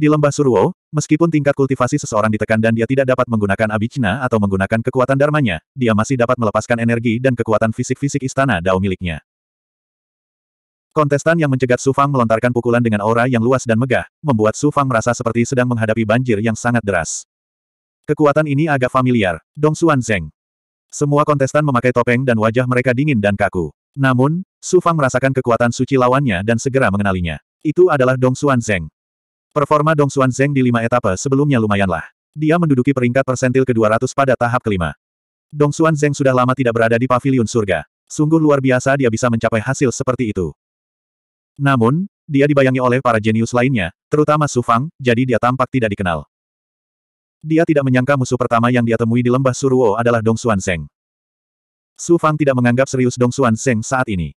Di lembah Suruo, meskipun tingkat kultivasi seseorang ditekan dan dia tidak dapat menggunakan abijna atau menggunakan kekuatan darmanya, dia masih dapat melepaskan energi dan kekuatan fisik-fisik istana dao miliknya. Kontestan yang mencegat Sufang melontarkan pukulan dengan aura yang luas dan megah, membuat Sufang merasa seperti sedang menghadapi banjir yang sangat deras. Kekuatan ini agak familiar, Dong Xuan Zeng. Semua kontestan memakai topeng dan wajah mereka dingin dan kaku. Namun, Sufang merasakan kekuatan suci lawannya dan segera mengenalinya. Itu adalah Dong Xuan Zeng. Performa Dong Xuan Zeng di lima etape sebelumnya lumayanlah. Dia menduduki peringkat persentil ke-200 pada tahap kelima. Dong Xuan Zeng sudah lama tidak berada di pavilion surga. Sungguh luar biasa dia bisa mencapai hasil seperti itu. Namun, dia dibayangi oleh para jenius lainnya, terutama Su Fang, jadi dia tampak tidak dikenal. Dia tidak menyangka musuh pertama yang dia temui di lembah Suruo adalah Dong Xuan Zeng. Su Fang tidak menganggap serius Dong Xuan Zeng saat ini.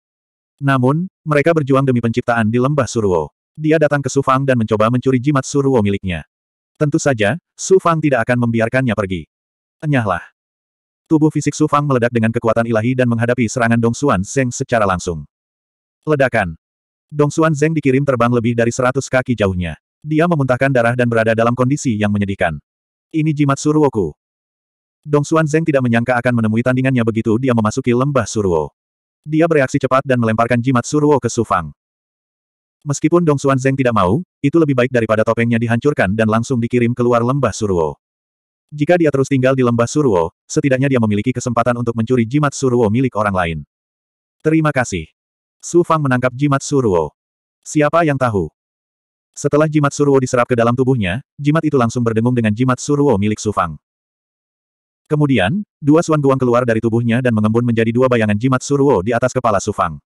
Namun, mereka berjuang demi penciptaan di lembah Suruo dia datang ke Su Fang dan mencoba mencuri jimat Suruo miliknya. Tentu saja, Su Fang tidak akan membiarkannya pergi. Enyahlah. Tubuh fisik Su Fang meledak dengan kekuatan ilahi dan menghadapi serangan Dong Xuan Zeng secara langsung. Ledakan. Dong Xuan Zeng dikirim terbang lebih dari seratus kaki jauhnya. Dia memuntahkan darah dan berada dalam kondisi yang menyedihkan. Ini jimat Suruoku. Dong Xuan Zeng tidak menyangka akan menemui tandingannya begitu dia memasuki lembah Suruo. Dia bereaksi cepat dan melemparkan jimat Suruo ke Su Fang. Meskipun Dong Xuan Zeng tidak mau, itu lebih baik daripada topengnya dihancurkan dan langsung dikirim keluar lembah Suruo. Jika dia terus tinggal di lembah Suruo, setidaknya dia memiliki kesempatan untuk mencuri jimat Suruo milik orang lain. Terima kasih. Su Fang menangkap jimat Suruo. Siapa yang tahu? Setelah jimat Suruo diserap ke dalam tubuhnya, jimat itu langsung berdengung dengan jimat Suruo milik Su Fang. Kemudian, dua suan guang keluar dari tubuhnya dan mengembun menjadi dua bayangan jimat Suruo di atas kepala Su Fang.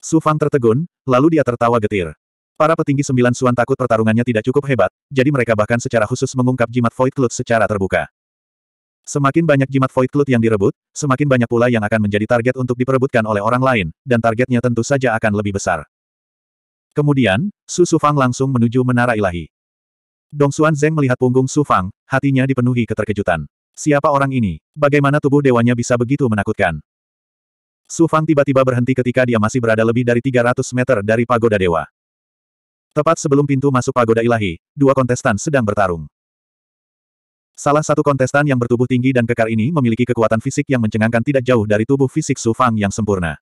Su Fang tertegun, lalu dia tertawa getir. Para petinggi sembilan suan takut pertarungannya tidak cukup hebat, jadi mereka bahkan secara khusus mengungkap jimat Void Cloud secara terbuka. Semakin banyak jimat Void Cloud yang direbut, semakin banyak pula yang akan menjadi target untuk diperebutkan oleh orang lain, dan targetnya tentu saja akan lebih besar. Kemudian, Su Fang langsung menuju Menara Ilahi. Dong Xuan Zeng melihat punggung Su Fang, hatinya dipenuhi keterkejutan. Siapa orang ini? Bagaimana tubuh dewanya bisa begitu menakutkan? Su Fang tiba-tiba berhenti ketika dia masih berada lebih dari 300 meter dari pagoda dewa. Tepat sebelum pintu masuk pagoda ilahi, dua kontestan sedang bertarung. Salah satu kontestan yang bertubuh tinggi dan kekar ini memiliki kekuatan fisik yang mencengangkan tidak jauh dari tubuh fisik Su Fang yang sempurna.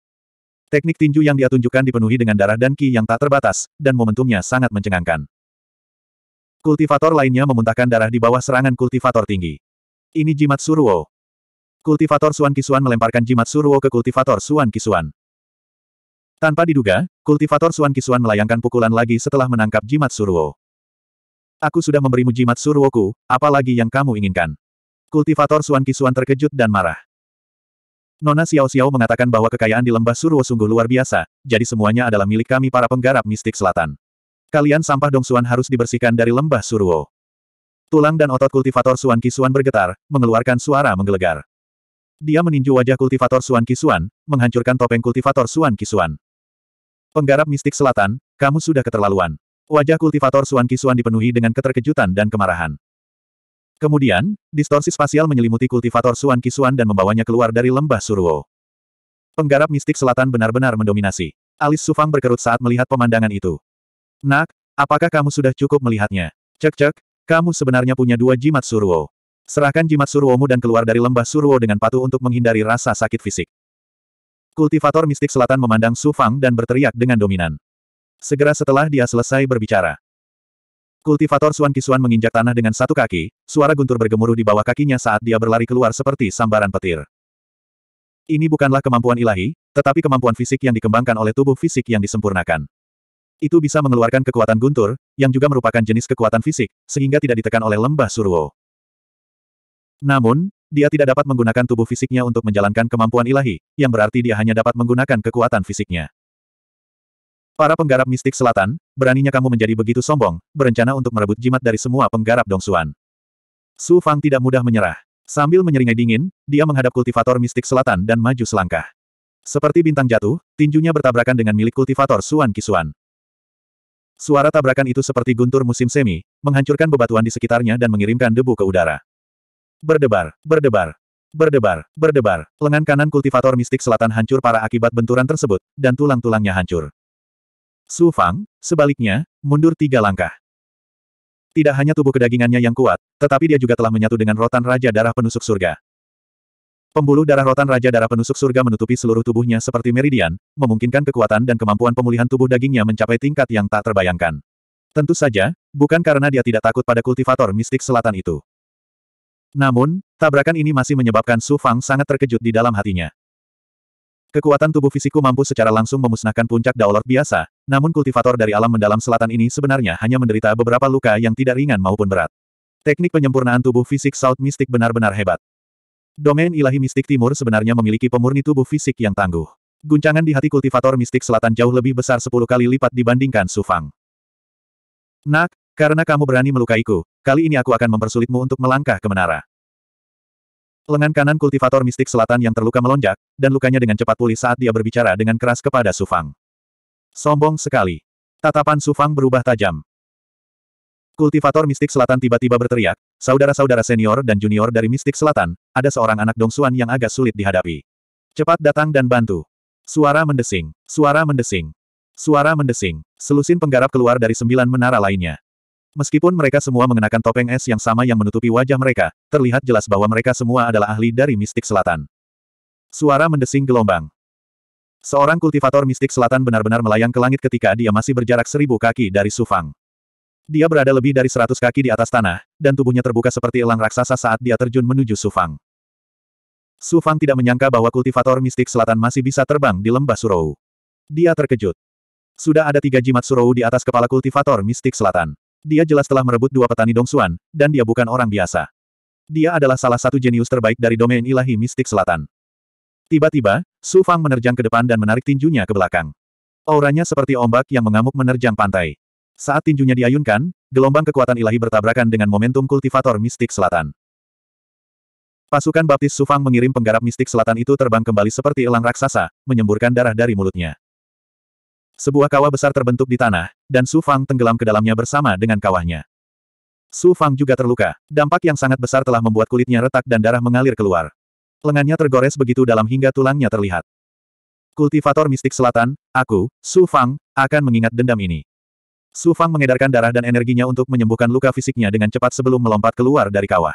Teknik tinju yang dia tunjukkan dipenuhi dengan darah dan ki yang tak terbatas, dan momentumnya sangat mencengangkan. Kultivator lainnya memuntahkan darah di bawah serangan kultivator tinggi. Ini jimat Suruo, Kultivator Suan Kisuan melemparkan jimat Suruo ke kultivator Suan Kisuan. Tanpa diduga, kultivator Suan Kisuan melayangkan pukulan lagi setelah menangkap jimat Suruo. Aku sudah memberimu jimat Suruoku, apalagi yang kamu inginkan. Kultivator Suan Kisuan terkejut dan marah. Nona Xiao Xiao mengatakan bahwa kekayaan di lembah Suruo sungguh luar biasa, jadi semuanya adalah milik kami para penggarap mistik selatan. Kalian sampah Dong Suan harus dibersihkan dari lembah Suruo. Tulang dan otot kultivator Suan Kisuan bergetar, mengeluarkan suara menggelegar. Dia meninju wajah kultivator Suan Kisuan, menghancurkan topeng kultivator Suan Kisuan. Penggarap mistik selatan, kamu sudah keterlaluan. Wajah kultivator Suan Kisuan dipenuhi dengan keterkejutan dan kemarahan. Kemudian, distorsi spasial menyelimuti kultivator Suan Kisuan dan membawanya keluar dari lembah Suruo. Penggarap mistik selatan benar-benar mendominasi. Alis Sufang berkerut saat melihat pemandangan itu. Nak, apakah kamu sudah cukup melihatnya? Cek-cek, kamu sebenarnya punya dua jimat Suruo. Serahkan jimat Suruomu dan keluar dari lembah Suruo dengan patuh untuk menghindari rasa sakit fisik. Kultivator mistik selatan memandang Su Fang dan berteriak dengan dominan. Segera setelah dia selesai berbicara. Kultivator Suan Kisuan menginjak tanah dengan satu kaki, suara guntur bergemuruh di bawah kakinya saat dia berlari keluar seperti sambaran petir. Ini bukanlah kemampuan ilahi, tetapi kemampuan fisik yang dikembangkan oleh tubuh fisik yang disempurnakan. Itu bisa mengeluarkan kekuatan guntur, yang juga merupakan jenis kekuatan fisik, sehingga tidak ditekan oleh lembah Suruo. Namun, dia tidak dapat menggunakan tubuh fisiknya untuk menjalankan kemampuan ilahi, yang berarti dia hanya dapat menggunakan kekuatan fisiknya. Para penggarap mistik selatan, beraninya kamu menjadi begitu sombong, berencana untuk merebut jimat dari semua penggarap Dongsuan. Su Fang tidak mudah menyerah. Sambil menyeringai dingin, dia menghadap kultivator mistik selatan dan maju selangkah. Seperti bintang jatuh, tinjunya bertabrakan dengan milik kultivator Suan Kisuan. Suara tabrakan itu seperti guntur musim semi, menghancurkan bebatuan di sekitarnya dan mengirimkan debu ke udara. Berdebar, berdebar, berdebar, berdebar. Lengan kanan kultivator mistik selatan hancur para akibat benturan tersebut, dan tulang-tulangnya hancur. Su Fang, sebaliknya, mundur tiga langkah. Tidak hanya tubuh kedagingannya yang kuat, tetapi dia juga telah menyatu dengan rotan Raja Darah Penusuk Surga. Pembuluh darah rotan Raja Darah Penusuk Surga menutupi seluruh tubuhnya seperti meridian, memungkinkan kekuatan dan kemampuan pemulihan tubuh dagingnya mencapai tingkat yang tak terbayangkan. Tentu saja, bukan karena dia tidak takut pada kultivator mistik selatan itu. Namun, tabrakan ini masih menyebabkan Su Fang sangat terkejut di dalam hatinya. Kekuatan tubuh fisikku mampu secara langsung memusnahkan puncak daulat biasa, namun kultivator dari alam mendalam selatan ini sebenarnya hanya menderita beberapa luka yang tidak ringan maupun berat. Teknik penyempurnaan tubuh fisik South Mystic benar-benar hebat. Domain ilahi mistik timur sebenarnya memiliki pemurni tubuh fisik yang tangguh. Guncangan di hati kultivator mistik selatan jauh lebih besar 10 kali lipat dibandingkan Su Fang. Nak, karena kamu berani melukaiku, kali ini aku akan mempersulitmu untuk melangkah ke menara. Lengan kanan kultivator mistik selatan yang terluka melonjak, dan lukanya dengan cepat pulih saat dia berbicara dengan keras kepada Sufang. Sombong sekali. Tatapan Sufang berubah tajam. Kultivator mistik selatan tiba-tiba berteriak, saudara-saudara senior dan junior dari mistik selatan, ada seorang anak dongsuan yang agak sulit dihadapi. Cepat datang dan bantu. Suara mendesing, suara mendesing, suara mendesing, selusin penggarap keluar dari sembilan menara lainnya. Meskipun mereka semua mengenakan topeng es yang sama yang menutupi wajah mereka, terlihat jelas bahwa mereka semua adalah ahli dari mistik selatan. Suara mendesing gelombang. Seorang kultivator mistik selatan benar-benar melayang ke langit ketika dia masih berjarak seribu kaki dari Sufang. Dia berada lebih dari seratus kaki di atas tanah, dan tubuhnya terbuka seperti elang raksasa saat dia terjun menuju Sufang. Sufang tidak menyangka bahwa kultivator mistik selatan masih bisa terbang di lembah Surou. Dia terkejut. Sudah ada tiga jimat Surou di atas kepala kultivator mistik selatan. Dia jelas telah merebut dua petani Dongsuan, dan dia bukan orang biasa. Dia adalah salah satu jenius terbaik dari domain ilahi mistik selatan. Tiba-tiba, Su Fang menerjang ke depan dan menarik tinjunya ke belakang. Auranya seperti ombak yang mengamuk menerjang pantai. Saat tinjunya diayunkan, gelombang kekuatan ilahi bertabrakan dengan momentum kultivator mistik selatan. Pasukan baptis Su Fang mengirim penggarap mistik selatan itu terbang kembali seperti elang raksasa, menyemburkan darah dari mulutnya. Sebuah kawah besar terbentuk di tanah, dan Su Fang tenggelam ke dalamnya bersama dengan kawahnya. Su Fang juga terluka. Dampak yang sangat besar telah membuat kulitnya retak dan darah mengalir keluar. Lengannya tergores begitu dalam hingga tulangnya terlihat. Kultivator mistik selatan, aku, Su Fang, akan mengingat dendam ini. Su Fang mengedarkan darah dan energinya untuk menyembuhkan luka fisiknya dengan cepat sebelum melompat keluar dari kawah.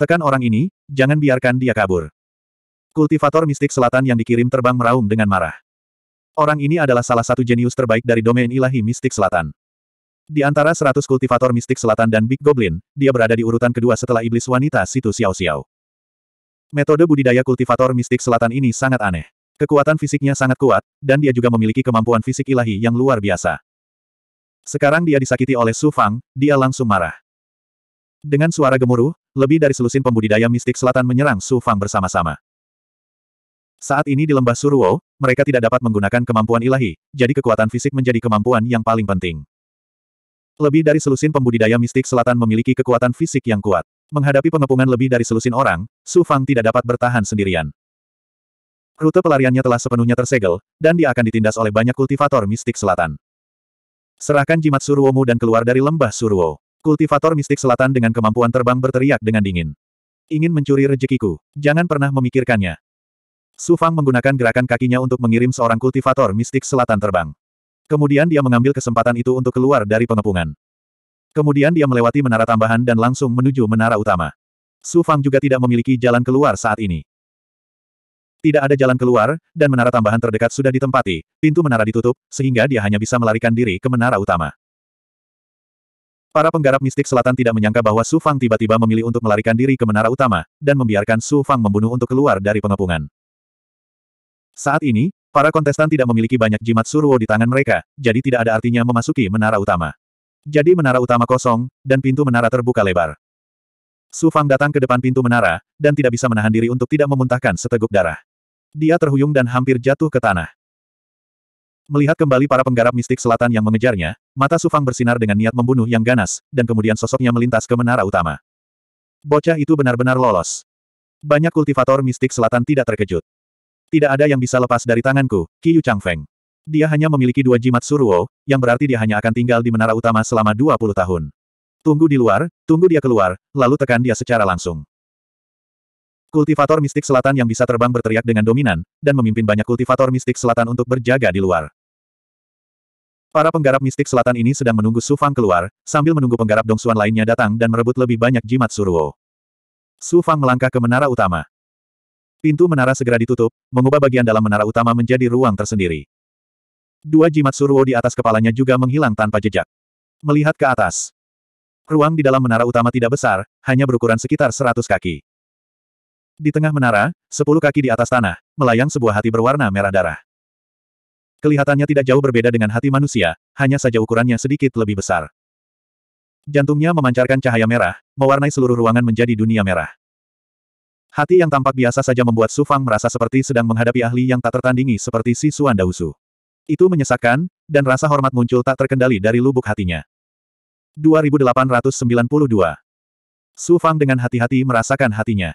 Tekan orang ini, jangan biarkan dia kabur. Kultivator mistik selatan yang dikirim terbang meraung dengan marah. Orang ini adalah salah satu jenius terbaik dari domain ilahi mistik selatan. Di antara seratus kultivator mistik selatan dan Big Goblin, dia berada di urutan kedua setelah iblis wanita Situ Xiao Xiao. Metode budidaya kultivator mistik selatan ini sangat aneh. Kekuatan fisiknya sangat kuat, dan dia juga memiliki kemampuan fisik ilahi yang luar biasa. Sekarang dia disakiti oleh Su Fang, dia langsung marah. Dengan suara gemuruh, lebih dari selusin pembudidaya mistik selatan menyerang Su Fang bersama-sama. Saat ini di lembah Suruo, mereka tidak dapat menggunakan kemampuan ilahi, jadi kekuatan fisik menjadi kemampuan yang paling penting. Lebih dari selusin pembudidaya mistik selatan memiliki kekuatan fisik yang kuat. Menghadapi pengepungan lebih dari selusin orang, Su Fang tidak dapat bertahan sendirian. Rute pelariannya telah sepenuhnya tersegel, dan dia akan ditindas oleh banyak kultivator mistik selatan. Serahkan jimat Suruomu dan keluar dari lembah Suruo. Kultivator mistik selatan dengan kemampuan terbang berteriak dengan dingin. Ingin mencuri rezekiku, jangan pernah memikirkannya. Su Fang menggunakan gerakan kakinya untuk mengirim seorang kultivator mistik selatan terbang. Kemudian dia mengambil kesempatan itu untuk keluar dari pengepungan. Kemudian dia melewati menara tambahan dan langsung menuju menara utama. Su Fang juga tidak memiliki jalan keluar saat ini. Tidak ada jalan keluar, dan menara tambahan terdekat sudah ditempati, pintu menara ditutup, sehingga dia hanya bisa melarikan diri ke menara utama. Para penggarap mistik selatan tidak menyangka bahwa Su Fang tiba-tiba memilih untuk melarikan diri ke menara utama, dan membiarkan Su Fang membunuh untuk keluar dari pengepungan. Saat ini, para kontestan tidak memiliki banyak jimat surwo di tangan mereka, jadi tidak ada artinya memasuki menara utama. Jadi menara utama kosong, dan pintu menara terbuka lebar. Su Fang datang ke depan pintu menara, dan tidak bisa menahan diri untuk tidak memuntahkan seteguk darah. Dia terhuyung dan hampir jatuh ke tanah. Melihat kembali para penggarap mistik selatan yang mengejarnya, mata Su Fang bersinar dengan niat membunuh yang ganas, dan kemudian sosoknya melintas ke menara utama. Bocah itu benar-benar lolos. Banyak kultivator mistik selatan tidak terkejut. Tidak ada yang bisa lepas dari tanganku, Qiyu Changfeng. Dia hanya memiliki dua jimat Suruo, yang berarti dia hanya akan tinggal di menara utama selama 20 tahun. Tunggu di luar, tunggu dia keluar, lalu tekan dia secara langsung. Kultivator mistik selatan yang bisa terbang berteriak dengan dominan, dan memimpin banyak kultivator mistik selatan untuk berjaga di luar. Para penggarap mistik selatan ini sedang menunggu Su Fang keluar, sambil menunggu penggarap Dongsuan lainnya datang dan merebut lebih banyak jimat Suruo. Su Fang melangkah ke menara utama. Pintu menara segera ditutup, mengubah bagian dalam menara utama menjadi ruang tersendiri. Dua jimat Suruo di atas kepalanya juga menghilang tanpa jejak. Melihat ke atas. Ruang di dalam menara utama tidak besar, hanya berukuran sekitar 100 kaki. Di tengah menara, 10 kaki di atas tanah, melayang sebuah hati berwarna merah darah. Kelihatannya tidak jauh berbeda dengan hati manusia, hanya saja ukurannya sedikit lebih besar. Jantungnya memancarkan cahaya merah, mewarnai seluruh ruangan menjadi dunia merah. Hati yang tampak biasa saja membuat Su Fang merasa seperti sedang menghadapi ahli yang tak tertandingi seperti si Suan Dausu. Itu menyesakkan, dan rasa hormat muncul tak terkendali dari lubuk hatinya. 2892 Su Fang dengan hati-hati merasakan hatinya.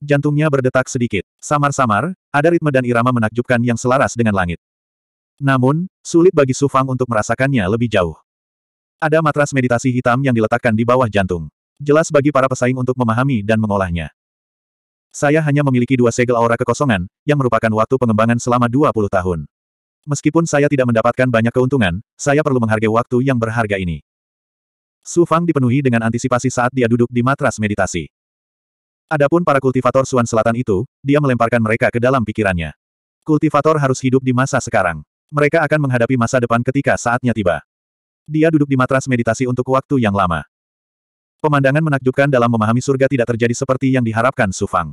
Jantungnya berdetak sedikit, samar-samar, ada ritme dan irama menakjubkan yang selaras dengan langit. Namun, sulit bagi Su Fang untuk merasakannya lebih jauh. Ada matras meditasi hitam yang diletakkan di bawah jantung. Jelas bagi para pesaing untuk memahami dan mengolahnya. Saya hanya memiliki dua segel aura kekosongan, yang merupakan waktu pengembangan selama 20 tahun. Meskipun saya tidak mendapatkan banyak keuntungan, saya perlu menghargai waktu yang berharga ini. Su Fang dipenuhi dengan antisipasi saat dia duduk di matras meditasi. Adapun para kultivator Suan Selatan itu, dia melemparkan mereka ke dalam pikirannya. Kultivator harus hidup di masa sekarang. Mereka akan menghadapi masa depan ketika saatnya tiba. Dia duduk di matras meditasi untuk waktu yang lama. Pemandangan menakjubkan dalam memahami surga tidak terjadi seperti yang diharapkan Sufang.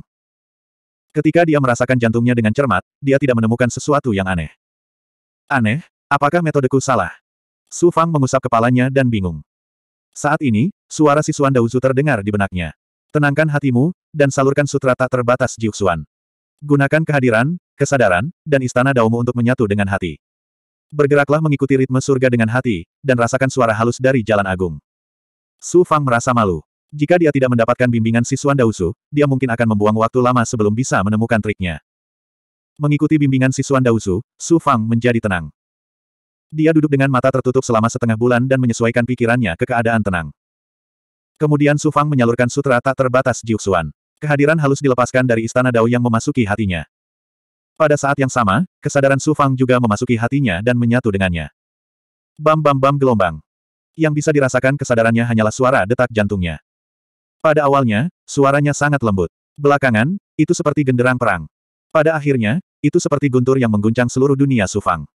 Ketika dia merasakan jantungnya dengan cermat, dia tidak menemukan sesuatu yang aneh. Aneh? Apakah metodeku salah? Su Fang mengusap kepalanya dan bingung. Saat ini, suara Si Suan Dauzu terdengar di benaknya. Tenangkan hatimu, dan salurkan sutra tak terbatas Jiuxuan. Gunakan kehadiran, kesadaran, dan istana daumu untuk menyatu dengan hati. Bergeraklah mengikuti ritme surga dengan hati, dan rasakan suara halus dari jalan agung. Su Fang merasa malu. Jika dia tidak mendapatkan bimbingan Sisuan Dausu, dia mungkin akan membuang waktu lama sebelum bisa menemukan triknya. Mengikuti bimbingan Sisuan Dausu, Su Fang menjadi tenang. Dia duduk dengan mata tertutup selama setengah bulan dan menyesuaikan pikirannya ke keadaan tenang. Kemudian Su Fang menyalurkan sutra tak terbatas Jiuxuan. Kehadiran halus dilepaskan dari istana Dao yang memasuki hatinya. Pada saat yang sama, kesadaran Su Fang juga memasuki hatinya dan menyatu dengannya. Bam bam bam gelombang. Yang bisa dirasakan kesadarannya hanyalah suara detak jantungnya. Pada awalnya, suaranya sangat lembut. Belakangan, itu seperti genderang perang. Pada akhirnya, itu seperti guntur yang mengguncang seluruh dunia Sufang.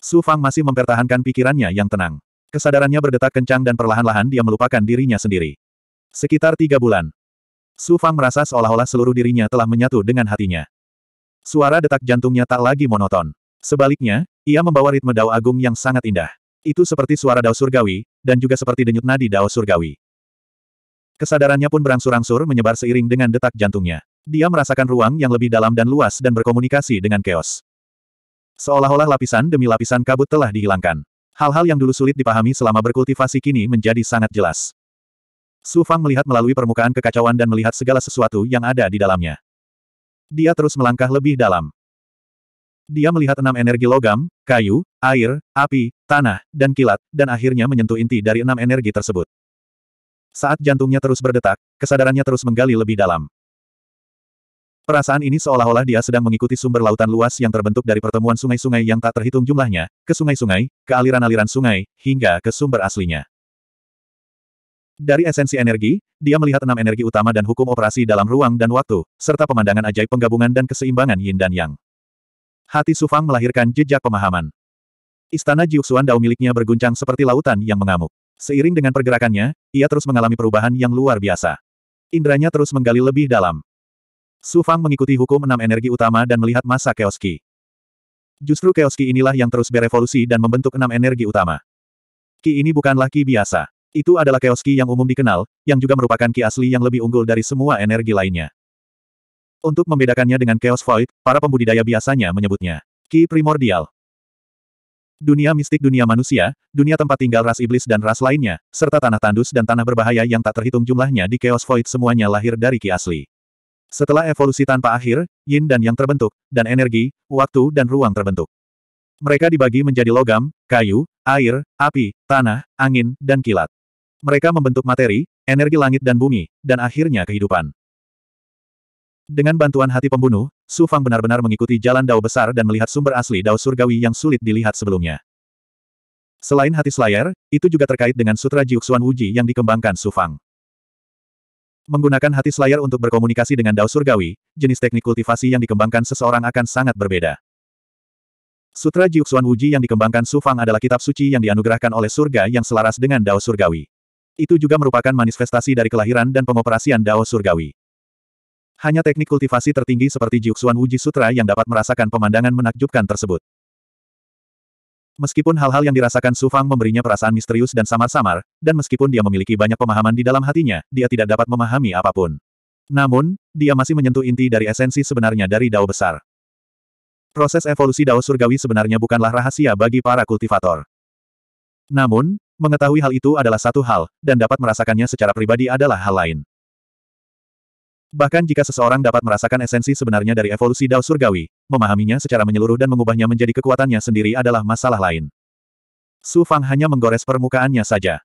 Sufang masih mempertahankan pikirannya yang tenang. Kesadarannya berdetak kencang dan perlahan-lahan dia melupakan dirinya sendiri. Sekitar tiga bulan. Sufang merasa seolah-olah seluruh dirinya telah menyatu dengan hatinya. Suara detak jantungnya tak lagi monoton. Sebaliknya, ia membawa ritme dao agung yang sangat indah. Itu seperti suara dao surgawi, dan juga seperti denyut nadi dao surgawi. Kesadarannya pun berangsur-angsur menyebar seiring dengan detak jantungnya. Dia merasakan ruang yang lebih dalam dan luas dan berkomunikasi dengan chaos. Seolah-olah lapisan demi lapisan kabut telah dihilangkan. Hal-hal yang dulu sulit dipahami selama berkultivasi kini menjadi sangat jelas. Su Fang melihat melalui permukaan kekacauan dan melihat segala sesuatu yang ada di dalamnya. Dia terus melangkah lebih dalam. Dia melihat enam energi logam, kayu, air, api, tanah, dan kilat, dan akhirnya menyentuh inti dari enam energi tersebut. Saat jantungnya terus berdetak, kesadarannya terus menggali lebih dalam. Perasaan ini seolah-olah dia sedang mengikuti sumber lautan luas yang terbentuk dari pertemuan sungai-sungai yang tak terhitung jumlahnya, ke sungai-sungai, ke aliran-aliran sungai, hingga ke sumber aslinya. Dari esensi energi, dia melihat enam energi utama dan hukum operasi dalam ruang dan waktu, serta pemandangan ajaib penggabungan dan keseimbangan yin dan yang. Hati Sufang melahirkan jejak pemahaman. Istana Jiuxuan Dao miliknya berguncang seperti lautan yang mengamuk. Seiring dengan pergerakannya, ia terus mengalami perubahan yang luar biasa. Indranya terus menggali lebih dalam. Su Fang mengikuti hukum enam energi utama dan melihat masa Keoski. Justru Keoski inilah yang terus berevolusi dan membentuk enam energi utama. Ki ini bukanlah Ki biasa. Itu adalah Keoski yang umum dikenal, yang juga merupakan Ki asli yang lebih unggul dari semua energi lainnya. Untuk membedakannya dengan Chaos Void, para pembudidaya biasanya menyebutnya Ki Primordial dunia mistik dunia manusia, dunia tempat tinggal ras iblis dan ras lainnya, serta tanah tandus dan tanah berbahaya yang tak terhitung jumlahnya di Chaos Void semuanya lahir dari ki asli. Setelah evolusi tanpa akhir, yin dan yang terbentuk, dan energi, waktu dan ruang terbentuk. Mereka dibagi menjadi logam, kayu, air, api, tanah, angin, dan kilat. Mereka membentuk materi, energi langit dan bumi, dan akhirnya kehidupan. Dengan bantuan hati pembunuh, Su Fang benar-benar mengikuti jalan dao besar dan melihat sumber asli dao surgawi yang sulit dilihat sebelumnya. Selain hati Slayer, itu juga terkait dengan sutra Jiuxuan Wuji yang dikembangkan Su Fang. Menggunakan hati Slayer untuk berkomunikasi dengan dao surgawi, jenis teknik kultivasi yang dikembangkan seseorang akan sangat berbeda. Sutra Jiuxuan Wuji yang dikembangkan Su Fang adalah kitab suci yang dianugerahkan oleh surga yang selaras dengan dao surgawi. Itu juga merupakan manifestasi dari kelahiran dan pengoperasian dao surgawi. Hanya teknik kultivasi tertinggi seperti Jiuxuan Wuji Sutra yang dapat merasakan pemandangan menakjubkan tersebut. Meskipun hal-hal yang dirasakan Su Fang memberinya perasaan misterius dan samar-samar, dan meskipun dia memiliki banyak pemahaman di dalam hatinya, dia tidak dapat memahami apapun. Namun, dia masih menyentuh inti dari esensi sebenarnya dari Dao Besar. Proses evolusi Dao Surgawi sebenarnya bukanlah rahasia bagi para kultivator. Namun, mengetahui hal itu adalah satu hal, dan dapat merasakannya secara pribadi adalah hal lain. Bahkan jika seseorang dapat merasakan esensi sebenarnya dari evolusi Dao Surgawi, memahaminya secara menyeluruh dan mengubahnya menjadi kekuatannya sendiri adalah masalah lain. Su Fang hanya menggores permukaannya saja.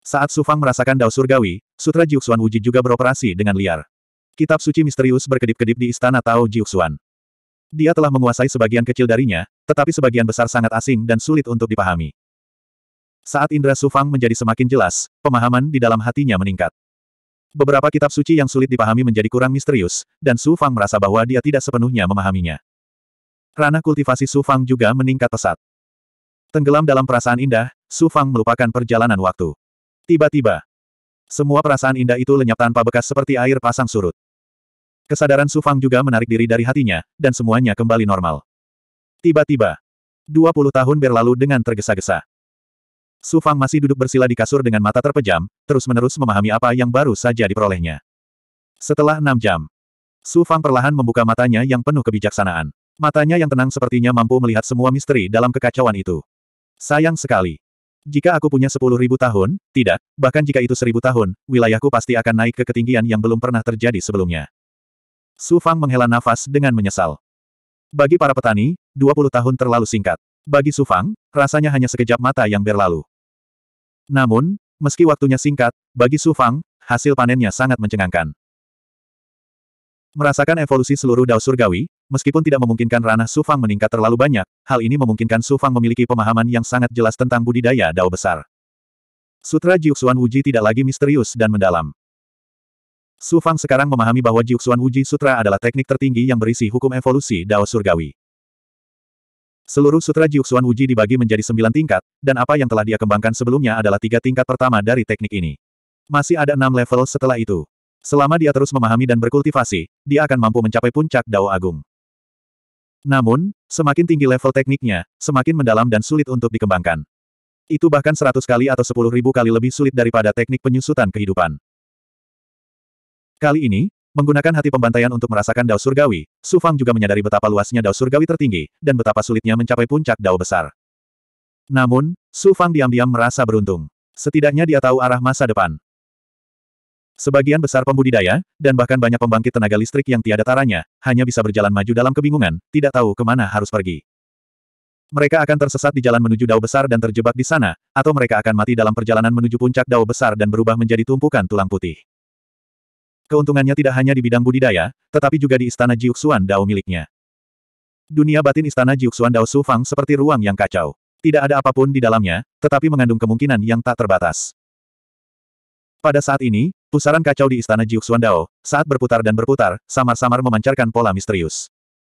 Saat Su Fang merasakan Dao Surgawi, Sutra Jiuxuan Wuji juga beroperasi dengan liar. Kitab suci misterius berkedip-kedip di istana Tao Jiuxuan. Dia telah menguasai sebagian kecil darinya, tetapi sebagian besar sangat asing dan sulit untuk dipahami. Saat indera Su Fang menjadi semakin jelas, pemahaman di dalam hatinya meningkat. Beberapa kitab suci yang sulit dipahami menjadi kurang misterius, dan Su Fang merasa bahwa dia tidak sepenuhnya memahaminya. Ranah kultivasi Su Fang juga meningkat pesat. Tenggelam dalam perasaan indah, Su Fang melupakan perjalanan waktu. Tiba-tiba, semua perasaan indah itu lenyap tanpa bekas seperti air pasang surut. Kesadaran Su Fang juga menarik diri dari hatinya, dan semuanya kembali normal. Tiba-tiba, 20 tahun berlalu dengan tergesa-gesa. Su Fang masih duduk bersila di kasur dengan mata terpejam, terus-menerus memahami apa yang baru saja diperolehnya. Setelah enam jam, Su Fang perlahan membuka matanya yang penuh kebijaksanaan. Matanya yang tenang sepertinya mampu melihat semua misteri dalam kekacauan itu. Sayang sekali. Jika aku punya sepuluh ribu tahun, tidak, bahkan jika itu seribu tahun, wilayahku pasti akan naik ke ketinggian yang belum pernah terjadi sebelumnya. Su Fang menghela nafas dengan menyesal. Bagi para petani, 20 tahun terlalu singkat. Bagi Su Fang, rasanya hanya sekejap mata yang berlalu. Namun, meski waktunya singkat, bagi Su Fang, hasil panennya sangat mencengangkan. Merasakan evolusi seluruh dao surgawi, meskipun tidak memungkinkan ranah Su Fang meningkat terlalu banyak, hal ini memungkinkan Su Fang memiliki pemahaman yang sangat jelas tentang budidaya dao besar. Sutra Jiuxuan Wuji tidak lagi misterius dan mendalam. Su Fang sekarang memahami bahwa Jiuxuan Wuji Sutra adalah teknik tertinggi yang berisi hukum evolusi Dao Surgawi. Seluruh Sutra Jiuxuan wuji dibagi menjadi sembilan tingkat, dan apa yang telah dia kembangkan sebelumnya adalah tiga tingkat pertama dari teknik ini. Masih ada enam level setelah itu. Selama dia terus memahami dan berkultivasi, dia akan mampu mencapai puncak Dao Agung. Namun, semakin tinggi level tekniknya, semakin mendalam dan sulit untuk dikembangkan. Itu bahkan seratus kali atau sepuluh ribu kali lebih sulit daripada teknik penyusutan kehidupan. Kali ini, Menggunakan hati pembantaian untuk merasakan dao surgawi, Su Fang juga menyadari betapa luasnya dao surgawi tertinggi, dan betapa sulitnya mencapai puncak dao besar. Namun, Su Fang diam-diam merasa beruntung. Setidaknya dia tahu arah masa depan. Sebagian besar pembudidaya, dan bahkan banyak pembangkit tenaga listrik yang tiada taranya, hanya bisa berjalan maju dalam kebingungan, tidak tahu kemana harus pergi. Mereka akan tersesat di jalan menuju dao besar dan terjebak di sana, atau mereka akan mati dalam perjalanan menuju puncak dao besar dan berubah menjadi tumpukan tulang putih. Keuntungannya tidak hanya di bidang budidaya, tetapi juga di istana Jiuxuan Dao miliknya. Dunia batin istana Jiuxuan Dao Su Fang seperti ruang yang kacau. Tidak ada apapun di dalamnya, tetapi mengandung kemungkinan yang tak terbatas. Pada saat ini, pusaran kacau di istana Jiuxuan Dao, saat berputar dan berputar, samar-samar memancarkan pola misterius.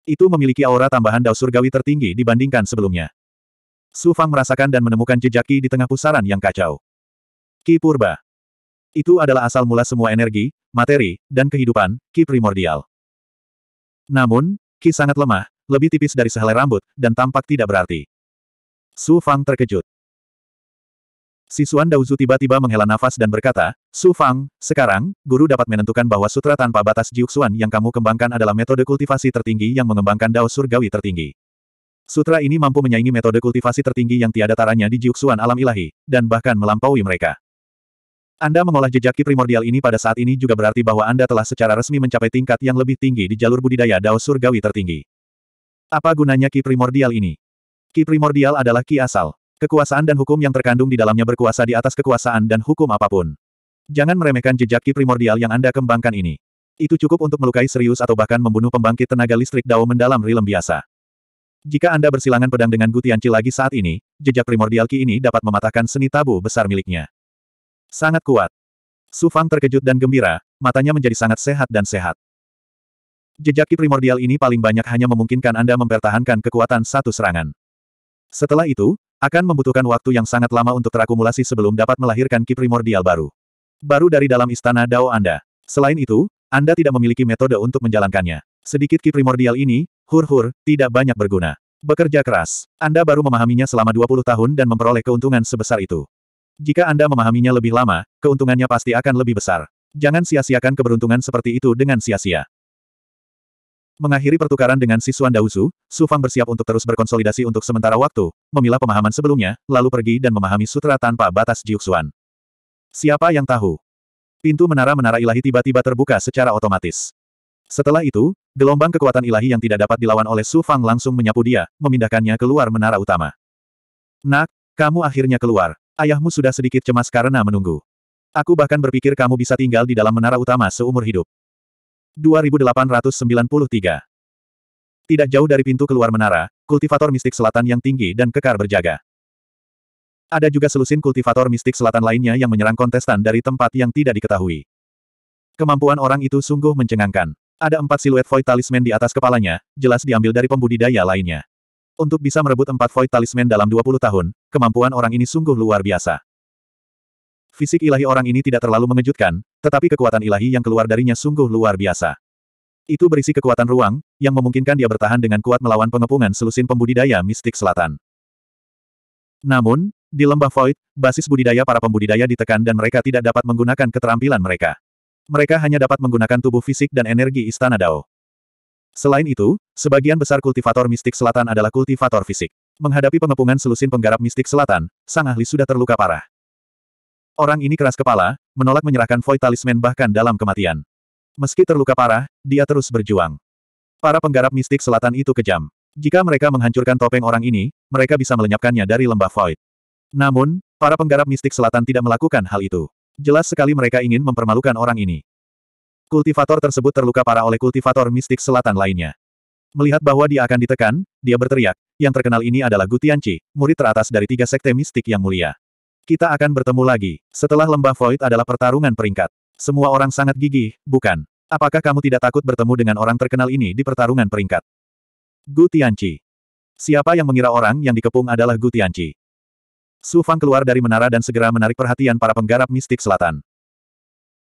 Itu memiliki aura tambahan Dao Surgawi tertinggi dibandingkan sebelumnya. Su Fang merasakan dan menemukan jejaki di tengah pusaran yang kacau. Ki Purba. Itu adalah asal mula semua energi, materi, dan kehidupan, ki primordial. Namun, ki sangat lemah, lebih tipis dari sehelai rambut, dan tampak tidak berarti. Su Fang terkejut. Sisuan Daozu tiba-tiba menghela nafas dan berkata, Su Fang, sekarang, guru dapat menentukan bahwa sutra tanpa batas Jiuxuan yang kamu kembangkan adalah metode kultivasi tertinggi yang mengembangkan Dao Surgawi tertinggi. Sutra ini mampu menyaingi metode kultivasi tertinggi yang tiada taranya di Jiuxuan alam ilahi, dan bahkan melampaui mereka. Anda mengolah jejak ki primordial ini pada saat ini juga berarti bahwa Anda telah secara resmi mencapai tingkat yang lebih tinggi di jalur budidaya Dao Surgawi tertinggi. Apa gunanya ki primordial ini? Ki primordial adalah ki asal. Kekuasaan dan hukum yang terkandung di dalamnya berkuasa di atas kekuasaan dan hukum apapun. Jangan meremehkan jejak ki primordial yang Anda kembangkan ini. Itu cukup untuk melukai serius atau bahkan membunuh pembangkit tenaga listrik Dao mendalam rilem biasa. Jika Anda bersilangan pedang dengan Gutianci lagi saat ini, jejak primordial Ki ini dapat mematahkan seni tabu besar miliknya. Sangat kuat. Su Fang terkejut dan gembira, matanya menjadi sangat sehat dan sehat. Jejak ki primordial ini paling banyak hanya memungkinkan Anda mempertahankan kekuatan satu serangan. Setelah itu, akan membutuhkan waktu yang sangat lama untuk terakumulasi sebelum dapat melahirkan ki primordial baru. Baru dari dalam istana Dao Anda. Selain itu, Anda tidak memiliki metode untuk menjalankannya. Sedikit ki primordial ini, hur-hur, tidak banyak berguna. Bekerja keras. Anda baru memahaminya selama 20 tahun dan memperoleh keuntungan sebesar itu. Jika Anda memahaminya lebih lama, keuntungannya pasti akan lebih besar. Jangan sia-siakan keberuntungan seperti itu dengan sia-sia. Mengakhiri pertukaran dengan Sisuan Dausu, Su Fang bersiap untuk terus berkonsolidasi untuk sementara waktu, memilah pemahaman sebelumnya, lalu pergi dan memahami sutra tanpa batas Jiuxuan. Siapa yang tahu? Pintu menara-menara ilahi tiba-tiba terbuka secara otomatis. Setelah itu, gelombang kekuatan ilahi yang tidak dapat dilawan oleh Su Fang langsung menyapu dia, memindahkannya keluar menara utama. Nak, kamu akhirnya keluar. Ayahmu sudah sedikit cemas karena menunggu. Aku bahkan berpikir kamu bisa tinggal di dalam menara utama seumur hidup. 2893 Tidak jauh dari pintu keluar menara, kultivator mistik selatan yang tinggi dan kekar berjaga. Ada juga selusin kultivator mistik selatan lainnya yang menyerang kontestan dari tempat yang tidak diketahui. Kemampuan orang itu sungguh mencengangkan. Ada empat siluet void talisman di atas kepalanya, jelas diambil dari pembudidaya lainnya. Untuk bisa merebut empat void talisman dalam 20 tahun, kemampuan orang ini sungguh luar biasa. Fisik ilahi orang ini tidak terlalu mengejutkan, tetapi kekuatan ilahi yang keluar darinya sungguh luar biasa. Itu berisi kekuatan ruang, yang memungkinkan dia bertahan dengan kuat melawan pengepungan selusin pembudidaya mistik selatan. Namun, di lembah void, basis budidaya para pembudidaya ditekan dan mereka tidak dapat menggunakan keterampilan mereka. Mereka hanya dapat menggunakan tubuh fisik dan energi istana Dao. Selain itu, sebagian besar kultivator mistik selatan adalah kultivator fisik. Menghadapi pengepungan selusin penggarap mistik selatan, Sang Ahli sudah terluka parah. Orang ini keras kepala, menolak menyerahkan Void Talisman bahkan dalam kematian. Meski terluka parah, dia terus berjuang. Para penggarap mistik selatan itu kejam. Jika mereka menghancurkan topeng orang ini, mereka bisa melenyapkannya dari lembah Void. Namun, para penggarap mistik selatan tidak melakukan hal itu. Jelas sekali mereka ingin mempermalukan orang ini. Kultivator tersebut terluka parah oleh kultivator mistik selatan lainnya. Melihat bahwa dia akan ditekan, dia berteriak, yang terkenal ini adalah Gutianci, murid teratas dari tiga sekte mistik yang mulia. Kita akan bertemu lagi, setelah lembah Void adalah pertarungan peringkat. Semua orang sangat gigih, bukan? Apakah kamu tidak takut bertemu dengan orang terkenal ini di pertarungan peringkat? Gu Siapa yang mengira orang yang dikepung adalah Gu Su Fang keluar dari menara dan segera menarik perhatian para penggarap mistik selatan.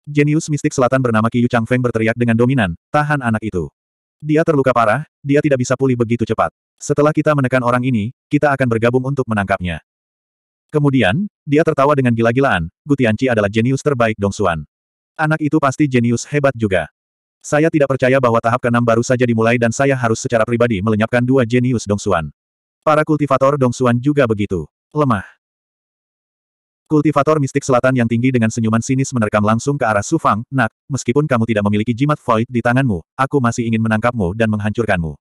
Jenius mistik selatan bernama Qiyu Feng berteriak dengan dominan, tahan anak itu. Dia terluka parah, dia tidak bisa pulih begitu cepat. Setelah kita menekan orang ini, kita akan bergabung untuk menangkapnya. Kemudian, dia tertawa dengan gila-gilaan, Gutianci adalah jenius terbaik Dong Dongsuan. Anak itu pasti jenius hebat juga. Saya tidak percaya bahwa tahap keenam baru saja dimulai dan saya harus secara pribadi melenyapkan dua jenius Dong Dongsuan. Para kultivator Dong Dongsuan juga begitu. Lemah. Kultivator mistik selatan yang tinggi dengan senyuman sinis menerkam langsung ke arah Sufang, nak, meskipun kamu tidak memiliki jimat void di tanganmu, aku masih ingin menangkapmu dan menghancurkanmu.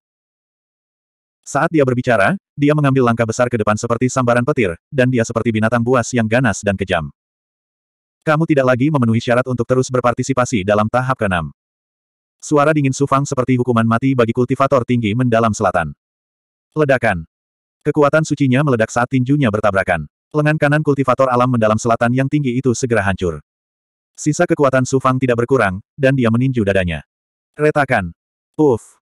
Saat dia berbicara, dia mengambil langkah besar ke depan seperti sambaran petir, dan dia seperti binatang buas yang ganas dan kejam. Kamu tidak lagi memenuhi syarat untuk terus berpartisipasi dalam tahap keenam. Suara dingin Sufang seperti hukuman mati bagi kultivator tinggi mendalam selatan. Ledakan. Kekuatan sucinya meledak saat tinjunya bertabrakan. Lengan kanan kultivator alam mendalam selatan yang tinggi itu segera hancur. Sisa kekuatan Sufang tidak berkurang, dan dia meninju dadanya. Retakan. Uf.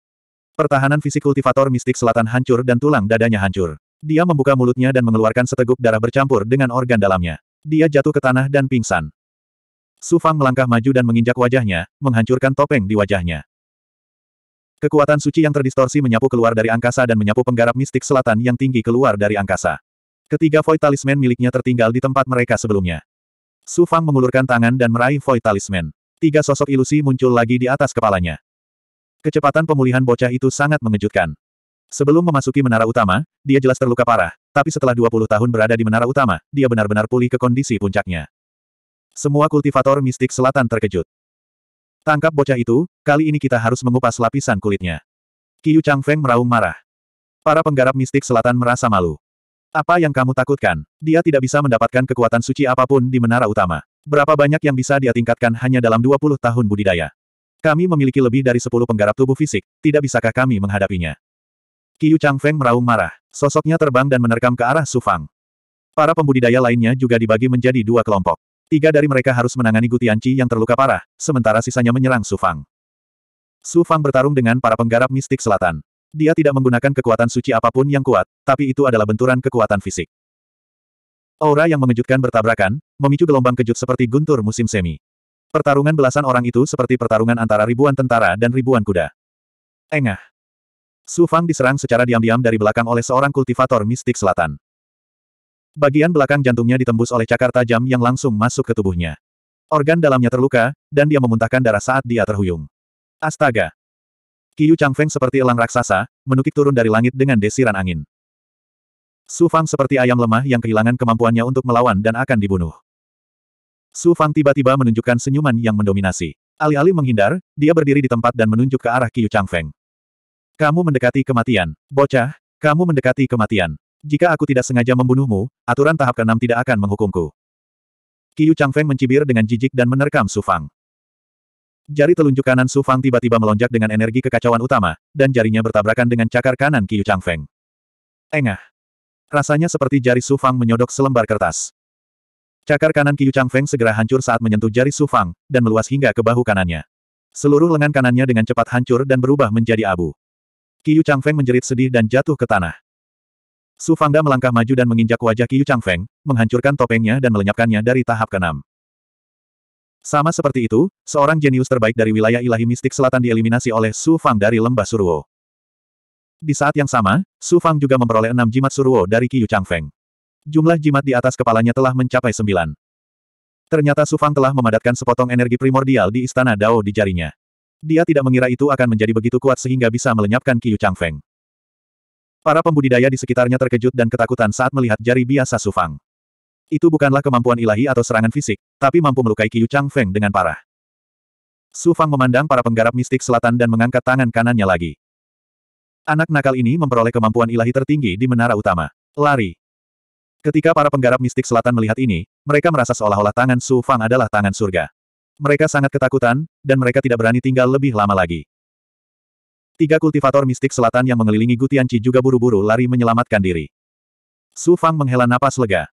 Pertahanan fisik kultivator mistik selatan hancur dan tulang dadanya hancur. Dia membuka mulutnya dan mengeluarkan seteguk darah bercampur dengan organ dalamnya. Dia jatuh ke tanah dan pingsan. Sufang melangkah maju dan menginjak wajahnya, menghancurkan topeng di wajahnya. Kekuatan suci yang terdistorsi menyapu keluar dari angkasa dan menyapu penggarap mistik selatan yang tinggi keluar dari angkasa. Ketiga void talisman miliknya tertinggal di tempat mereka sebelumnya. Su Fang mengulurkan tangan dan meraih void talisman. Tiga sosok ilusi muncul lagi di atas kepalanya. Kecepatan pemulihan bocah itu sangat mengejutkan. Sebelum memasuki menara utama, dia jelas terluka parah, tapi setelah 20 tahun berada di menara utama, dia benar-benar pulih ke kondisi puncaknya. Semua kultivator mistik selatan terkejut. Tangkap bocah itu, kali ini kita harus mengupas lapisan kulitnya. Qiu Feng meraung marah. Para penggarap mistik selatan merasa malu. Apa yang kamu takutkan? Dia tidak bisa mendapatkan kekuatan suci apapun di menara utama. Berapa banyak yang bisa dia tingkatkan hanya dalam 20 tahun budidaya? Kami memiliki lebih dari 10 penggarap tubuh fisik, tidak bisakah kami menghadapinya? Chang Feng meraung marah. Sosoknya terbang dan menerkam ke arah Su Fang. Para pembudidaya lainnya juga dibagi menjadi dua kelompok. Tiga dari mereka harus menangani Gutianci yang terluka parah, sementara sisanya menyerang Su Fang. Su Fang bertarung dengan para penggarap mistik selatan. Dia tidak menggunakan kekuatan suci apapun yang kuat, tapi itu adalah benturan kekuatan fisik. Aura yang mengejutkan bertabrakan, memicu gelombang kejut seperti guntur musim semi. Pertarungan belasan orang itu seperti pertarungan antara ribuan tentara dan ribuan kuda. Engah. Su Fang diserang secara diam-diam dari belakang oleh seorang kultivator mistik selatan. Bagian belakang jantungnya ditembus oleh cakar tajam yang langsung masuk ke tubuhnya. Organ dalamnya terluka, dan dia memuntahkan darah saat dia terhuyung. Astaga! Qiyu Changfeng seperti elang raksasa, menukik turun dari langit dengan desiran angin. Su Fang seperti ayam lemah yang kehilangan kemampuannya untuk melawan dan akan dibunuh. Su Fang tiba-tiba menunjukkan senyuman yang mendominasi. Alih-alih menghindar, dia berdiri di tempat dan menunjuk ke arah Qiyu Changfeng. Kamu mendekati kematian, bocah, kamu mendekati kematian. Jika aku tidak sengaja membunuhmu, aturan tahap keenam tidak akan menghukumku. Qiyu Changfeng mencibir dengan jijik dan menerkam Su Fang. Jari telunjuk kanan Su Fang tiba-tiba melonjak dengan energi kekacauan utama, dan jarinya bertabrakan dengan cakar kanan Qiu Feng. Engah. Rasanya seperti jari Su Fang menyodok selembar kertas. Cakar kanan Qiu Feng segera hancur saat menyentuh jari Su Fang, dan meluas hingga ke bahu kanannya. Seluruh lengan kanannya dengan cepat hancur dan berubah menjadi abu. Qiu Feng menjerit sedih dan jatuh ke tanah. Su Fangda melangkah maju dan menginjak wajah Qiu Feng, menghancurkan topengnya dan melenyapkannya dari tahap keenam. Sama seperti itu, seorang jenius terbaik dari wilayah ilahi mistik selatan dieliminasi oleh Su Fang dari lembah Suruo. Di saat yang sama, Su Fang juga memperoleh enam jimat Suruo dari Qiyu Feng. Jumlah jimat di atas kepalanya telah mencapai sembilan. Ternyata Su Fang telah memadatkan sepotong energi primordial di istana Dao di jarinya. Dia tidak mengira itu akan menjadi begitu kuat sehingga bisa melenyapkan Qiyu Feng. Para pembudidaya di sekitarnya terkejut dan ketakutan saat melihat jari biasa Su Fang. Itu bukanlah kemampuan ilahi atau serangan fisik, tapi mampu melukai Qiu Chang Feng dengan parah. Su Fang memandang para penggarap mistik selatan dan mengangkat tangan kanannya lagi. Anak nakal ini memperoleh kemampuan ilahi tertinggi di menara utama. Lari. Ketika para penggarap mistik selatan melihat ini, mereka merasa seolah-olah tangan Su Fang adalah tangan surga. Mereka sangat ketakutan, dan mereka tidak berani tinggal lebih lama lagi. Tiga kultivator mistik selatan yang mengelilingi Gutianci juga buru-buru lari menyelamatkan diri. Su Fang menghela napas lega.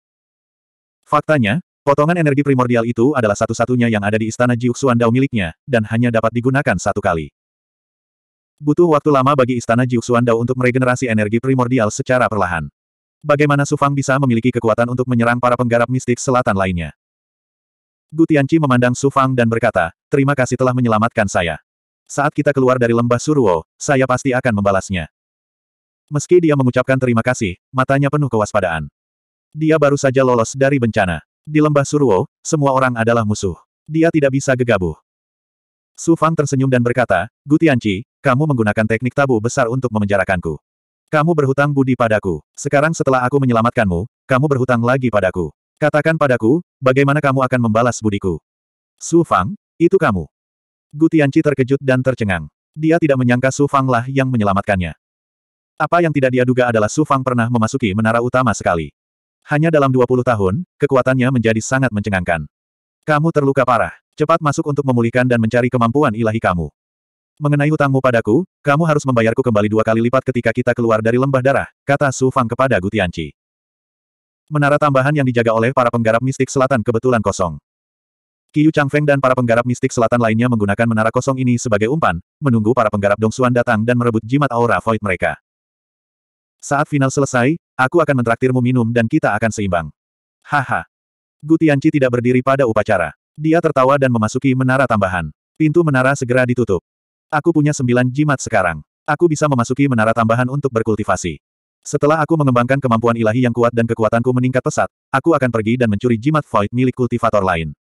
Faktanya, potongan energi primordial itu adalah satu-satunya yang ada di istana Jiuxuan Dao miliknya, dan hanya dapat digunakan satu kali. Butuh waktu lama bagi istana Jiuxuan Dao untuk meregenerasi energi primordial secara perlahan. Bagaimana Sufang bisa memiliki kekuatan untuk menyerang para penggarap mistik selatan lainnya? Gutianci memandang Sufang dan berkata, terima kasih telah menyelamatkan saya. Saat kita keluar dari lembah Suruo, saya pasti akan membalasnya. Meski dia mengucapkan terima kasih, matanya penuh kewaspadaan. Dia baru saja lolos dari bencana. Di lembah Suruo, semua orang adalah musuh. Dia tidak bisa gegabah. Su Fang tersenyum dan berkata, Gutianci, kamu menggunakan teknik tabu besar untuk memenjarakanku. Kamu berhutang budi padaku. Sekarang setelah aku menyelamatkanmu, kamu berhutang lagi padaku. Katakan padaku, bagaimana kamu akan membalas budiku. Su Fang, itu kamu. Gutianci terkejut dan tercengang. Dia tidak menyangka Su Fang lah yang menyelamatkannya. Apa yang tidak dia duga adalah Su Fang pernah memasuki menara utama sekali. Hanya dalam 20 tahun, kekuatannya menjadi sangat mencengangkan. Kamu terluka parah. Cepat masuk untuk memulihkan dan mencari kemampuan ilahi kamu. Mengenai hutangmu padaku, kamu harus membayarku kembali dua kali lipat ketika kita keluar dari lembah darah, kata Su Fang kepada Gutianci. Menara tambahan yang dijaga oleh para penggarap mistik selatan kebetulan kosong. Chang Feng dan para penggarap mistik selatan lainnya menggunakan menara kosong ini sebagai umpan, menunggu para penggarap Dongsuan datang dan merebut jimat aura void mereka. Saat final selesai, aku akan mentraktirmu minum dan kita akan seimbang. Haha. Gutianci tidak berdiri pada upacara. Dia tertawa dan memasuki menara tambahan. Pintu menara segera ditutup. Aku punya sembilan jimat sekarang. Aku bisa memasuki menara tambahan untuk berkultivasi. Setelah aku mengembangkan kemampuan ilahi yang kuat dan kekuatanku meningkat pesat, aku akan pergi dan mencuri jimat void milik kultivator lain.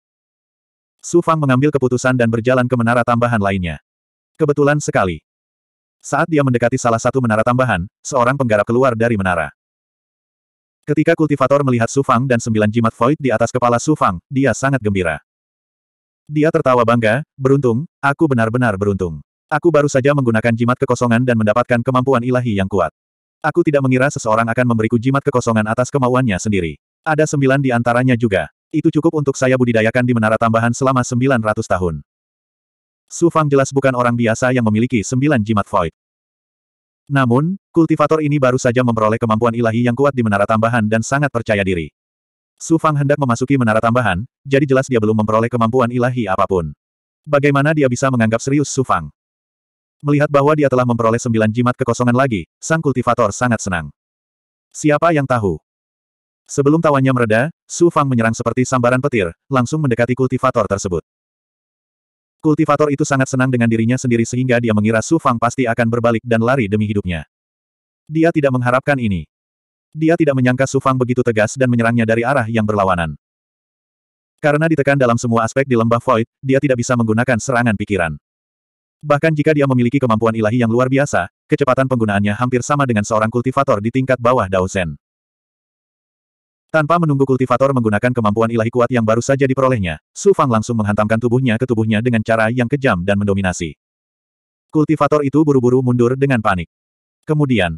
Su Fang mengambil keputusan dan berjalan ke menara tambahan lainnya. Kebetulan sekali, saat dia mendekati salah satu menara tambahan, seorang penggarap keluar dari menara. Ketika kultivator melihat Sufang dan sembilan jimat void di atas kepala Sufang, dia sangat gembira. Dia tertawa bangga, beruntung, aku benar-benar beruntung. Aku baru saja menggunakan jimat kekosongan dan mendapatkan kemampuan ilahi yang kuat. Aku tidak mengira seseorang akan memberiku jimat kekosongan atas kemauannya sendiri. Ada sembilan di antaranya juga. Itu cukup untuk saya budidayakan di menara tambahan selama 900 tahun. Su Fang jelas bukan orang biasa yang memiliki sembilan jimat void. Namun, kultivator ini baru saja memperoleh kemampuan ilahi yang kuat di menara tambahan dan sangat percaya diri. Su Fang hendak memasuki menara tambahan, jadi jelas dia belum memperoleh kemampuan ilahi apapun. Bagaimana dia bisa menganggap serius Su Fang? Melihat bahwa dia telah memperoleh sembilan jimat kekosongan lagi, sang kultivator sangat senang. Siapa yang tahu? Sebelum tawanya mereda, Su Fang menyerang seperti sambaran petir, langsung mendekati kultivator tersebut. Kultivator itu sangat senang dengan dirinya sendiri sehingga dia mengira Su Fang pasti akan berbalik dan lari demi hidupnya. Dia tidak mengharapkan ini. Dia tidak menyangka Su Fang begitu tegas dan menyerangnya dari arah yang berlawanan. Karena ditekan dalam semua aspek di lembah Void, dia tidak bisa menggunakan serangan pikiran. Bahkan jika dia memiliki kemampuan ilahi yang luar biasa, kecepatan penggunaannya hampir sama dengan seorang kultivator di tingkat bawah Dao Zen. Tanpa menunggu kultivator menggunakan kemampuan ilahi kuat yang baru saja diperolehnya, Su Fang langsung menghantamkan tubuhnya ke tubuhnya dengan cara yang kejam dan mendominasi. Kultivator itu buru-buru mundur dengan panik. Kemudian,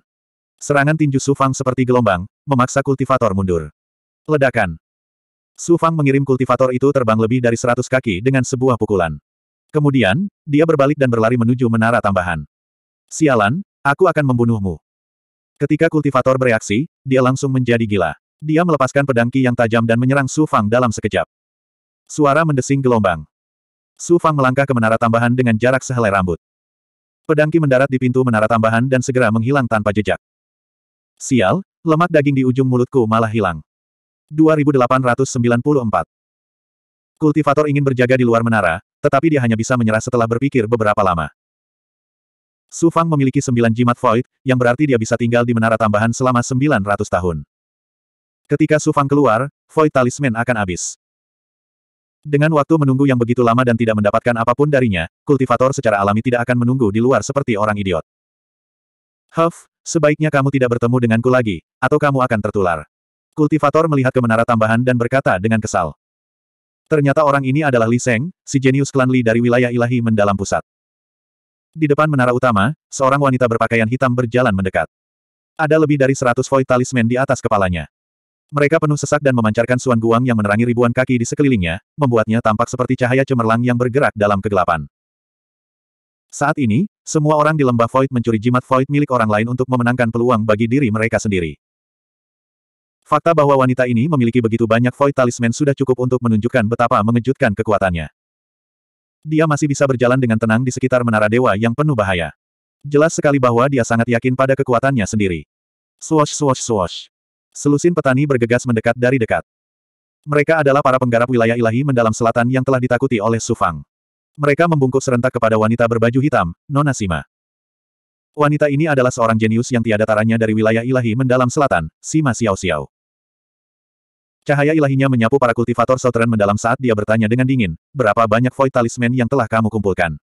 serangan tinju Su Fang seperti gelombang, memaksa kultivator mundur. Ledakan. Su Fang mengirim kultivator itu terbang lebih dari seratus kaki dengan sebuah pukulan. Kemudian, dia berbalik dan berlari menuju menara tambahan. Sialan, aku akan membunuhmu. Ketika kultivator bereaksi, dia langsung menjadi gila. Dia melepaskan pedang Qi yang tajam dan menyerang Su Fang dalam sekejap. Suara mendesing gelombang. Su Fang melangkah ke menara tambahan dengan jarak sehelai rambut. Pedang Qi mendarat di pintu menara tambahan dan segera menghilang tanpa jejak. Sial, lemak daging di ujung mulutku malah hilang. 2894 Kultivator ingin berjaga di luar menara, tetapi dia hanya bisa menyerah setelah berpikir beberapa lama. Su Fang memiliki sembilan jimat void, yang berarti dia bisa tinggal di menara tambahan selama sembilan ratus tahun. Ketika Sufang keluar, Void Talisman akan habis. Dengan waktu menunggu yang begitu lama dan tidak mendapatkan apapun darinya, kultivator secara alami tidak akan menunggu di luar seperti orang idiot. Huff, sebaiknya kamu tidak bertemu denganku lagi, atau kamu akan tertular. Kultivator melihat ke menara tambahan dan berkata dengan kesal. Ternyata orang ini adalah Li Seng, si jenius klan Li dari wilayah ilahi mendalam pusat. Di depan menara utama, seorang wanita berpakaian hitam berjalan mendekat. Ada lebih dari seratus void talisman di atas kepalanya. Mereka penuh sesak dan memancarkan suan guang yang menerangi ribuan kaki di sekelilingnya, membuatnya tampak seperti cahaya cemerlang yang bergerak dalam kegelapan. Saat ini, semua orang di lembah Void mencuri jimat Void milik orang lain untuk memenangkan peluang bagi diri mereka sendiri. Fakta bahwa wanita ini memiliki begitu banyak Void Talisman sudah cukup untuk menunjukkan betapa mengejutkan kekuatannya. Dia masih bisa berjalan dengan tenang di sekitar menara dewa yang penuh bahaya. Jelas sekali bahwa dia sangat yakin pada kekuatannya sendiri. Swosh swosh swosh. Selusin petani bergegas mendekat dari dekat. Mereka adalah para penggarap wilayah ilahi mendalam selatan yang telah ditakuti oleh Sufang. Mereka membungkuk serentak kepada wanita berbaju hitam, Nona Sima. Wanita ini adalah seorang jenius yang tiada taranya dari wilayah ilahi mendalam selatan, Sima Xiao Xiao. Cahaya ilahinya menyapu para kultivator Southern mendalam saat dia bertanya dengan dingin, berapa banyak void talisman yang telah kamu kumpulkan.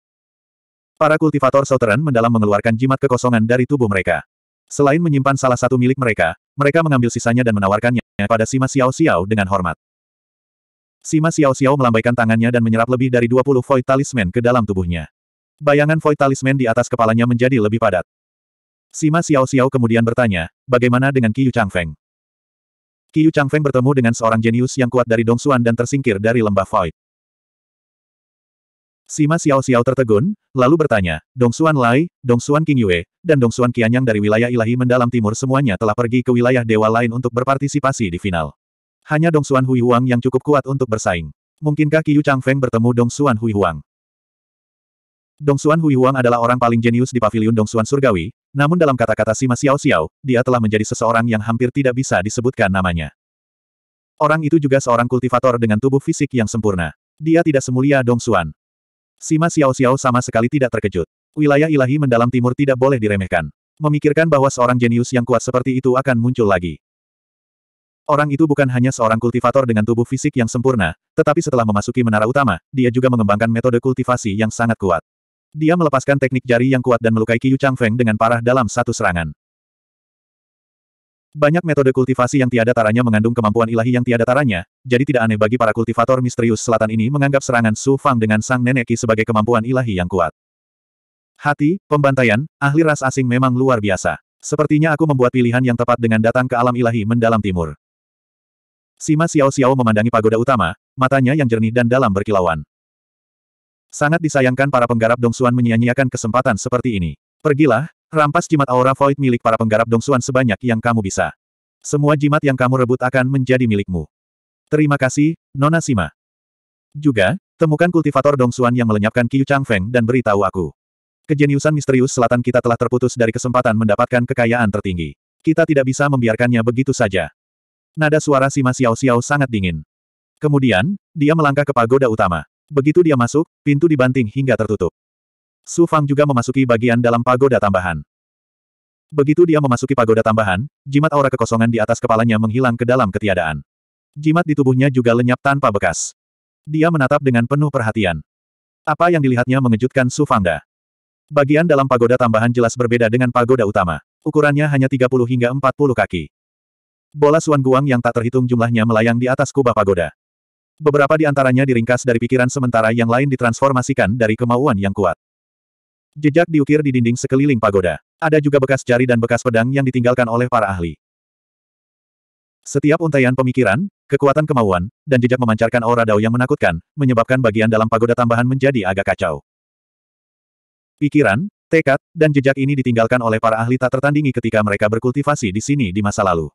Para kultivator Southern mendalam mengeluarkan jimat kekosongan dari tubuh mereka. Selain menyimpan salah satu milik mereka, mereka mengambil sisanya dan menawarkannya pada Sima Xiao Xiao dengan hormat. Sima Xiao Xiao melambaikan tangannya dan menyerap lebih dari 20 void talisman ke dalam tubuhnya. Bayangan void talisman di atas kepalanya menjadi lebih padat. Sima Xiao Xiao kemudian bertanya, bagaimana dengan Qiyu Changfeng? Qiyu Feng bertemu dengan seorang jenius yang kuat dari Dongsuan dan tersingkir dari lembah void. Sima Xiao Xiao tertegun, lalu bertanya, Dong Xuan Lai, Dong Xuan King Yue, dan Dong Xuan Qianyang dari wilayah ilahi mendalam timur semuanya telah pergi ke wilayah dewa lain untuk berpartisipasi di final. Hanya Dong Xuan Hui Huang yang cukup kuat untuk bersaing. Mungkinkah Qiyu Feng bertemu Dong Xuan Hui Huang? Dong Xuan Hui Huang adalah orang paling jenius di Paviliun Dong Xuan Surgawi, namun dalam kata-kata Sima Xiao Xiao, dia telah menjadi seseorang yang hampir tidak bisa disebutkan namanya. Orang itu juga seorang kultivator dengan tubuh fisik yang sempurna. Dia tidak semulia Dong Xuan. Sima Xiao Xiao sama sekali tidak terkejut. Wilayah ilahi mendalam timur tidak boleh diremehkan. Memikirkan bahwa seorang jenius yang kuat seperti itu akan muncul lagi. Orang itu bukan hanya seorang kultivator dengan tubuh fisik yang sempurna, tetapi setelah memasuki menara utama, dia juga mengembangkan metode kultivasi yang sangat kuat. Dia melepaskan teknik jari yang kuat dan melukai Qiyu Feng dengan parah dalam satu serangan. Banyak metode kultivasi yang tiada taranya mengandung kemampuan ilahi yang tiada taranya, jadi tidak aneh bagi para kultivator misterius selatan ini menganggap serangan Su Fang dengan sang nenek sebagai kemampuan ilahi yang kuat. Hati, pembantaian, ahli ras asing memang luar biasa. Sepertinya aku membuat pilihan yang tepat dengan datang ke alam ilahi mendalam timur. Sima Xiao Xiao memandangi pagoda utama, matanya yang jernih dan dalam berkilauan. Sangat disayangkan para penggarap Dongsuan menyia-nyiakan kesempatan seperti ini. Pergilah, Rampas jimat aura void milik para penggarap dongsuan sebanyak yang kamu bisa. Semua jimat yang kamu rebut akan menjadi milikmu. Terima kasih, Nona Sima. Juga, temukan kultivator dongsuan yang melenyapkan Qiu Feng dan beritahu aku. Kejeniusan misterius selatan kita telah terputus dari kesempatan mendapatkan kekayaan tertinggi. Kita tidak bisa membiarkannya begitu saja. Nada suara Sima Xiao Xiao sangat dingin. Kemudian, dia melangkah ke pagoda utama. Begitu dia masuk, pintu dibanting hingga tertutup. Su Fang juga memasuki bagian dalam pagoda tambahan. Begitu dia memasuki pagoda tambahan, jimat aura kekosongan di atas kepalanya menghilang ke dalam ketiadaan. Jimat di tubuhnya juga lenyap tanpa bekas. Dia menatap dengan penuh perhatian. Apa yang dilihatnya mengejutkan Su Fangda. Bagian dalam pagoda tambahan jelas berbeda dengan pagoda utama. Ukurannya hanya 30 hingga 40 kaki. Bola Suan Guang yang tak terhitung jumlahnya melayang di atas kubah pagoda. Beberapa di antaranya diringkas dari pikiran sementara yang lain ditransformasikan dari kemauan yang kuat. Jejak diukir di dinding sekeliling pagoda. Ada juga bekas jari dan bekas pedang yang ditinggalkan oleh para ahli. Setiap untaian pemikiran, kekuatan kemauan, dan jejak memancarkan aura dao yang menakutkan, menyebabkan bagian dalam pagoda tambahan menjadi agak kacau. Pikiran, tekad, dan jejak ini ditinggalkan oleh para ahli tak tertandingi ketika mereka berkultivasi di sini di masa lalu.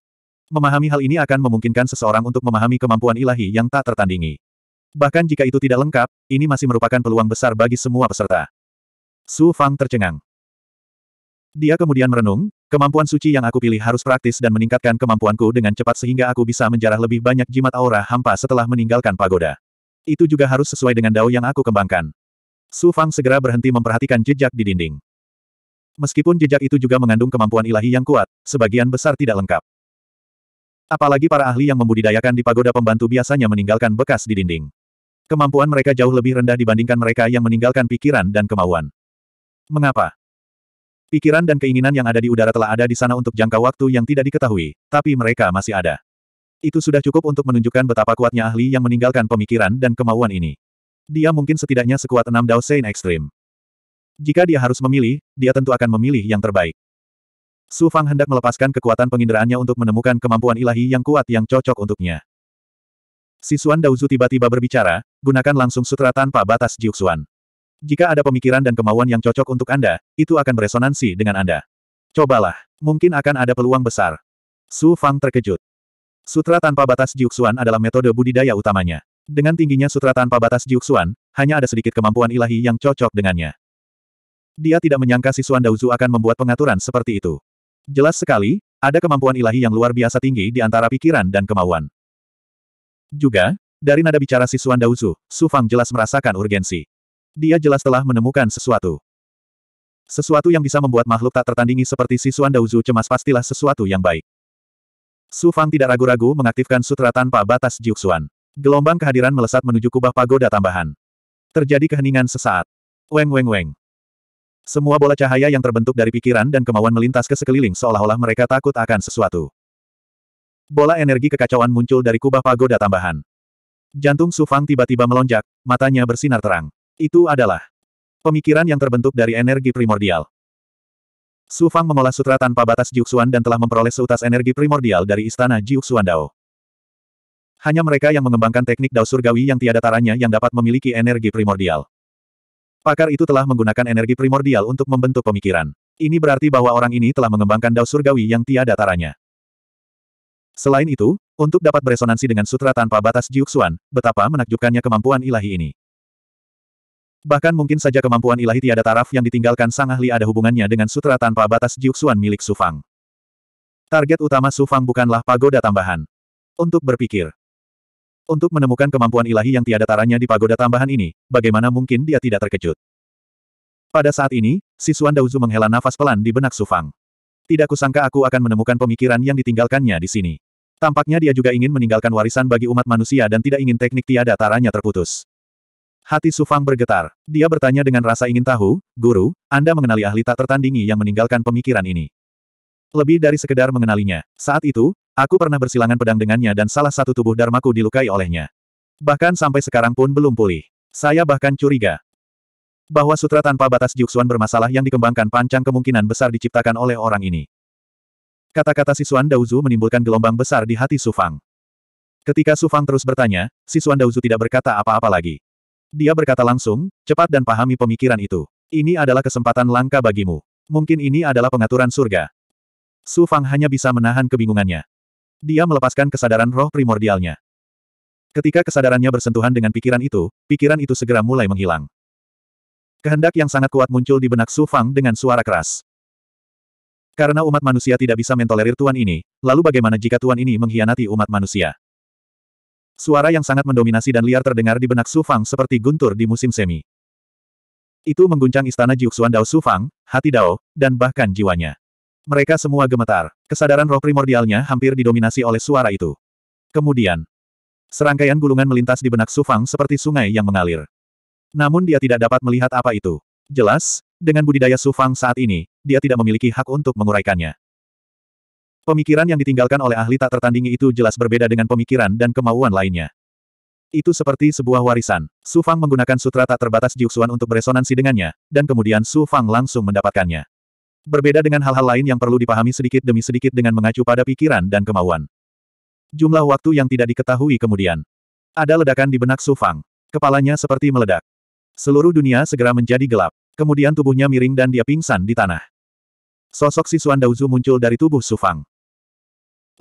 Memahami hal ini akan memungkinkan seseorang untuk memahami kemampuan ilahi yang tak tertandingi. Bahkan jika itu tidak lengkap, ini masih merupakan peluang besar bagi semua peserta. Su Fang tercengang. Dia kemudian merenung, kemampuan suci yang aku pilih harus praktis dan meningkatkan kemampuanku dengan cepat sehingga aku bisa menjarah lebih banyak jimat aura hampa setelah meninggalkan pagoda. Itu juga harus sesuai dengan dao yang aku kembangkan. Su Fang segera berhenti memperhatikan jejak di dinding. Meskipun jejak itu juga mengandung kemampuan ilahi yang kuat, sebagian besar tidak lengkap. Apalagi para ahli yang membudidayakan di pagoda pembantu biasanya meninggalkan bekas di dinding. Kemampuan mereka jauh lebih rendah dibandingkan mereka yang meninggalkan pikiran dan kemauan. Mengapa? Pikiran dan keinginan yang ada di udara telah ada di sana untuk jangka waktu yang tidak diketahui, tapi mereka masih ada. Itu sudah cukup untuk menunjukkan betapa kuatnya ahli yang meninggalkan pemikiran dan kemauan ini. Dia mungkin setidaknya sekuat enam Dao Sein Ekstrim. Jika dia harus memilih, dia tentu akan memilih yang terbaik. Su Fang hendak melepaskan kekuatan penginderaannya untuk menemukan kemampuan ilahi yang kuat yang cocok untuknya. Sisuan Dao tiba-tiba berbicara, gunakan langsung sutra tanpa batas Jiuxuan. Jika ada pemikiran dan kemauan yang cocok untuk Anda, itu akan beresonansi dengan Anda. Cobalah, mungkin akan ada peluang besar. Su Fang terkejut. Sutra tanpa batas Jiuxuan adalah metode budidaya utamanya. Dengan tingginya sutra tanpa batas Jiuxuan, hanya ada sedikit kemampuan ilahi yang cocok dengannya. Dia tidak menyangka Si Suan Daozu akan membuat pengaturan seperti itu. Jelas sekali, ada kemampuan ilahi yang luar biasa tinggi di antara pikiran dan kemauan. Juga, dari nada bicara Si Suan Daozu, Su Fang jelas merasakan urgensi. Dia jelas telah menemukan sesuatu. Sesuatu yang bisa membuat makhluk tak tertandingi seperti Sisuan Dauzu cemas pastilah sesuatu yang baik. Su Fang tidak ragu-ragu mengaktifkan sutra tanpa batas Jiuxuan. Gelombang kehadiran melesat menuju kubah pagoda tambahan. Terjadi keheningan sesaat. Weng weng weng. Semua bola cahaya yang terbentuk dari pikiran dan kemauan melintas ke sekeliling seolah-olah mereka takut akan sesuatu. Bola energi kekacauan muncul dari kubah pagoda tambahan. Jantung Su Fang tiba-tiba melonjak, matanya bersinar terang. Itu adalah pemikiran yang terbentuk dari energi primordial. Su Fang mengolah sutra tanpa batas Jiuxuan dan telah memperoleh seutas energi primordial dari istana Jiuxuan Dao. Hanya mereka yang mengembangkan teknik Dao Surgawi yang tiada taranya yang dapat memiliki energi primordial. Pakar itu telah menggunakan energi primordial untuk membentuk pemikiran. Ini berarti bahwa orang ini telah mengembangkan Dao Surgawi yang tiada taranya. Selain itu, untuk dapat beresonansi dengan sutra tanpa batas Jiuxuan, betapa menakjubkannya kemampuan ilahi ini. Bahkan mungkin saja kemampuan ilahi tiada taraf yang ditinggalkan Sang Ahli ada hubungannya dengan sutra tanpa batas jiuksuan milik Sufang. Target utama Sufang bukanlah pagoda tambahan. Untuk berpikir. Untuk menemukan kemampuan ilahi yang tiada taranya di pagoda tambahan ini, bagaimana mungkin dia tidak terkejut? Pada saat ini, Sisuan Dauzu menghela nafas pelan di benak Sufang. Tidak kusangka aku akan menemukan pemikiran yang ditinggalkannya di sini. Tampaknya dia juga ingin meninggalkan warisan bagi umat manusia dan tidak ingin teknik tiada taranya terputus. Hati Sufang bergetar. Dia bertanya dengan rasa ingin tahu, Guru, Anda mengenali ahli tak tertandingi yang meninggalkan pemikiran ini. Lebih dari sekedar mengenalinya. Saat itu, aku pernah bersilangan pedang dengannya dan salah satu tubuh darmaku dilukai olehnya. Bahkan sampai sekarang pun belum pulih. Saya bahkan curiga, bahwa sutra tanpa batas Xuan bermasalah yang dikembangkan Panjang kemungkinan besar diciptakan oleh orang ini. Kata-kata Sisuan Dauzu menimbulkan gelombang besar di hati Sufang. Ketika Sufang terus bertanya, Sisuan Dauzu tidak berkata apa-apa lagi. Dia berkata langsung, cepat dan pahami pemikiran itu. Ini adalah kesempatan langka bagimu. Mungkin ini adalah pengaturan surga. Su Fang hanya bisa menahan kebingungannya. Dia melepaskan kesadaran roh primordialnya. Ketika kesadarannya bersentuhan dengan pikiran itu, pikiran itu segera mulai menghilang. Kehendak yang sangat kuat muncul di benak Su Fang dengan suara keras. Karena umat manusia tidak bisa mentolerir Tuan ini, lalu bagaimana jika Tuan ini mengkhianati umat manusia? Suara yang sangat mendominasi dan liar terdengar di benak Su Fang seperti guntur di musim semi. Itu mengguncang istana Jiuxuan Dao Su Fang, hati Dao, dan bahkan jiwanya. Mereka semua gemetar. Kesadaran roh primordialnya hampir didominasi oleh suara itu. Kemudian, serangkaian gulungan melintas di benak Su Fang seperti sungai yang mengalir. Namun dia tidak dapat melihat apa itu. Jelas, dengan budidaya Su Fang saat ini, dia tidak memiliki hak untuk menguraikannya. Pemikiran yang ditinggalkan oleh ahli tak tertandingi itu jelas berbeda dengan pemikiran dan kemauan lainnya. Itu seperti sebuah warisan. Su Fang menggunakan sutra tak terbatas Jiuxuan untuk beresonansi dengannya, dan kemudian Su Fang langsung mendapatkannya. Berbeda dengan hal-hal lain yang perlu dipahami sedikit demi sedikit dengan mengacu pada pikiran dan kemauan. Jumlah waktu yang tidak diketahui kemudian. Ada ledakan di benak Su Fang. Kepalanya seperti meledak. Seluruh dunia segera menjadi gelap. Kemudian tubuhnya miring dan dia pingsan di tanah. Sosok Sisuan Daozu muncul dari tubuh Su Fang.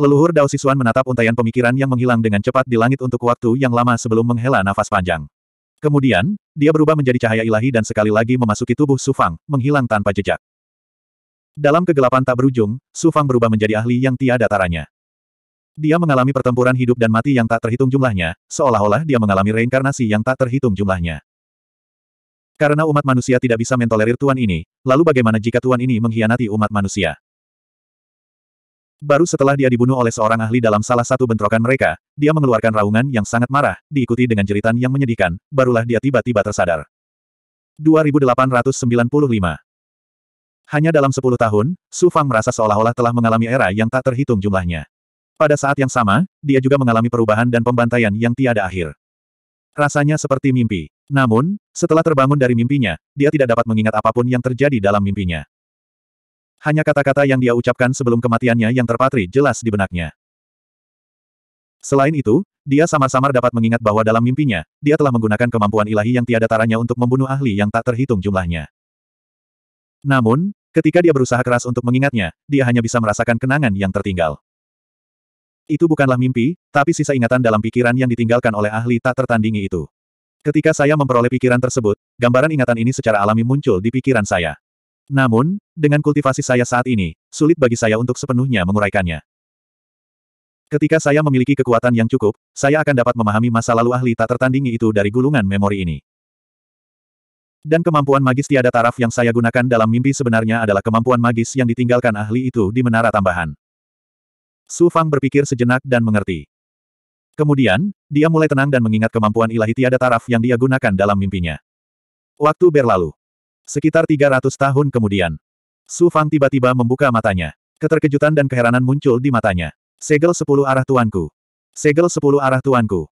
Leluhur Dao Sisuan menatap untaian pemikiran yang menghilang dengan cepat di langit untuk waktu yang lama sebelum menghela nafas panjang. Kemudian, dia berubah menjadi cahaya ilahi dan sekali lagi memasuki tubuh Sufang, menghilang tanpa jejak. Dalam kegelapan tak berujung, Sufang berubah menjadi ahli yang tiada taranya. Dia mengalami pertempuran hidup dan mati yang tak terhitung jumlahnya, seolah-olah dia mengalami reinkarnasi yang tak terhitung jumlahnya. Karena umat manusia tidak bisa mentolerir Tuan ini, lalu bagaimana jika Tuan ini mengkhianati umat manusia? Baru setelah dia dibunuh oleh seorang ahli dalam salah satu bentrokan mereka, dia mengeluarkan raungan yang sangat marah, diikuti dengan jeritan yang menyedihkan, barulah dia tiba-tiba tersadar. 2895 Hanya dalam 10 tahun, Su Fang merasa seolah-olah telah mengalami era yang tak terhitung jumlahnya. Pada saat yang sama, dia juga mengalami perubahan dan pembantaian yang tiada akhir. Rasanya seperti mimpi. Namun, setelah terbangun dari mimpinya, dia tidak dapat mengingat apapun yang terjadi dalam mimpinya. Hanya kata-kata yang dia ucapkan sebelum kematiannya yang terpatri jelas di benaknya. Selain itu, dia samar-samar dapat mengingat bahwa dalam mimpinya, dia telah menggunakan kemampuan ilahi yang tiada taranya untuk membunuh ahli yang tak terhitung jumlahnya. Namun, ketika dia berusaha keras untuk mengingatnya, dia hanya bisa merasakan kenangan yang tertinggal. Itu bukanlah mimpi, tapi sisa ingatan dalam pikiran yang ditinggalkan oleh ahli tak tertandingi itu. Ketika saya memperoleh pikiran tersebut, gambaran ingatan ini secara alami muncul di pikiran saya. Namun, dengan kultivasi saya saat ini, sulit bagi saya untuk sepenuhnya menguraikannya. Ketika saya memiliki kekuatan yang cukup, saya akan dapat memahami masa lalu ahli tak tertandingi itu dari gulungan memori ini. Dan kemampuan magis tiada taraf yang saya gunakan dalam mimpi sebenarnya adalah kemampuan magis yang ditinggalkan ahli itu di menara tambahan. Su Fang berpikir sejenak dan mengerti. Kemudian, dia mulai tenang dan mengingat kemampuan ilahi tiada taraf yang dia gunakan dalam mimpinya. Waktu berlalu. Sekitar 300 tahun kemudian, Su Fang tiba-tiba membuka matanya. Keterkejutan dan keheranan muncul di matanya. Segel 10 arah tuanku. Segel 10 arah tuanku.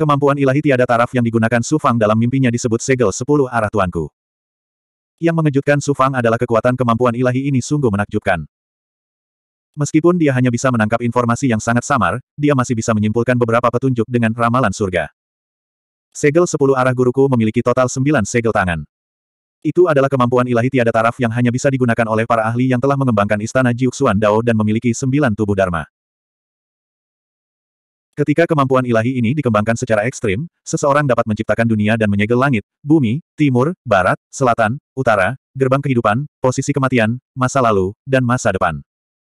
Kemampuan ilahi tiada taraf yang digunakan Su Fang dalam mimpinya disebut segel 10 arah tuanku. Yang mengejutkan Su Fang adalah kekuatan kemampuan ilahi ini sungguh menakjubkan. Meskipun dia hanya bisa menangkap informasi yang sangat samar, dia masih bisa menyimpulkan beberapa petunjuk dengan ramalan surga. Segel 10 arah guruku memiliki total 9 segel tangan. Itu adalah kemampuan ilahi tiada taraf yang hanya bisa digunakan oleh para ahli yang telah mengembangkan istana Jiuxuan Dao dan memiliki sembilan tubuh Dharma. Ketika kemampuan ilahi ini dikembangkan secara ekstrim, seseorang dapat menciptakan dunia dan menyegel langit, bumi, timur, barat, selatan, utara, gerbang kehidupan, posisi kematian, masa lalu, dan masa depan.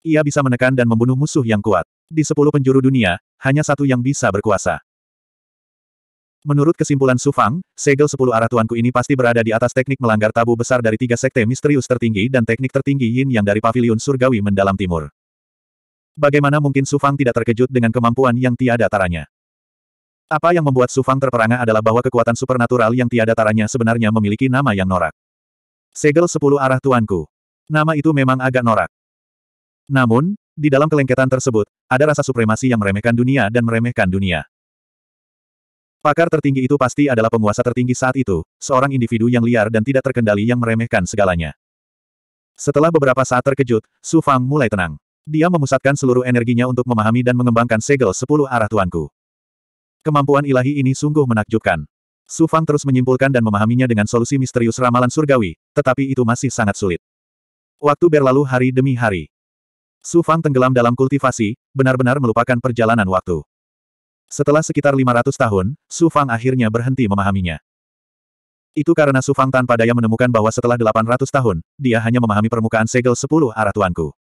Ia bisa menekan dan membunuh musuh yang kuat. Di sepuluh penjuru dunia, hanya satu yang bisa berkuasa. Menurut kesimpulan Su Fang, segel sepuluh arah tuanku ini pasti berada di atas teknik melanggar tabu besar dari tiga sekte misterius tertinggi dan teknik tertinggi yin yang dari pavilion surgawi mendalam timur. Bagaimana mungkin Su Fang tidak terkejut dengan kemampuan yang tiada taranya? Apa yang membuat Su Fang terperangah adalah bahwa kekuatan supernatural yang tiada taranya sebenarnya memiliki nama yang norak. Segel sepuluh arah tuanku. Nama itu memang agak norak. Namun, di dalam kelengketan tersebut, ada rasa supremasi yang meremehkan dunia dan meremehkan dunia. Pakar tertinggi itu pasti adalah penguasa tertinggi saat itu, seorang individu yang liar dan tidak terkendali yang meremehkan segalanya. Setelah beberapa saat terkejut, Su Fang mulai tenang. Dia memusatkan seluruh energinya untuk memahami dan mengembangkan segel sepuluh arah tuanku. Kemampuan ilahi ini sungguh menakjubkan. Su Fang terus menyimpulkan dan memahaminya dengan solusi misterius ramalan surgawi, tetapi itu masih sangat sulit. Waktu berlalu hari demi hari. Su Fang tenggelam dalam kultivasi, benar-benar melupakan perjalanan waktu. Setelah sekitar 500 tahun, Su Fang akhirnya berhenti memahaminya. Itu karena Su Fang tanpa daya menemukan bahwa setelah 800 tahun, dia hanya memahami permukaan segel 10 arah tuanku.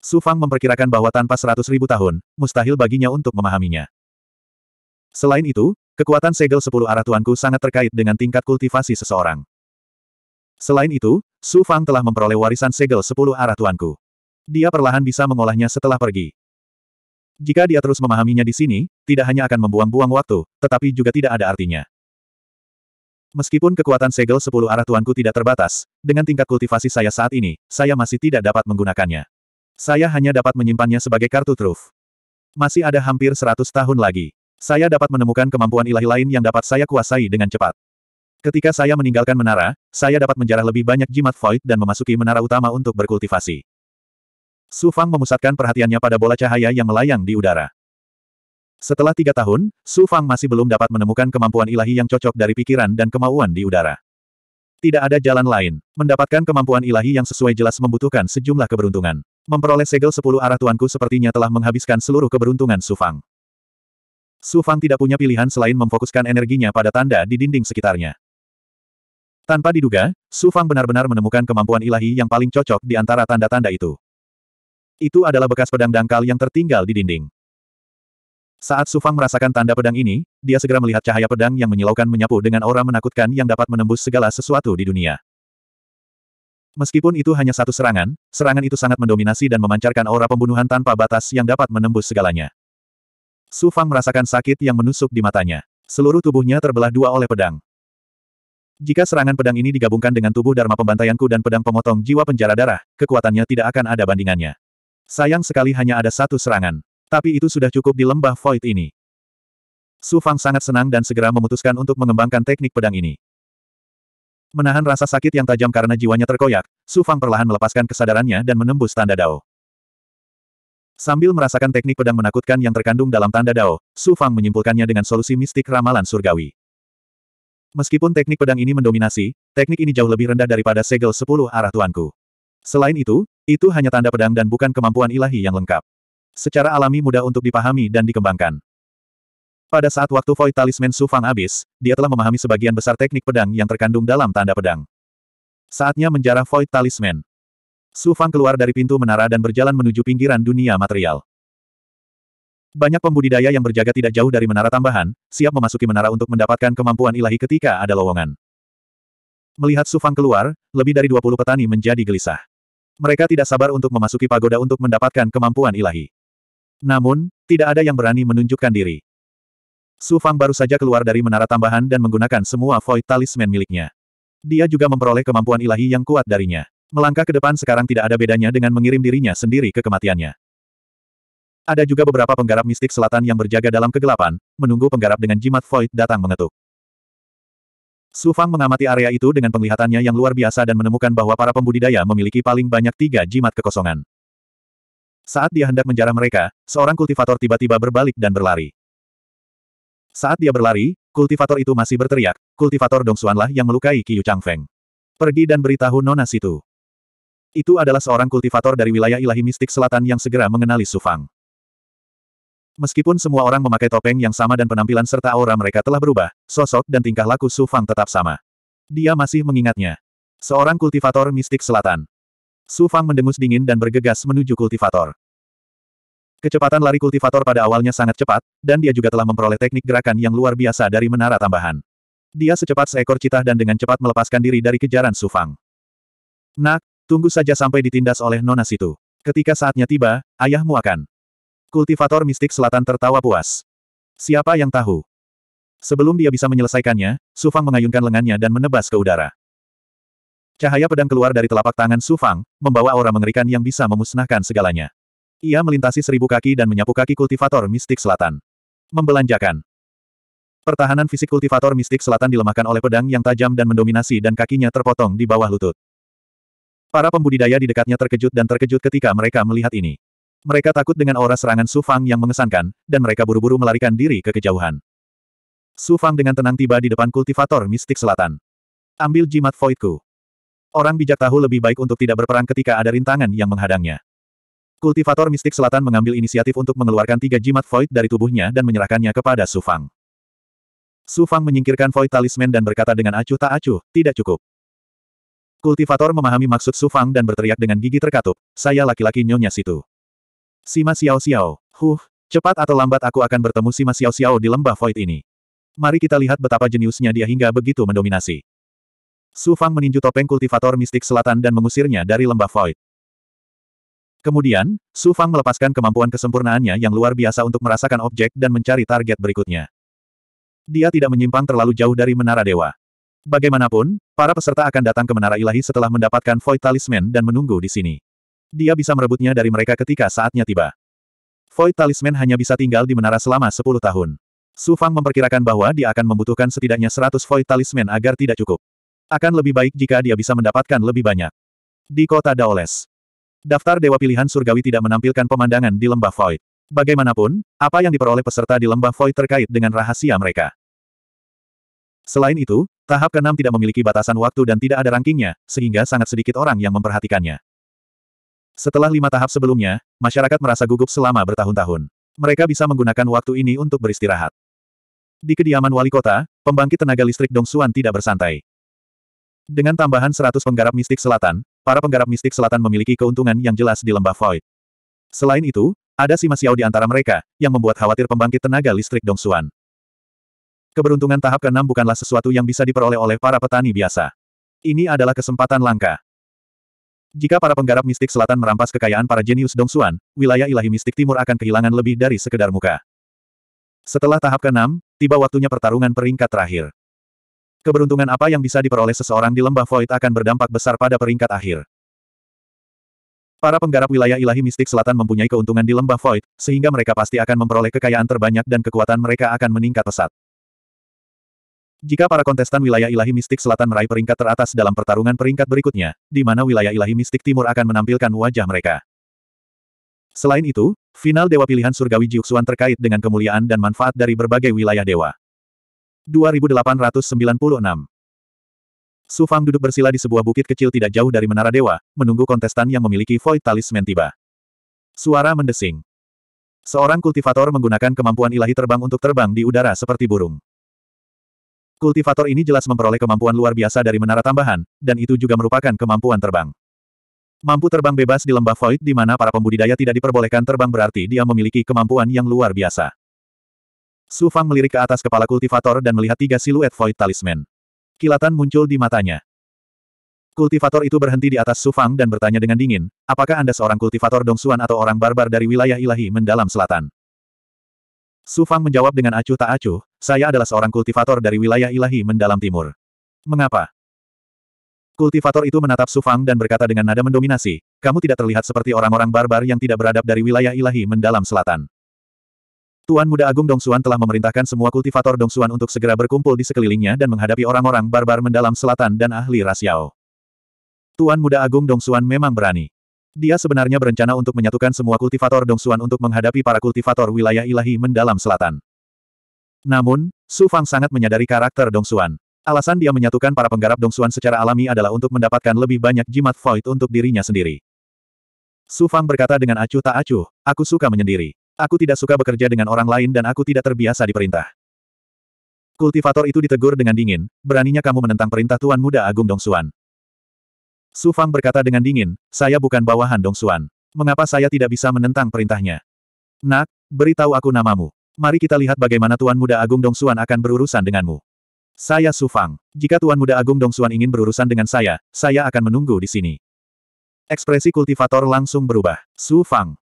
Su Fang memperkirakan bahwa tanpa 100 ribu tahun, mustahil baginya untuk memahaminya. Selain itu, kekuatan segel 10 arah tuanku sangat terkait dengan tingkat kultivasi seseorang. Selain itu, Su Fang telah memperoleh warisan segel 10 arah tuanku. Dia perlahan bisa mengolahnya setelah pergi. Jika dia terus memahaminya di sini, tidak hanya akan membuang-buang waktu, tetapi juga tidak ada artinya. Meskipun kekuatan segel sepuluh arah tuanku tidak terbatas, dengan tingkat kultivasi saya saat ini, saya masih tidak dapat menggunakannya. Saya hanya dapat menyimpannya sebagai kartu truf. Masih ada hampir seratus tahun lagi. Saya dapat menemukan kemampuan ilahi lain yang dapat saya kuasai dengan cepat. Ketika saya meninggalkan menara, saya dapat menjarah lebih banyak jimat void dan memasuki menara utama untuk berkultivasi. Su Fang memusatkan perhatiannya pada bola cahaya yang melayang di udara. Setelah tiga tahun, Su Fang masih belum dapat menemukan kemampuan ilahi yang cocok dari pikiran dan kemauan di udara. Tidak ada jalan lain. Mendapatkan kemampuan ilahi yang sesuai jelas membutuhkan sejumlah keberuntungan. Memperoleh segel sepuluh arah tuanku sepertinya telah menghabiskan seluruh keberuntungan Su Fang. Su Fang tidak punya pilihan selain memfokuskan energinya pada tanda di dinding sekitarnya. Tanpa diduga, Su Fang benar-benar menemukan kemampuan ilahi yang paling cocok di antara tanda-tanda itu. Itu adalah bekas pedang dangkal yang tertinggal di dinding. Saat Sufang merasakan tanda pedang ini, dia segera melihat cahaya pedang yang menyilaukan menyapu dengan aura menakutkan yang dapat menembus segala sesuatu di dunia. Meskipun itu hanya satu serangan, serangan itu sangat mendominasi dan memancarkan aura pembunuhan tanpa batas yang dapat menembus segalanya. Sufang merasakan sakit yang menusuk di matanya. Seluruh tubuhnya terbelah dua oleh pedang. Jika serangan pedang ini digabungkan dengan tubuh Dharma Pembantaianku dan pedang pemotong jiwa penjara darah, kekuatannya tidak akan ada bandingannya. Sayang sekali hanya ada satu serangan. Tapi itu sudah cukup di lembah void ini. Su Fang sangat senang dan segera memutuskan untuk mengembangkan teknik pedang ini. Menahan rasa sakit yang tajam karena jiwanya terkoyak, Su Fang perlahan melepaskan kesadarannya dan menembus tanda dao. Sambil merasakan teknik pedang menakutkan yang terkandung dalam tanda dao, Su Fang menyimpulkannya dengan solusi mistik ramalan surgawi. Meskipun teknik pedang ini mendominasi, teknik ini jauh lebih rendah daripada segel 10 arah tuanku. Selain itu, itu hanya tanda pedang dan bukan kemampuan ilahi yang lengkap. Secara alami mudah untuk dipahami dan dikembangkan. Pada saat waktu void talisman Sufang habis, dia telah memahami sebagian besar teknik pedang yang terkandung dalam tanda pedang. Saatnya menjarah void talisman. Sufang keluar dari pintu menara dan berjalan menuju pinggiran dunia material. Banyak pembudidaya yang berjaga tidak jauh dari menara tambahan, siap memasuki menara untuk mendapatkan kemampuan ilahi ketika ada lowongan. Melihat Sufang keluar, lebih dari 20 petani menjadi gelisah. Mereka tidak sabar untuk memasuki pagoda untuk mendapatkan kemampuan ilahi. Namun, tidak ada yang berani menunjukkan diri. Su Fang baru saja keluar dari menara tambahan dan menggunakan semua void talisman miliknya. Dia juga memperoleh kemampuan ilahi yang kuat darinya. Melangkah ke depan sekarang tidak ada bedanya dengan mengirim dirinya sendiri ke kematiannya. Ada juga beberapa penggarap mistik selatan yang berjaga dalam kegelapan, menunggu penggarap dengan jimat void datang mengetuk. Su Fang mengamati area itu dengan penglihatannya yang luar biasa dan menemukan bahwa para pembudidaya memiliki paling banyak tiga jimat kekosongan. Saat dia hendak menjarah mereka, seorang kultivator tiba-tiba berbalik dan berlari. Saat dia berlari, kultivator itu masih berteriak, kultivator Dong Suanlah yang melukai Qiyu Feng. Pergi dan beritahu Nona situ. Itu adalah seorang kultivator dari wilayah ilahi mistik selatan yang segera mengenali Su Fang. Meskipun semua orang memakai topeng yang sama dan penampilan serta aura mereka telah berubah, sosok dan tingkah laku Su Fang tetap sama. Dia masih mengingatnya. Seorang kultivator mistik selatan. Su Fang mendengus dingin dan bergegas menuju kultivator. Kecepatan lari kultivator pada awalnya sangat cepat, dan dia juga telah memperoleh teknik gerakan yang luar biasa dari menara tambahan. Dia secepat seekor citah dan dengan cepat melepaskan diri dari kejaran Su Fang. Nak, tunggu saja sampai ditindas oleh nona situ. Ketika saatnya tiba, ayahmu akan. Kultivator mistik selatan tertawa puas. Siapa yang tahu? Sebelum dia bisa menyelesaikannya, Sufang mengayunkan lengannya dan menebas ke udara. Cahaya pedang keluar dari telapak tangan Sufang, membawa aura mengerikan yang bisa memusnahkan segalanya. Ia melintasi seribu kaki dan menyapu kaki kultivator mistik selatan. Membelanjakan. Pertahanan fisik kultivator mistik selatan dilemahkan oleh pedang yang tajam dan mendominasi dan kakinya terpotong di bawah lutut. Para pembudidaya di dekatnya terkejut dan terkejut ketika mereka melihat ini. Mereka takut dengan aura serangan Su Fang yang mengesankan, dan mereka buru-buru melarikan diri ke kejauhan. Su Fang dengan tenang tiba di depan kultivator mistik selatan. Ambil jimat voidku. Orang bijak tahu lebih baik untuk tidak berperang ketika ada rintangan yang menghadangnya. Kultivator mistik selatan mengambil inisiatif untuk mengeluarkan tiga jimat void dari tubuhnya dan menyerahkannya kepada Su Fang. Su Fang menyingkirkan void talisman dan berkata dengan acuh tak acuh, tidak cukup. Kultivator memahami maksud Su Fang dan berteriak dengan gigi terkatup, saya laki-laki nyonya situ. Sima Xiao Xiao, huh, cepat atau lambat aku akan bertemu Sima Xiao Xiao di lembah void ini. Mari kita lihat betapa jeniusnya dia hingga begitu mendominasi. Su Fang meninju topeng kultivator mistik selatan dan mengusirnya dari lembah void. Kemudian, Su Fang melepaskan kemampuan kesempurnaannya yang luar biasa untuk merasakan objek dan mencari target berikutnya. Dia tidak menyimpang terlalu jauh dari Menara Dewa. Bagaimanapun, para peserta akan datang ke Menara Ilahi setelah mendapatkan Void Talisman dan menunggu di sini. Dia bisa merebutnya dari mereka ketika saatnya tiba. Void Talisman hanya bisa tinggal di menara selama 10 tahun. Su Fang memperkirakan bahwa dia akan membutuhkan setidaknya 100 Void Talisman agar tidak cukup. Akan lebih baik jika dia bisa mendapatkan lebih banyak. Di kota Daoles. Daftar Dewa Pilihan Surgawi tidak menampilkan pemandangan di lembah Void. Bagaimanapun, apa yang diperoleh peserta di lembah Void terkait dengan rahasia mereka. Selain itu, tahap ke-6 tidak memiliki batasan waktu dan tidak ada rankingnya, sehingga sangat sedikit orang yang memperhatikannya. Setelah lima tahap sebelumnya, masyarakat merasa gugup selama bertahun-tahun. Mereka bisa menggunakan waktu ini untuk beristirahat. Di kediaman wali kota, pembangkit tenaga listrik Dong Xuan tidak bersantai. Dengan tambahan 100 penggarap mistik selatan, para penggarap mistik selatan memiliki keuntungan yang jelas di lembah void. Selain itu, ada si Masiao di antara mereka, yang membuat khawatir pembangkit tenaga listrik Dong Xuan. Keberuntungan tahap ke-6 bukanlah sesuatu yang bisa diperoleh oleh para petani biasa. Ini adalah kesempatan langka. Jika para penggarap mistik selatan merampas kekayaan para jenius Dong Dongsuan, wilayah ilahi mistik timur akan kehilangan lebih dari sekedar muka. Setelah tahap ke-6, tiba waktunya pertarungan peringkat terakhir. Keberuntungan apa yang bisa diperoleh seseorang di lembah Void akan berdampak besar pada peringkat akhir. Para penggarap wilayah ilahi mistik selatan mempunyai keuntungan di lembah Void, sehingga mereka pasti akan memperoleh kekayaan terbanyak dan kekuatan mereka akan meningkat pesat. Jika para kontestan wilayah ilahi mistik selatan meraih peringkat teratas dalam pertarungan peringkat berikutnya, di mana wilayah ilahi mistik timur akan menampilkan wajah mereka. Selain itu, final Dewa Pilihan Surgawi Jiuxuan terkait dengan kemuliaan dan manfaat dari berbagai wilayah dewa. 2896 Su Fang duduk bersila di sebuah bukit kecil tidak jauh dari Menara Dewa, menunggu kontestan yang memiliki Void Talisman tiba. Suara mendesing. Seorang kultivator menggunakan kemampuan ilahi terbang untuk terbang di udara seperti burung. Kultivator ini jelas memperoleh kemampuan luar biasa dari menara tambahan, dan itu juga merupakan kemampuan terbang. Mampu terbang bebas di lembah void di mana para pembudidaya tidak diperbolehkan terbang berarti dia memiliki kemampuan yang luar biasa. Su Fang melirik ke atas kepala kultivator dan melihat tiga siluet void talisman. Kilatan muncul di matanya. Kultivator itu berhenti di atas Su Fang dan bertanya dengan dingin, apakah Anda seorang kultivator Dong Dongsuan atau orang barbar dari wilayah ilahi mendalam selatan? Su Fang menjawab dengan acuh tak acuh, saya adalah seorang kultivator dari wilayah ilahi mendalam timur. Mengapa? Kultivator itu menatap Su Fang dan berkata dengan nada mendominasi, kamu tidak terlihat seperti orang-orang barbar yang tidak beradab dari wilayah ilahi mendalam selatan. Tuan Muda Agung Dong Dongsuan telah memerintahkan semua kultivator Dong Dongsuan untuk segera berkumpul di sekelilingnya dan menghadapi orang-orang barbar mendalam selatan dan ahli rasiao. Tuan Muda Agung Dong Dongsuan memang berani. Dia sebenarnya berencana untuk menyatukan semua kultivator Dong Dongsuan untuk menghadapi para kultivator wilayah ilahi mendalam selatan. Namun, Su Fang sangat menyadari karakter Dong Dongsuan. Alasan dia menyatukan para penggarap Dong Dongsuan secara alami adalah untuk mendapatkan lebih banyak jimat void untuk dirinya sendiri. Su Fang berkata dengan acuh tak acuh, aku suka menyendiri. Aku tidak suka bekerja dengan orang lain dan aku tidak terbiasa diperintah. Kultivator itu ditegur dengan dingin, beraninya kamu menentang perintah Tuan Muda Agung Dong Dongsuan. Su Fang berkata dengan dingin, saya bukan bawahan Dong Xuan. Mengapa saya tidak bisa menentang perintahnya? Nak, beritahu aku namamu. Mari kita lihat bagaimana Tuan Muda Agung Dong Xuan akan berurusan denganmu. Saya Su Fang. Jika Tuan Muda Agung Dong Xuan ingin berurusan dengan saya, saya akan menunggu di sini. Ekspresi kultivator langsung berubah. Su Fang.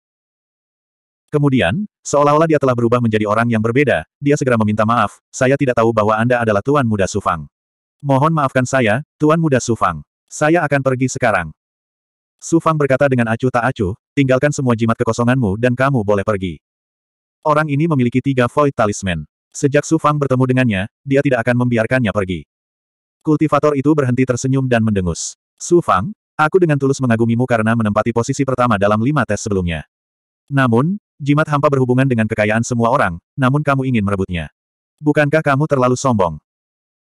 Kemudian, seolah-olah dia telah berubah menjadi orang yang berbeda, dia segera meminta maaf, saya tidak tahu bahwa Anda adalah Tuan Muda Su Fang. Mohon maafkan saya, Tuan Muda Su Fang. Saya akan pergi sekarang. Su Fang berkata dengan acuh tak acuh, tinggalkan semua jimat kekosonganmu dan kamu boleh pergi. Orang ini memiliki tiga void talisman. Sejak Su Fang bertemu dengannya, dia tidak akan membiarkannya pergi. Kultivator itu berhenti tersenyum dan mendengus. Su Fang, aku dengan tulus mengagumimu karena menempati posisi pertama dalam lima tes sebelumnya. Namun, jimat hampa berhubungan dengan kekayaan semua orang, namun kamu ingin merebutnya. Bukankah kamu terlalu sombong?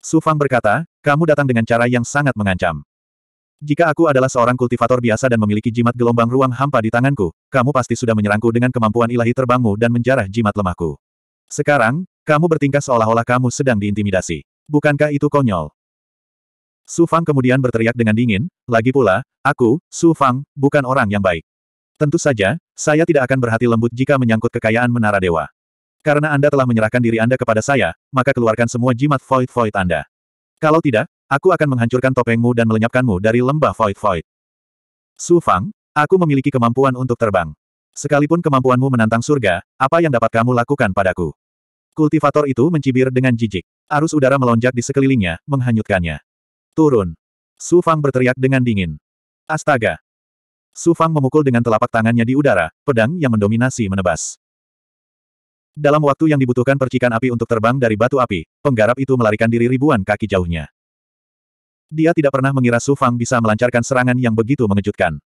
Su Fang berkata, kamu datang dengan cara yang sangat mengancam. Jika aku adalah seorang kultivator biasa dan memiliki jimat gelombang ruang hampa di tanganku, kamu pasti sudah menyerangku dengan kemampuan ilahi terbangmu dan menjarah jimat lemahku. Sekarang, kamu bertingkah seolah-olah kamu sedang diintimidasi. Bukankah itu konyol? Su Fang kemudian berteriak dengan dingin, lagi pula, aku, Su Fang, bukan orang yang baik. Tentu saja, saya tidak akan berhati lembut jika menyangkut kekayaan Menara Dewa. Karena Anda telah menyerahkan diri Anda kepada saya, maka keluarkan semua jimat void-void Anda. Kalau tidak, Aku akan menghancurkan topengmu dan melenyapkanmu dari lembah Void Void. Su Fang, aku memiliki kemampuan untuk terbang. Sekalipun kemampuanmu menantang surga, apa yang dapat kamu lakukan padaku? Kultivator itu mencibir dengan jijik. Arus udara melonjak di sekelilingnya, menghanyutkannya. Turun. Su Fang berteriak dengan dingin. Astaga. Su Fang memukul dengan telapak tangannya di udara, pedang yang mendominasi menebas. Dalam waktu yang dibutuhkan percikan api untuk terbang dari batu api, penggarap itu melarikan diri ribuan kaki jauhnya. Dia tidak pernah mengira Su Fang bisa melancarkan serangan yang begitu mengejutkan.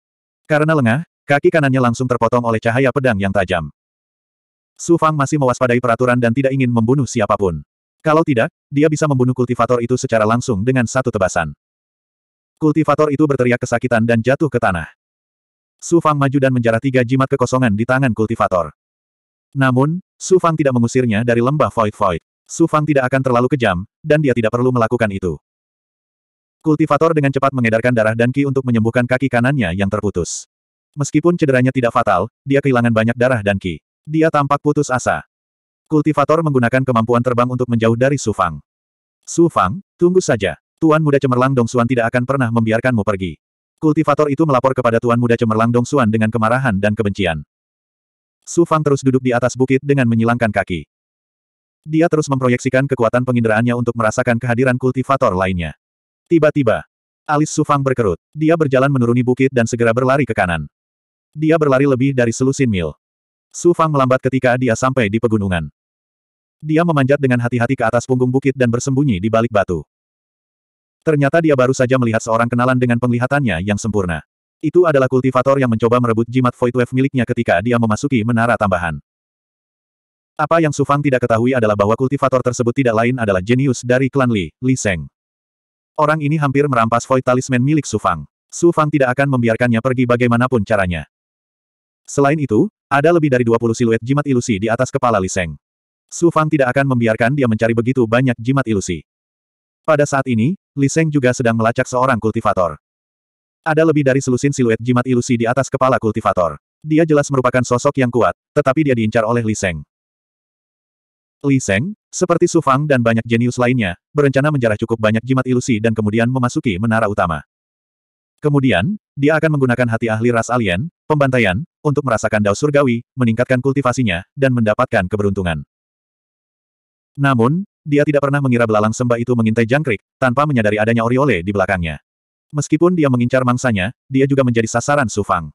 Karena lengah, kaki kanannya langsung terpotong oleh cahaya pedang yang tajam. Su Fang masih mewaspadai peraturan dan tidak ingin membunuh siapapun. Kalau tidak, dia bisa membunuh kultivator itu secara langsung dengan satu tebasan. Kultivator itu berteriak kesakitan dan jatuh ke tanah. Su Fang maju dan menjarah tiga jimat kekosongan di tangan kultivator. Namun, Su Fang tidak mengusirnya dari lembah Void Void. Su Fang tidak akan terlalu kejam, dan dia tidak perlu melakukan itu. Kultivator dengan cepat mengedarkan darah dan ki untuk menyembuhkan kaki kanannya yang terputus. Meskipun cederanya tidak fatal, dia kehilangan banyak darah dan ki. Dia tampak putus asa. Kultivator menggunakan kemampuan terbang untuk menjauh dari Sufang. Sufang, tunggu saja. Tuan muda cemerlang Dong Xuan tidak akan pernah membiarkanmu pergi. Kultivator itu melapor kepada Tuan muda cemerlang Dong Xuan dengan kemarahan dan kebencian. Sufang terus duduk di atas bukit dengan menyilangkan kaki. Dia terus memproyeksikan kekuatan penginderaannya untuk merasakan kehadiran kultivator lainnya. Tiba-tiba, alis Sufang berkerut. Dia berjalan menuruni bukit dan segera berlari ke kanan. Dia berlari lebih dari selusin mil. Sufang melambat ketika dia sampai di pegunungan. Dia memanjat dengan hati-hati ke atas punggung bukit dan bersembunyi di balik batu. Ternyata dia baru saja melihat seorang kenalan dengan penglihatannya yang sempurna. Itu adalah kultivator yang mencoba merebut jimat Void Wave miliknya ketika dia memasuki menara tambahan. Apa yang Sufang tidak ketahui adalah bahwa kultivator tersebut tidak lain adalah jenius dari klan Li, Li Seng. Orang ini hampir merampas void talisman milik Su Fang. Su Fang tidak akan membiarkannya pergi bagaimanapun caranya. Selain itu, ada lebih dari 20 siluet jimat ilusi di atas kepala Li Seng. Su Fang tidak akan membiarkan dia mencari begitu banyak jimat ilusi. Pada saat ini, Li Seng juga sedang melacak seorang kultivator. Ada lebih dari selusin siluet jimat ilusi di atas kepala kultivator. Dia jelas merupakan sosok yang kuat, tetapi dia diincar oleh Li Seng. Li Seng, seperti Su Fang dan banyak jenius lainnya, berencana menjarah cukup banyak jimat ilusi dan kemudian memasuki menara utama. Kemudian, dia akan menggunakan hati ahli ras alien, pembantaian, untuk merasakan dao surgawi, meningkatkan kultivasinya, dan mendapatkan keberuntungan. Namun, dia tidak pernah mengira belalang sembah itu mengintai jangkrik, tanpa menyadari adanya Oriole di belakangnya. Meskipun dia mengincar mangsanya, dia juga menjadi sasaran Su Fang.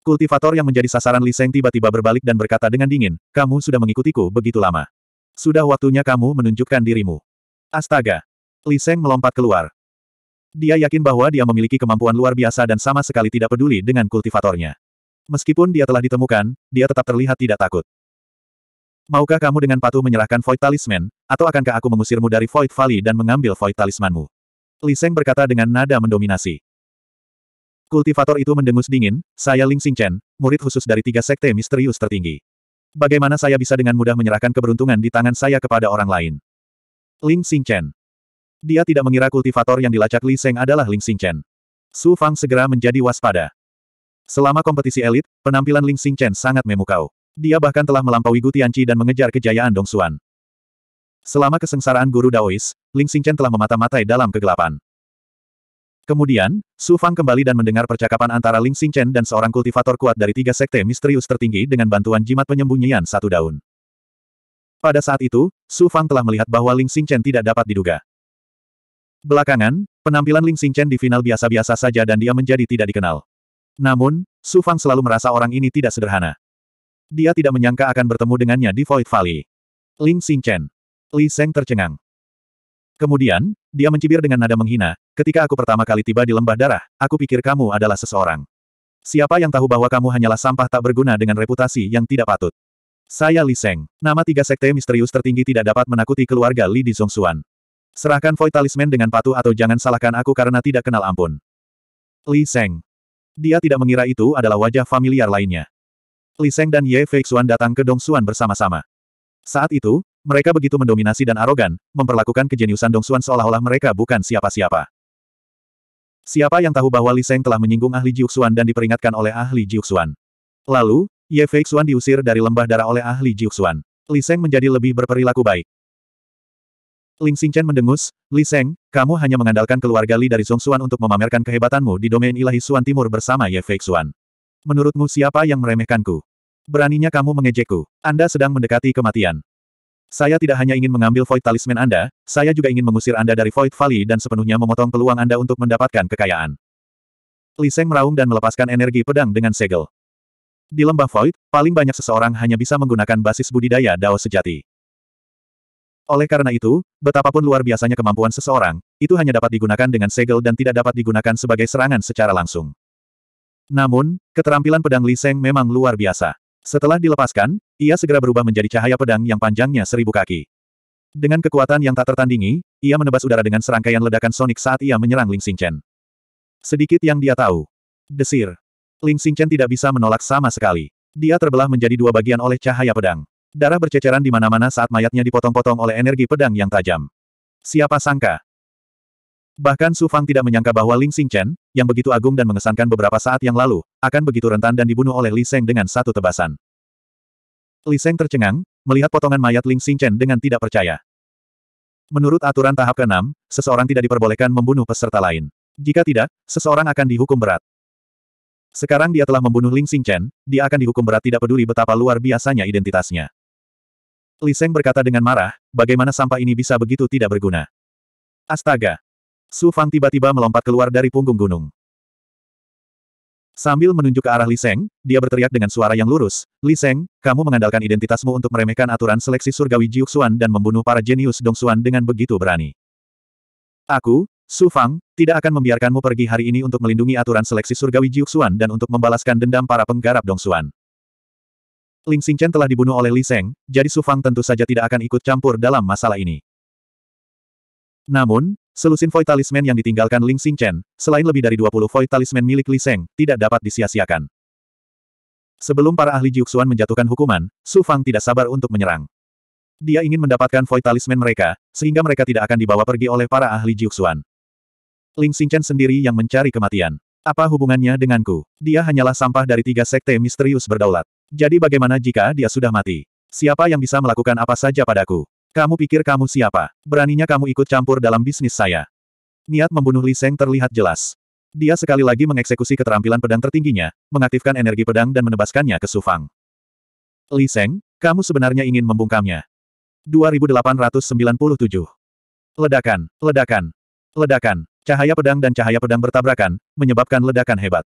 Kultivator yang menjadi sasaran Li Seng tiba-tiba berbalik dan berkata dengan dingin, kamu sudah mengikutiku begitu lama. Sudah waktunya kamu menunjukkan dirimu. Astaga! Li Seng melompat keluar. Dia yakin bahwa dia memiliki kemampuan luar biasa dan sama sekali tidak peduli dengan kultivatornya. Meskipun dia telah ditemukan, dia tetap terlihat tidak takut. Maukah kamu dengan patuh menyerahkan Void Talisman, atau akankah aku mengusirmu dari Void Valley dan mengambil Void Talismanmu? Li Seng berkata dengan nada mendominasi. Kultivator itu mendengus dingin, saya Ling Xingchen, murid khusus dari tiga sekte misterius tertinggi. Bagaimana saya bisa dengan mudah menyerahkan keberuntungan di tangan saya kepada orang lain? Ling Xingchen. Dia tidak mengira kultivator yang dilacak Li Seng adalah Ling Xingchen. Su Fang segera menjadi waspada. Selama kompetisi elit, penampilan Ling Xingchen sangat memukau. Dia bahkan telah melampaui Gu Tianci dan mengejar kejayaan Dong Xuan. Selama kesengsaraan guru Daois, Ling Xingchen telah memata-matai dalam kegelapan. Kemudian, Su Fang kembali dan mendengar percakapan antara Ling Chen dan seorang kultivator kuat dari tiga sekte misterius tertinggi dengan bantuan jimat penyembunyian satu daun. Pada saat itu, Su Fang telah melihat bahwa Ling Chen tidak dapat diduga. Belakangan, penampilan Ling Chen di final biasa-biasa saja dan dia menjadi tidak dikenal. Namun, Su Fang selalu merasa orang ini tidak sederhana. Dia tidak menyangka akan bertemu dengannya di Void Valley. Ling Chen, Li Seng tercengang. Kemudian, dia mencibir dengan nada menghina, ketika aku pertama kali tiba di lembah darah, aku pikir kamu adalah seseorang. Siapa yang tahu bahwa kamu hanyalah sampah tak berguna dengan reputasi yang tidak patut? Saya Li Seng. Nama tiga sekte misterius tertinggi tidak dapat menakuti keluarga Li di Zongsuan. Serahkan Void Talisman dengan patuh atau jangan salahkan aku karena tidak kenal ampun. Li Seng. Dia tidak mengira itu adalah wajah familiar lainnya. Li Seng dan Ye Feixuan datang ke Dongsuan bersama-sama. Saat itu, mereka begitu mendominasi dan arogan, memperlakukan kejeniusan Dong Xuan seolah-olah mereka bukan siapa-siapa. Siapa yang tahu bahwa Li Seng telah menyinggung ahli Jiuxuan dan diperingatkan oleh ahli Jiuxuan? Lalu, Ye Feixuan diusir dari lembah darah oleh ahli Jiuxuan. Li Seng menjadi lebih berperilaku baik. Ling Xingchen mendengus, Li Seng, kamu hanya mengandalkan keluarga Li dari Xuan untuk memamerkan kehebatanmu di domain ilahi Xuan Timur bersama Ye Feixuan. Menurutmu siapa yang meremehkanku? Beraninya kamu mengejekku. Anda sedang mendekati kematian. Saya tidak hanya ingin mengambil Void Talisman Anda, saya juga ingin mengusir Anda dari Void Valley dan sepenuhnya memotong peluang Anda untuk mendapatkan kekayaan. Li Seng meraung dan melepaskan energi pedang dengan segel. Di lembah Void, paling banyak seseorang hanya bisa menggunakan basis budidaya Dao sejati. Oleh karena itu, betapapun luar biasanya kemampuan seseorang, itu hanya dapat digunakan dengan segel dan tidak dapat digunakan sebagai serangan secara langsung. Namun, keterampilan pedang Li Seng memang luar biasa. Setelah dilepaskan, ia segera berubah menjadi cahaya pedang yang panjangnya seribu kaki. Dengan kekuatan yang tak tertandingi, ia menebas udara dengan serangkaian ledakan sonik saat ia menyerang Ling Xingchen. Sedikit yang dia tahu. Desir. Ling Xingchen tidak bisa menolak sama sekali. Dia terbelah menjadi dua bagian oleh cahaya pedang. Darah berceceran di mana-mana saat mayatnya dipotong-potong oleh energi pedang yang tajam. Siapa sangka, Bahkan Su Fang tidak menyangka bahwa Ling Xing Chen, yang begitu agung dan mengesankan beberapa saat yang lalu, akan begitu rentan dan dibunuh oleh Li Seng dengan satu tebasan. Li Seng tercengang, melihat potongan mayat Ling Xing Chen dengan tidak percaya. Menurut aturan tahap ke-6, seseorang tidak diperbolehkan membunuh peserta lain. Jika tidak, seseorang akan dihukum berat. Sekarang dia telah membunuh Ling Xing Chen, dia akan dihukum berat tidak peduli betapa luar biasanya identitasnya. Li Seng berkata dengan marah, bagaimana sampah ini bisa begitu tidak berguna. Astaga! Su Fang tiba-tiba melompat keluar dari punggung gunung. Sambil menunjuk ke arah Li Seng, dia berteriak dengan suara yang lurus, Li Seng, kamu mengandalkan identitasmu untuk meremehkan aturan seleksi surgawi Jiuxuan dan membunuh para jenius Dong Xuan dengan begitu berani. Aku, Su Fang, tidak akan membiarkanmu pergi hari ini untuk melindungi aturan seleksi surgawi Jiuxuan dan untuk membalaskan dendam para penggarap Dong Xuan. Ling Xingchen telah dibunuh oleh Li Seng, jadi Su Fang tentu saja tidak akan ikut campur dalam masalah ini. Namun, Selusin Void yang ditinggalkan Ling Xingchen, selain lebih dari 20 Void Talisman milik Li Seng, tidak dapat disia-siakan. Sebelum para ahli Jiuxuan menjatuhkan hukuman, Su Fang tidak sabar untuk menyerang. Dia ingin mendapatkan Void mereka, sehingga mereka tidak akan dibawa pergi oleh para ahli Jiuxuan. Ling Xingchen sendiri yang mencari kematian. Apa hubungannya denganku? Dia hanyalah sampah dari tiga sekte misterius berdaulat. Jadi bagaimana jika dia sudah mati? Siapa yang bisa melakukan apa saja padaku? Kamu pikir kamu siapa? Beraninya kamu ikut campur dalam bisnis saya. Niat membunuh Li Seng terlihat jelas. Dia sekali lagi mengeksekusi keterampilan pedang tertingginya, mengaktifkan energi pedang dan menebaskannya ke Sufang. Li Seng, kamu sebenarnya ingin membungkamnya. 2897. Ledakan, ledakan, ledakan. Cahaya pedang dan cahaya pedang bertabrakan, menyebabkan ledakan hebat.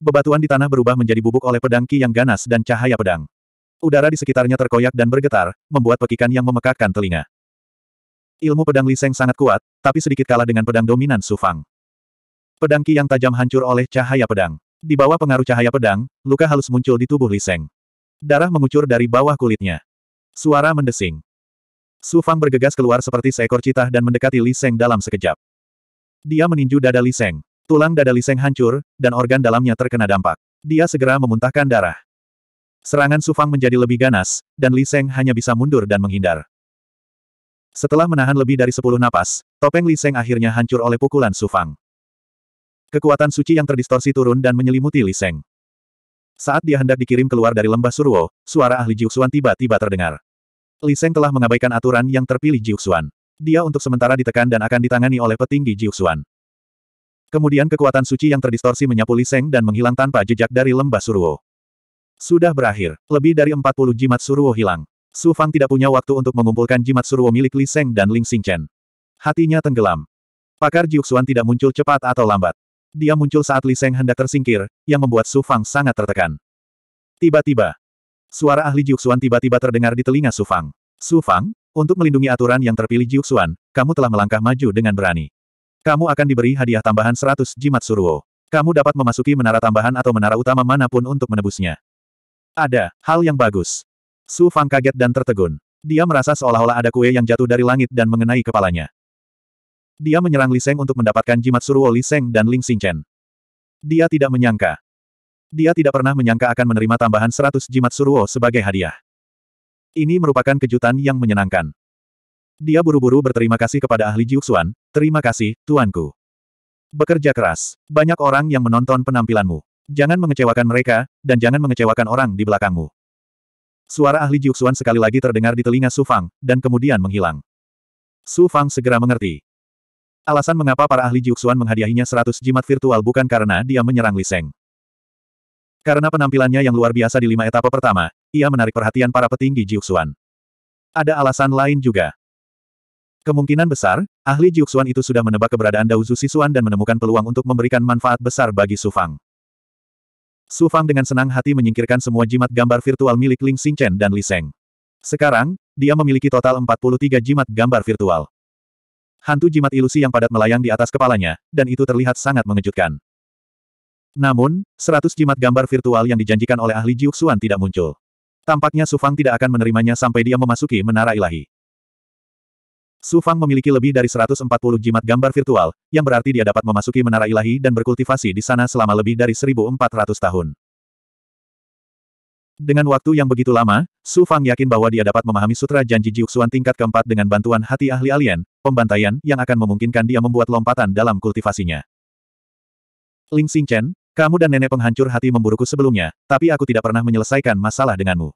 Bebatuan di tanah berubah menjadi bubuk oleh pedang ki yang ganas dan cahaya pedang. Udara di sekitarnya terkoyak dan bergetar, membuat pekikan yang memekakkan telinga. Ilmu pedang Liseng sangat kuat, tapi sedikit kalah dengan pedang dominan Sufang. Fang. Pedang Ki yang tajam hancur oleh cahaya pedang. Di bawah pengaruh cahaya pedang, luka halus muncul di tubuh Liseng. Darah mengucur dari bawah kulitnya. Suara mendesing. Sufang bergegas keluar seperti seekor citah dan mendekati Liseng dalam sekejap. Dia meninju dada Liseng. Tulang dada Liseng hancur, dan organ dalamnya terkena dampak. Dia segera memuntahkan darah. Serangan Sufang menjadi lebih ganas, dan Li Seng hanya bisa mundur dan menghindar. Setelah menahan lebih dari sepuluh napas, topeng Li Seng akhirnya hancur oleh pukulan Sufang. Kekuatan suci yang terdistorsi turun dan menyelimuti Li Seng. Saat dia hendak dikirim keluar dari lembah Suruo, suara ahli Jiuxuan tiba-tiba terdengar. Li Seng telah mengabaikan aturan yang terpilih Jiuxuan. Dia untuk sementara ditekan dan akan ditangani oleh petinggi Jiuxuan. Kemudian kekuatan suci yang terdistorsi menyapu Li Seng dan menghilang tanpa jejak dari lembah Suruo. Sudah berakhir, lebih dari 40 jimat Suruo hilang. Su Fang tidak punya waktu untuk mengumpulkan jimat Suruo milik Li Seng dan Ling Xingchen. Hatinya tenggelam. Pakar Jiuxuan tidak muncul cepat atau lambat. Dia muncul saat Li Seng hendak tersingkir, yang membuat Su Fang sangat tertekan. Tiba-tiba, suara ahli Jiuxuan tiba-tiba terdengar di telinga Su Fang. Su Fang, untuk melindungi aturan yang terpilih Jiuxuan, kamu telah melangkah maju dengan berani. Kamu akan diberi hadiah tambahan 100 jimat Suruo. Kamu dapat memasuki menara tambahan atau menara utama manapun untuk menebusnya. Ada, hal yang bagus. Su Fang kaget dan tertegun. Dia merasa seolah-olah ada kue yang jatuh dari langit dan mengenai kepalanya. Dia menyerang Li Seng untuk mendapatkan jimat Suruo Li Seng dan Ling Xingchen. Dia tidak menyangka. Dia tidak pernah menyangka akan menerima tambahan 100 jimat Suruo sebagai hadiah. Ini merupakan kejutan yang menyenangkan. Dia buru-buru berterima kasih kepada ahli Jiuxuan, terima kasih, tuanku. Bekerja keras, banyak orang yang menonton penampilanmu. Jangan mengecewakan mereka, dan jangan mengecewakan orang di belakangmu. Suara ahli Jiuxuan sekali lagi terdengar di telinga Su Fang, dan kemudian menghilang. Su Fang segera mengerti. Alasan mengapa para ahli Jiuxuan menghadiahinya 100 jimat virtual bukan karena dia menyerang Li Seng. Karena penampilannya yang luar biasa di lima etapa pertama, ia menarik perhatian para petinggi Jiuxuan. Ada alasan lain juga. Kemungkinan besar, ahli Jiuxuan itu sudah menebak keberadaan Dauzu Sisuan dan menemukan peluang untuk memberikan manfaat besar bagi Su Fang. Su Fang dengan senang hati menyingkirkan semua jimat gambar virtual milik Ling Xingchen dan Li Seng. Sekarang, dia memiliki total 43 jimat gambar virtual. Hantu jimat ilusi yang padat melayang di atas kepalanya, dan itu terlihat sangat mengejutkan. Namun, 100 jimat gambar virtual yang dijanjikan oleh ahli Jiuxuan tidak muncul. Tampaknya Su Fang tidak akan menerimanya sampai dia memasuki menara ilahi. Su Fang memiliki lebih dari 140 jimat gambar virtual, yang berarti dia dapat memasuki menara ilahi dan berkultivasi di sana selama lebih dari 1400 tahun. Dengan waktu yang begitu lama, Su Fang yakin bahwa dia dapat memahami sutra janji Jiuxuan tingkat keempat dengan bantuan hati ahli alien, pembantaian yang akan memungkinkan dia membuat lompatan dalam kultivasinya. Ling Xingchen, kamu dan nenek penghancur hati memburuku sebelumnya, tapi aku tidak pernah menyelesaikan masalah denganmu.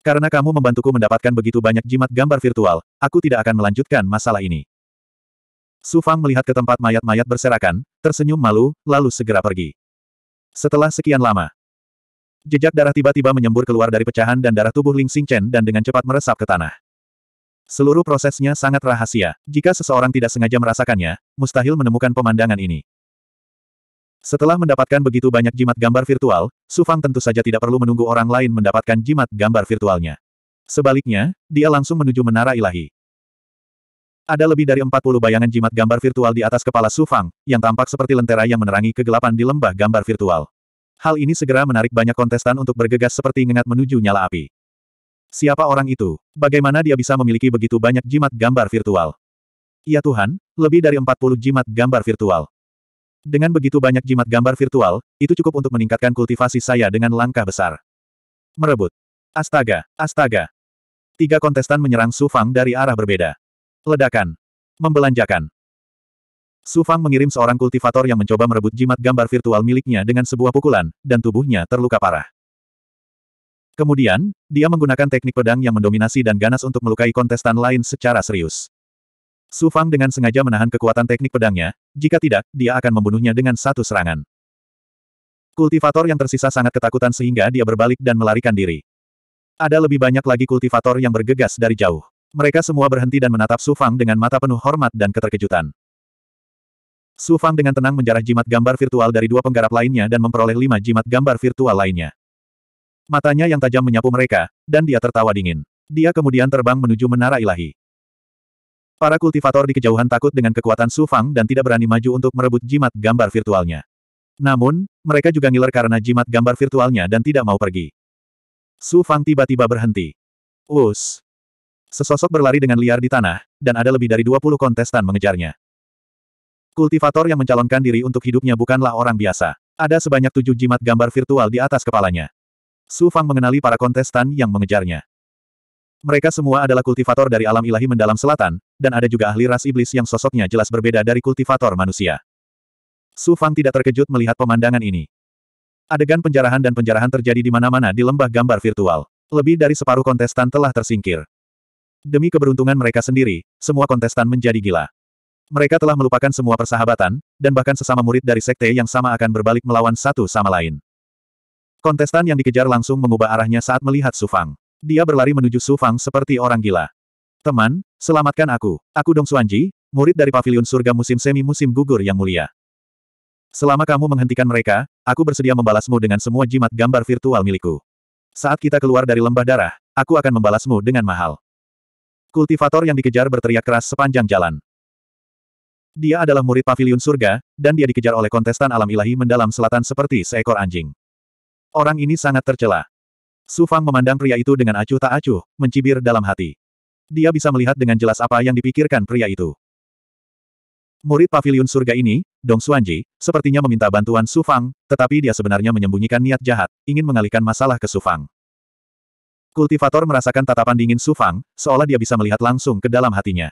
Karena kamu membantuku mendapatkan begitu banyak jimat gambar virtual, aku tidak akan melanjutkan masalah ini. Su Fang melihat ke tempat mayat-mayat berserakan, tersenyum malu, lalu segera pergi. Setelah sekian lama, jejak darah tiba-tiba menyembur keluar dari pecahan dan darah tubuh Ling Xing Chen dan dengan cepat meresap ke tanah. Seluruh prosesnya sangat rahasia. Jika seseorang tidak sengaja merasakannya, mustahil menemukan pemandangan ini. Setelah mendapatkan begitu banyak jimat gambar virtual, Su Fang tentu saja tidak perlu menunggu orang lain mendapatkan jimat gambar virtualnya. Sebaliknya, dia langsung menuju menara ilahi. Ada lebih dari 40 bayangan jimat gambar virtual di atas kepala Su Fang, yang tampak seperti lentera yang menerangi kegelapan di lembah gambar virtual. Hal ini segera menarik banyak kontestan untuk bergegas seperti ngengat menuju nyala api. Siapa orang itu? Bagaimana dia bisa memiliki begitu banyak jimat gambar virtual? Ya Tuhan, lebih dari 40 jimat gambar virtual. Dengan begitu banyak jimat gambar virtual, itu cukup untuk meningkatkan kultivasi saya dengan langkah besar. Merebut. Astaga, astaga. Tiga kontestan menyerang Su Fang dari arah berbeda. Ledakan. Membelanjakan. Su Fang mengirim seorang kultivator yang mencoba merebut jimat gambar virtual miliknya dengan sebuah pukulan, dan tubuhnya terluka parah. Kemudian, dia menggunakan teknik pedang yang mendominasi dan ganas untuk melukai kontestan lain secara serius. Su Fang dengan sengaja menahan kekuatan teknik pedangnya, jika tidak, dia akan membunuhnya dengan satu serangan. Kultivator yang tersisa sangat ketakutan sehingga dia berbalik dan melarikan diri. Ada lebih banyak lagi kultivator yang bergegas dari jauh. Mereka semua berhenti dan menatap Su Fang dengan mata penuh hormat dan keterkejutan. Su Fang dengan tenang menjarah jimat gambar virtual dari dua penggarap lainnya dan memperoleh lima jimat gambar virtual lainnya. Matanya yang tajam menyapu mereka, dan dia tertawa dingin. Dia kemudian terbang menuju menara ilahi. Para kultivator di kejauhan takut dengan kekuatan Su Fang dan tidak berani maju untuk merebut jimat gambar virtualnya. Namun, mereka juga ngiler karena jimat gambar virtualnya dan tidak mau pergi. Su Fang tiba-tiba berhenti. Us. Sesosok berlari dengan liar di tanah, dan ada lebih dari 20 kontestan mengejarnya. Kultivator yang mencalonkan diri untuk hidupnya bukanlah orang biasa. Ada sebanyak tujuh jimat gambar virtual di atas kepalanya. Su Fang mengenali para kontestan yang mengejarnya. Mereka semua adalah kultivator dari alam ilahi mendalam selatan, dan ada juga ahli ras iblis yang sosoknya jelas berbeda dari kultivator manusia. Su Fang tidak terkejut melihat pemandangan ini. Adegan penjarahan dan penjarahan terjadi di mana-mana di lembah gambar virtual. Lebih dari separuh kontestan telah tersingkir. Demi keberuntungan mereka sendiri, semua kontestan menjadi gila. Mereka telah melupakan semua persahabatan, dan bahkan sesama murid dari sekte yang sama akan berbalik melawan satu sama lain. Kontestan yang dikejar langsung mengubah arahnya saat melihat Su Fang. Dia berlari menuju Su Fang seperti orang gila. Teman, selamatkan aku. Aku Dong Suanji, murid dari Paviliun Surga musim semi musim gugur yang mulia. Selama kamu menghentikan mereka, aku bersedia membalasmu dengan semua jimat gambar virtual milikku. Saat kita keluar dari lembah darah, aku akan membalasmu dengan mahal. Kultivator yang dikejar berteriak keras sepanjang jalan. Dia adalah murid paviliun surga, dan dia dikejar oleh kontestan alam ilahi mendalam selatan seperti seekor anjing. Orang ini sangat tercela. Su Fang memandang pria itu dengan acuh tak acuh, mencibir dalam hati. Dia bisa melihat dengan jelas apa yang dipikirkan pria itu. Murid pavilion surga ini, Dong Xuanji, sepertinya meminta bantuan Su Fang, tetapi dia sebenarnya menyembunyikan niat jahat, ingin mengalihkan masalah ke Su Fang. Kultivator merasakan tatapan dingin Su Fang, seolah dia bisa melihat langsung ke dalam hatinya.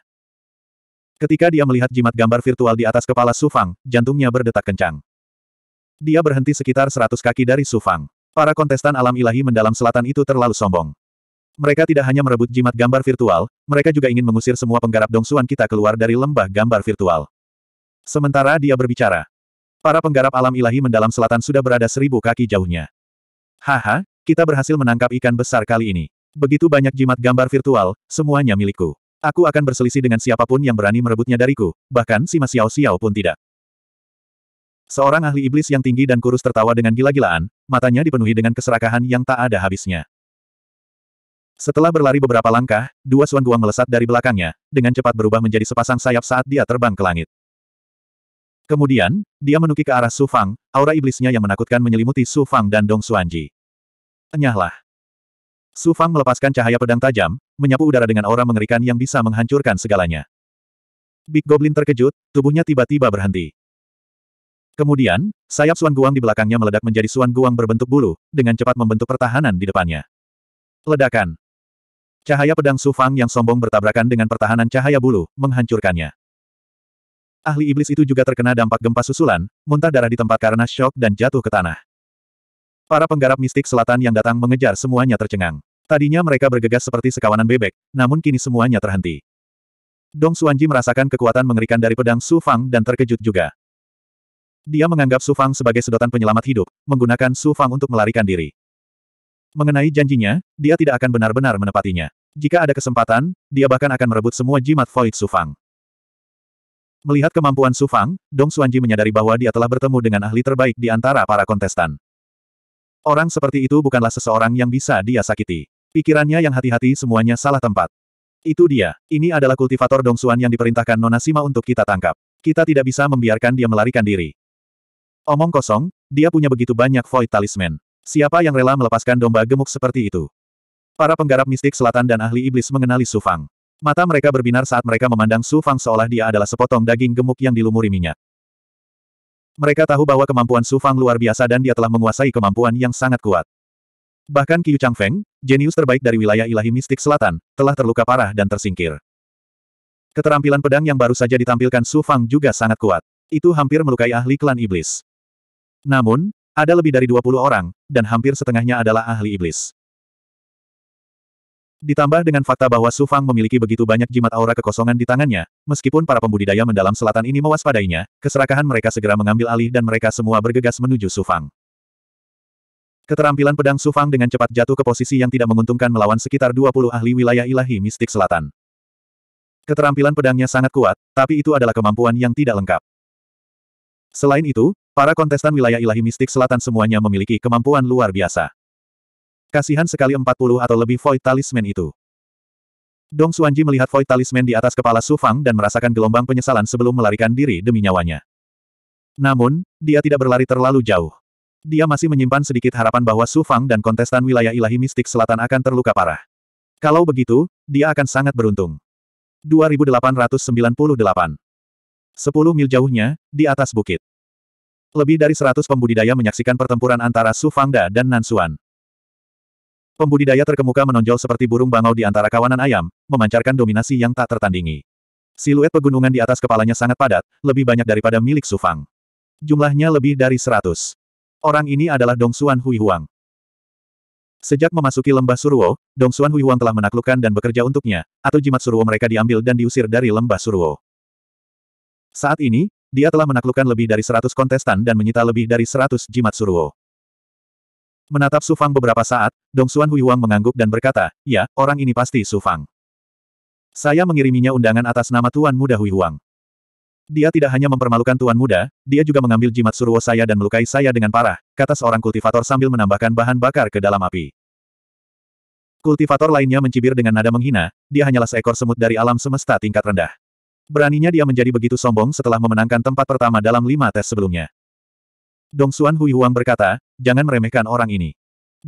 Ketika dia melihat jimat gambar virtual di atas kepala Su Fang, jantungnya berdetak kencang. Dia berhenti sekitar 100 kaki dari Su Fang. Para kontestan alam ilahi mendalam selatan itu terlalu sombong. Mereka tidak hanya merebut jimat gambar virtual, mereka juga ingin mengusir semua penggarap dongsuan kita keluar dari lembah gambar virtual. Sementara dia berbicara. Para penggarap alam ilahi mendalam selatan sudah berada seribu kaki jauhnya. Haha, kita berhasil menangkap ikan besar kali ini. Begitu banyak jimat gambar virtual, semuanya milikku. Aku akan berselisih dengan siapapun yang berani merebutnya dariku, bahkan si Mas Xiao Xiao pun tidak. Seorang ahli iblis yang tinggi dan kurus tertawa dengan gila-gilaan, matanya dipenuhi dengan keserakahan yang tak ada habisnya. Setelah berlari beberapa langkah, dua Suan Guang melesat dari belakangnya, dengan cepat berubah menjadi sepasang sayap saat dia terbang ke langit. Kemudian, dia menuki ke arah Su Fang, aura iblisnya yang menakutkan menyelimuti Su Fang dan Dong Suanji. Enyahlah. Su Fang melepaskan cahaya pedang tajam, menyapu udara dengan aura mengerikan yang bisa menghancurkan segalanya. Big Goblin terkejut, tubuhnya tiba-tiba berhenti. Kemudian, sayap Suan Guang di belakangnya meledak menjadi Suan Guang berbentuk bulu, dengan cepat membentuk pertahanan di depannya. Ledakan. Cahaya pedang Su Fang yang sombong bertabrakan dengan pertahanan cahaya bulu, menghancurkannya. Ahli iblis itu juga terkena dampak gempa susulan, muntah darah di tempat karena shock dan jatuh ke tanah. Para penggarap mistik selatan yang datang mengejar semuanya tercengang. Tadinya mereka bergegas seperti sekawanan bebek, namun kini semuanya terhenti. Dong Suanji merasakan kekuatan mengerikan dari pedang Su Fang dan terkejut juga. Dia menganggap Su Fang sebagai sedotan penyelamat hidup, menggunakan Su Fang untuk melarikan diri. Mengenai janjinya, dia tidak akan benar-benar menepatinya. Jika ada kesempatan, dia bahkan akan merebut semua jimat void Su Fang. Melihat kemampuan Su Fang, Dong Xuanji menyadari bahwa dia telah bertemu dengan ahli terbaik di antara para kontestan. Orang seperti itu bukanlah seseorang yang bisa dia sakiti. Pikirannya yang hati-hati semuanya salah tempat. Itu dia. Ini adalah kultivator Dong Xuan yang diperintahkan Nona Sima untuk kita tangkap. Kita tidak bisa membiarkan dia melarikan diri. Omong kosong, dia punya begitu banyak void talisman. Siapa yang rela melepaskan domba gemuk seperti itu? Para penggarap mistik selatan dan ahli iblis mengenali Su Fang. Mata mereka berbinar saat mereka memandang Su Fang seolah dia adalah sepotong daging gemuk yang dilumuri minyak. Mereka tahu bahwa kemampuan Su Fang luar biasa dan dia telah menguasai kemampuan yang sangat kuat. Bahkan Qiu Feng, jenius terbaik dari wilayah ilahi mistik selatan, telah terluka parah dan tersingkir. Keterampilan pedang yang baru saja ditampilkan Su Fang juga sangat kuat. Itu hampir melukai ahli klan iblis. Namun, ada lebih dari 20 orang, dan hampir setengahnya adalah ahli iblis. Ditambah dengan fakta bahwa Su Fang memiliki begitu banyak jimat aura kekosongan di tangannya, meskipun para pembudidaya mendalam selatan ini mewaspadainya, keserakahan mereka segera mengambil alih dan mereka semua bergegas menuju Su Fang. Keterampilan pedang Su Fang dengan cepat jatuh ke posisi yang tidak menguntungkan melawan sekitar 20 ahli wilayah ilahi mistik selatan. Keterampilan pedangnya sangat kuat, tapi itu adalah kemampuan yang tidak lengkap. Selain itu, Para kontestan wilayah ilahi mistik selatan semuanya memiliki kemampuan luar biasa. Kasihan sekali 40 atau lebih void talisman itu. Dong Suanji melihat void talisman di atas kepala Su Fang dan merasakan gelombang penyesalan sebelum melarikan diri demi nyawanya. Namun, dia tidak berlari terlalu jauh. Dia masih menyimpan sedikit harapan bahwa Su Fang dan kontestan wilayah ilahi mistik selatan akan terluka parah. Kalau begitu, dia akan sangat beruntung. 2898 10 mil jauhnya, di atas bukit. Lebih dari seratus pembudidaya menyaksikan pertempuran antara Su Fangda dan Nansuan. Pembudidaya terkemuka menonjol seperti burung bangau di antara kawanan ayam, memancarkan dominasi yang tak tertandingi. Siluet pegunungan di atas kepalanya sangat padat, lebih banyak daripada milik Su Fang. Jumlahnya lebih dari seratus. Orang ini adalah Dong Xuan Hui Huang. Sejak memasuki lembah Suruo, Dong Xuan Hui Huang telah menaklukkan dan bekerja untuknya, atau jimat Suruo mereka diambil dan diusir dari lembah Suruo. Saat ini, dia telah menaklukkan lebih dari seratus kontestan dan menyita lebih dari seratus jimat Suruo. Menatap Sufang beberapa saat, Dong Xuan Huiwang mengangguk dan berkata, Ya, orang ini pasti Sufang. Saya mengiriminya undangan atas nama Tuan Muda Hui Huiwang. Dia tidak hanya mempermalukan Tuan Muda, dia juga mengambil jimat Suruo saya dan melukai saya dengan parah, kata seorang kultivator sambil menambahkan bahan bakar ke dalam api. Kultivator lainnya mencibir dengan nada menghina, dia hanyalah seekor semut dari alam semesta tingkat rendah. Beraninya dia menjadi begitu sombong setelah memenangkan tempat pertama dalam lima tes sebelumnya. Dong Xuan Hui Huang berkata, jangan meremehkan orang ini.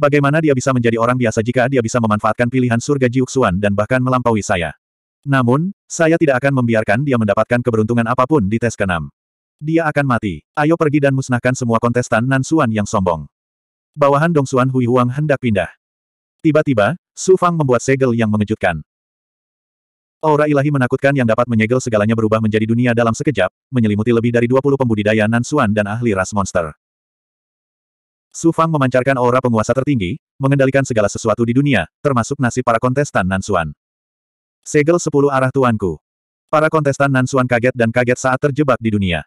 Bagaimana dia bisa menjadi orang biasa jika dia bisa memanfaatkan pilihan surga Jiuxuan dan bahkan melampaui saya. Namun, saya tidak akan membiarkan dia mendapatkan keberuntungan apapun di tes keenam. Dia akan mati. Ayo pergi dan musnahkan semua kontestan Nan Nansuan yang sombong. Bawahan Dong Xuan Hui Huang hendak pindah. Tiba-tiba, Su Fang membuat segel yang mengejutkan. Aura ilahi menakutkan yang dapat menyegel segalanya berubah menjadi dunia dalam sekejap, menyelimuti lebih dari 20 pembudidaya Nansuan dan ahli ras monster. Su Fang memancarkan aura penguasa tertinggi, mengendalikan segala sesuatu di dunia, termasuk nasib para kontestan Nansuan. Segel 10 arah tuanku. Para kontestan Nansuan kaget dan kaget saat terjebak di dunia.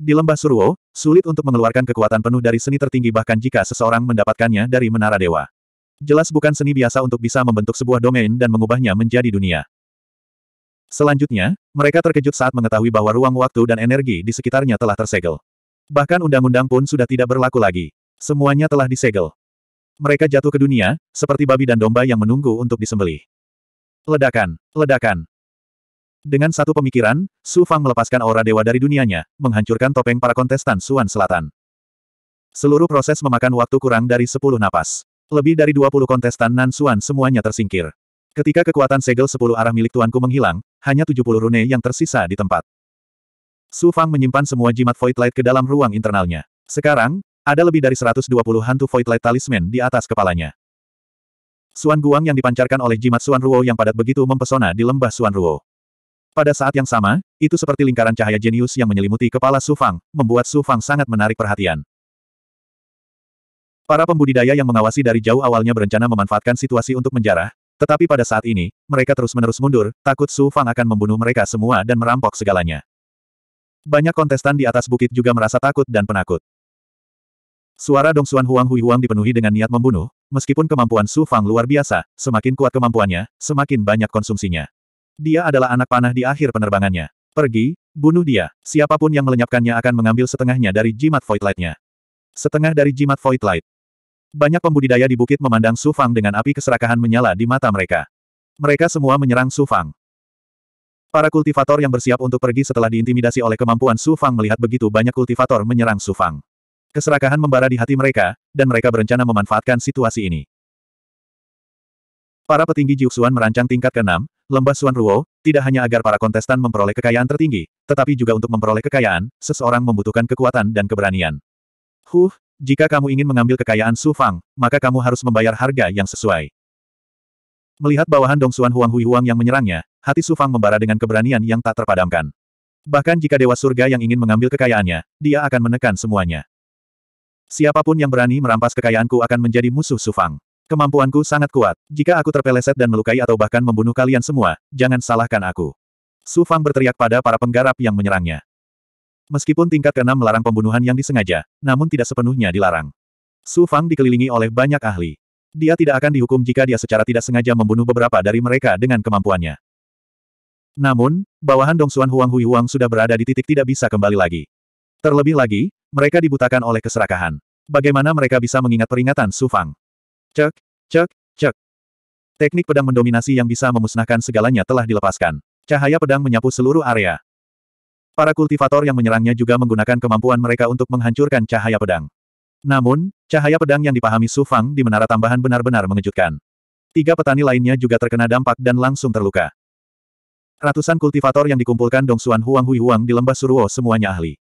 Di lembah Suruo, sulit untuk mengeluarkan kekuatan penuh dari seni tertinggi bahkan jika seseorang mendapatkannya dari Menara Dewa. Jelas bukan seni biasa untuk bisa membentuk sebuah domain dan mengubahnya menjadi dunia. Selanjutnya, mereka terkejut saat mengetahui bahwa ruang waktu dan energi di sekitarnya telah tersegel. Bahkan undang-undang pun sudah tidak berlaku lagi. Semuanya telah disegel. Mereka jatuh ke dunia, seperti babi dan domba yang menunggu untuk disembelih. Ledakan, ledakan. Dengan satu pemikiran, Su Fang melepaskan aura dewa dari dunianya, menghancurkan topeng para kontestan Suan Selatan. Seluruh proses memakan waktu kurang dari 10 napas. Lebih dari 20 kontestan Nan Xuan semuanya tersingkir. Ketika kekuatan segel 10 arah milik tuanku menghilang, hanya 70 rune yang tersisa di tempat. Su Fang menyimpan semua jimat Void Light ke dalam ruang internalnya. Sekarang, ada lebih dari 120 hantu Void Light talisman di atas kepalanya. Suan Guang yang dipancarkan oleh jimat Suan Ruo yang padat begitu mempesona di lembah Suan Ruo. Pada saat yang sama, itu seperti lingkaran cahaya jenius yang menyelimuti kepala Su Fang, membuat Su Fang sangat menarik perhatian. Para pembudidaya yang mengawasi dari jauh awalnya berencana memanfaatkan situasi untuk menjarah, tetapi pada saat ini, mereka terus-menerus mundur, takut Su Fang akan membunuh mereka semua dan merampok segalanya. Banyak kontestan di atas bukit juga merasa takut dan penakut. Suara Dong Xuan Huang Hui Huang dipenuhi dengan niat membunuh, meskipun kemampuan Su Fang luar biasa, semakin kuat kemampuannya, semakin banyak konsumsinya. Dia adalah anak panah di akhir penerbangannya. Pergi, bunuh dia. Siapapun yang melenyapkannya akan mengambil setengahnya dari jimat Void Light-nya. Setengah dari jimat Void Light. Banyak pembudidaya di bukit memandang Su Fang dengan api keserakahan menyala di mata mereka. Mereka semua menyerang Su Fang. Para kultivator yang bersiap untuk pergi setelah diintimidasi oleh kemampuan Su Fang melihat begitu banyak kultivator menyerang Su Fang. Keserakahan membara di hati mereka, dan mereka berencana memanfaatkan situasi ini. Para petinggi Jiuxuan merancang tingkat ke-6, Lembah Suan Ruo, tidak hanya agar para kontestan memperoleh kekayaan tertinggi, tetapi juga untuk memperoleh kekayaan, seseorang membutuhkan kekuatan dan keberanian. Huh, jika kamu ingin mengambil kekayaan Su Fang, maka kamu harus membayar harga yang sesuai. Melihat bawahan Dong Xuan Huang Hui Huang yang menyerangnya, hati Su Fang membara dengan keberanian yang tak terpadamkan. Bahkan jika Dewa Surga yang ingin mengambil kekayaannya, dia akan menekan semuanya. Siapapun yang berani merampas kekayaanku akan menjadi musuh Su Fang. Kemampuanku sangat kuat. Jika aku terpeleset dan melukai atau bahkan membunuh kalian semua, jangan salahkan aku. Su Fang berteriak pada para penggarap yang menyerangnya. Meskipun tingkat keenam melarang pembunuhan yang disengaja, namun tidak sepenuhnya dilarang. Su Fang dikelilingi oleh banyak ahli. Dia tidak akan dihukum jika dia secara tidak sengaja membunuh beberapa dari mereka dengan kemampuannya. Namun, bawahan Dong Dongsuan Huang Hui Huang sudah berada di titik tidak bisa kembali lagi. Terlebih lagi, mereka dibutakan oleh keserakahan. Bagaimana mereka bisa mengingat peringatan Su Fang? Cek, cek, cek. Teknik pedang mendominasi yang bisa memusnahkan segalanya telah dilepaskan. Cahaya pedang menyapu seluruh area. Para kultivator yang menyerangnya juga menggunakan kemampuan mereka untuk menghancurkan cahaya pedang. Namun, cahaya pedang yang dipahami Su Fang di menara tambahan benar-benar mengejutkan. Tiga petani lainnya juga terkena dampak dan langsung terluka. Ratusan kultivator yang dikumpulkan Dong Xuan Huang Hui Huang di lembah Suruo semuanya ahli.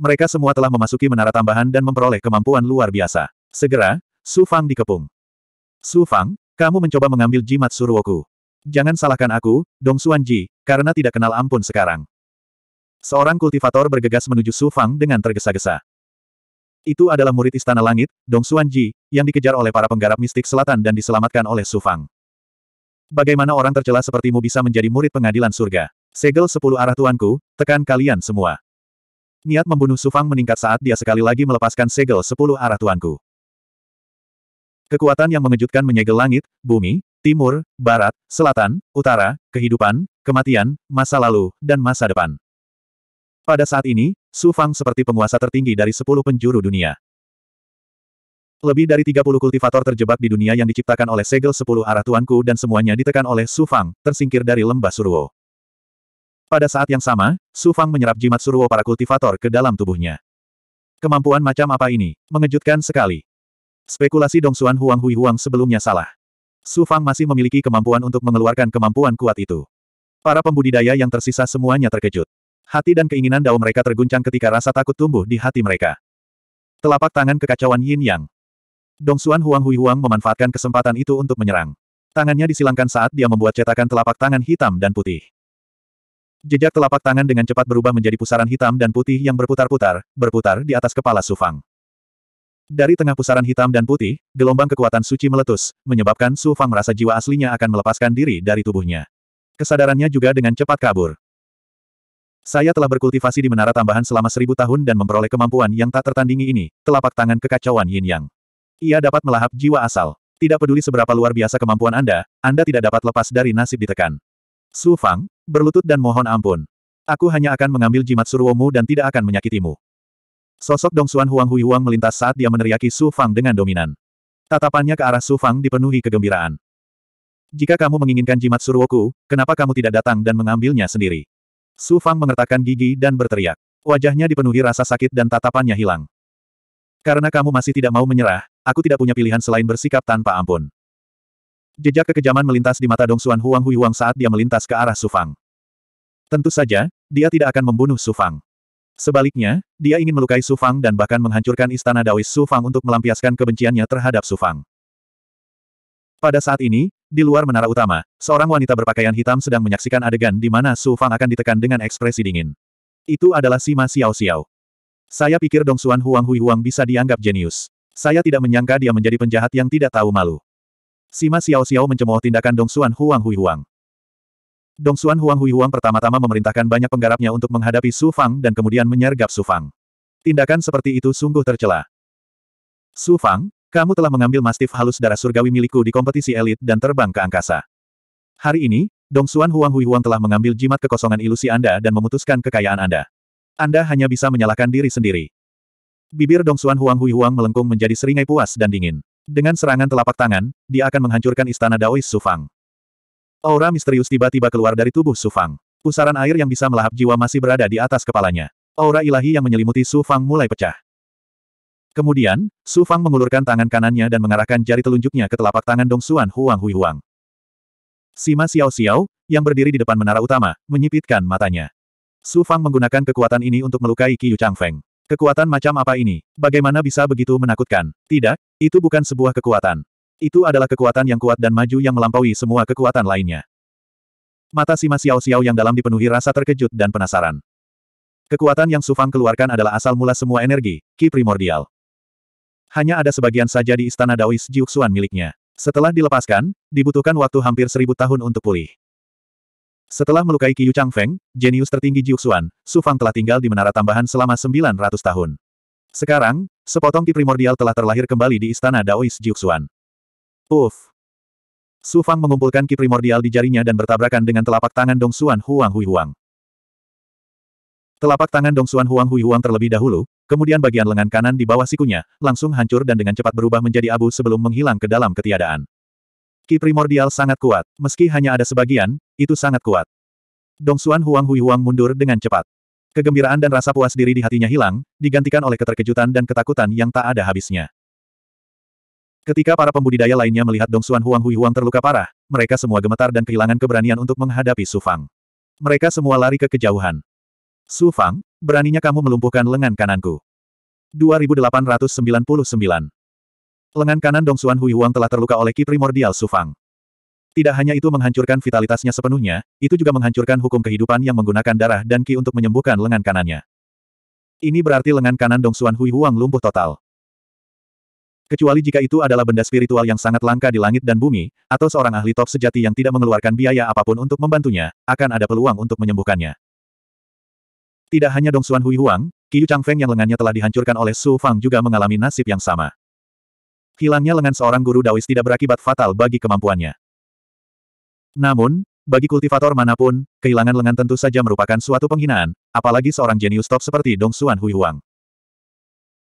Mereka semua telah memasuki menara tambahan dan memperoleh kemampuan luar biasa. Segera, Su Fang dikepung. Su Fang, kamu mencoba mengambil jimat Suruoku. Jangan salahkan aku, Dong Xuan Ji, karena tidak kenal ampun sekarang. Seorang kultivator bergegas menuju Su Fang dengan tergesa-gesa. Itu adalah murid Istana Langit, Dong Ji, yang dikejar oleh para penggarap mistik selatan dan diselamatkan oleh Su Fang. Bagaimana orang tercela sepertimu bisa menjadi murid pengadilan surga? Segel sepuluh arah tuanku, tekan kalian semua. Niat membunuh Su Fang meningkat saat dia sekali lagi melepaskan segel sepuluh arah tuanku. Kekuatan yang mengejutkan menyegel langit, bumi, timur, barat, selatan, utara, kehidupan, kematian, masa lalu, dan masa depan. Pada saat ini, Su Fang seperti penguasa tertinggi dari sepuluh penjuru dunia. Lebih dari 30 kultivator terjebak di dunia yang diciptakan oleh segel sepuluh arah tuanku dan semuanya ditekan oleh Su Fang, tersingkir dari lembah Suruo. Pada saat yang sama, Su Fang menyerap jimat Suruo para kultivator ke dalam tubuhnya. Kemampuan macam apa ini? Mengejutkan sekali. Spekulasi Dong Xuan Huang Hui Huang sebelumnya salah. Su Fang masih memiliki kemampuan untuk mengeluarkan kemampuan kuat itu. Para pembudidaya yang tersisa semuanya terkejut. Hati dan keinginan dao mereka terguncang ketika rasa takut tumbuh di hati mereka. Telapak tangan kekacauan Yin Yang. Dong Xuan Huang Hui Huang memanfaatkan kesempatan itu untuk menyerang. Tangannya disilangkan saat dia membuat cetakan telapak tangan hitam dan putih. Jejak telapak tangan dengan cepat berubah menjadi pusaran hitam dan putih yang berputar-putar, berputar di atas kepala Sufang. Dari tengah pusaran hitam dan putih, gelombang kekuatan suci meletus, menyebabkan Su Fang merasa jiwa aslinya akan melepaskan diri dari tubuhnya. Kesadarannya juga dengan cepat kabur. Saya telah berkultivasi di menara tambahan selama seribu tahun dan memperoleh kemampuan yang tak tertandingi ini, telapak tangan kekacauan yin yang. Ia dapat melahap jiwa asal. Tidak peduli seberapa luar biasa kemampuan Anda, Anda tidak dapat lepas dari nasib ditekan. Su Fang, berlutut dan mohon ampun. Aku hanya akan mengambil jimat suruomu dan tidak akan menyakitimu. Sosok Dong Xuan Huang Hui Huang melintas saat dia meneriaki Su Fang dengan dominan. Tatapannya ke arah Su Fang dipenuhi kegembiraan. Jika kamu menginginkan jimat surwoku, kenapa kamu tidak datang dan mengambilnya sendiri? Su Fang mengertakkan gigi dan berteriak. Wajahnya dipenuhi rasa sakit dan tatapannya hilang. Karena kamu masih tidak mau menyerah, aku tidak punya pilihan selain bersikap tanpa ampun. Jejak kekejaman melintas di mata Dong Xuan Huang Hui Huang saat dia melintas ke arah Su Fang. Tentu saja, dia tidak akan membunuh Su Fang. Sebaliknya, dia ingin melukai Su Fang dan bahkan menghancurkan istana Daois Su Fang untuk melampiaskan kebenciannya terhadap Su Fang. Pada saat ini, di luar menara utama, seorang wanita berpakaian hitam sedang menyaksikan adegan di mana Su Fang akan ditekan dengan ekspresi dingin. Itu adalah Sima Xiao Xiao. Saya pikir Dong Xuan Huang Hui Huang bisa dianggap jenius. Saya tidak menyangka dia menjadi penjahat yang tidak tahu malu. Sima Xiao Xiao mencemooh tindakan Dong Xuan Huang Hui Huang. Dong Xuan Huang Hui Huang pertama-tama memerintahkan banyak penggarapnya untuk menghadapi Su Fang dan kemudian menyergap Su Fang. Tindakan seperti itu sungguh tercela. Su Fang, kamu telah mengambil mastif halus darah surgawi milikku di kompetisi elit dan terbang ke angkasa. Hari ini, Dong Xuan Huang Hui Huang telah mengambil jimat kekosongan ilusi Anda dan memutuskan kekayaan Anda. Anda hanya bisa menyalahkan diri sendiri. Bibir Dong Xuan Huang Hui Huang melengkung menjadi seringai puas dan dingin. Dengan serangan telapak tangan, dia akan menghancurkan istana Daois Sufang. Aura misterius tiba-tiba keluar dari tubuh Sufang. Pusaran air yang bisa melahap jiwa masih berada di atas kepalanya. Aura ilahi yang menyelimuti Sufang mulai pecah. Kemudian, Su Fang mengulurkan tangan kanannya dan mengarahkan jari telunjuknya ke telapak tangan Dong Xuan Huang Hui Huang. Sima Xiao Xiao, yang berdiri di depan menara utama, menyipitkan matanya. Su Fang menggunakan kekuatan ini untuk melukai Qiyu Feng. Kekuatan macam apa ini? Bagaimana bisa begitu menakutkan? Tidak, itu bukan sebuah kekuatan. Itu adalah kekuatan yang kuat dan maju yang melampaui semua kekuatan lainnya. Mata Sima Xiao Xiao yang dalam dipenuhi rasa terkejut dan penasaran. Kekuatan yang Su Fang keluarkan adalah asal mula semua energi, Ki Primordial. Hanya ada sebagian saja di istana Daois Jiuxuan miliknya. Setelah dilepaskan, dibutuhkan waktu hampir seribu tahun untuk pulih. Setelah melukai Qiyu Changfeng, jenius tertinggi Jiuxuan, Su Fang telah tinggal di menara tambahan selama 900 tahun. Sekarang, sepotong ki primordial telah terlahir kembali di istana Daois Jiuxuan. Uff! Su Fang mengumpulkan ki primordial di jarinya dan bertabrakan dengan telapak tangan Dong Xuan Huang Hui Huang. Telapak tangan Dong Xuan Huang Hui Huang terlebih dahulu, Kemudian bagian lengan kanan di bawah sikunya, langsung hancur dan dengan cepat berubah menjadi abu sebelum menghilang ke dalam ketiadaan. Ki primordial sangat kuat, meski hanya ada sebagian, itu sangat kuat. Dong Xuan Huang Hui Huang mundur dengan cepat. Kegembiraan dan rasa puas diri di hatinya hilang, digantikan oleh keterkejutan dan ketakutan yang tak ada habisnya. Ketika para pembudidaya lainnya melihat Dong Xuan Huang Hui Huang terluka parah, mereka semua gemetar dan kehilangan keberanian untuk menghadapi Su Fang. Mereka semua lari ke kejauhan. Su Fang, Beraninya kamu melumpuhkan lengan kananku. 2899. Lengan kanan Dong Xuan Hui Huang telah terluka oleh Ki Primordial Sufang. Tidak hanya itu menghancurkan vitalitasnya sepenuhnya, itu juga menghancurkan hukum kehidupan yang menggunakan darah dan Ki untuk menyembuhkan lengan kanannya. Ini berarti lengan kanan Dong Xuan Hui Huang lumpuh total. Kecuali jika itu adalah benda spiritual yang sangat langka di langit dan bumi, atau seorang ahli top sejati yang tidak mengeluarkan biaya apapun untuk membantunya, akan ada peluang untuk menyembuhkannya. Tidak hanya Dong Xuan Hui Huang, Chang Feng yang lengannya telah dihancurkan oleh Su Fang juga mengalami nasib yang sama. Hilangnya lengan seorang guru Daois tidak berakibat fatal bagi kemampuannya. Namun, bagi kultivator manapun, kehilangan lengan tentu saja merupakan suatu penghinaan, apalagi seorang jenius top seperti Dong Xuan Hui Huang.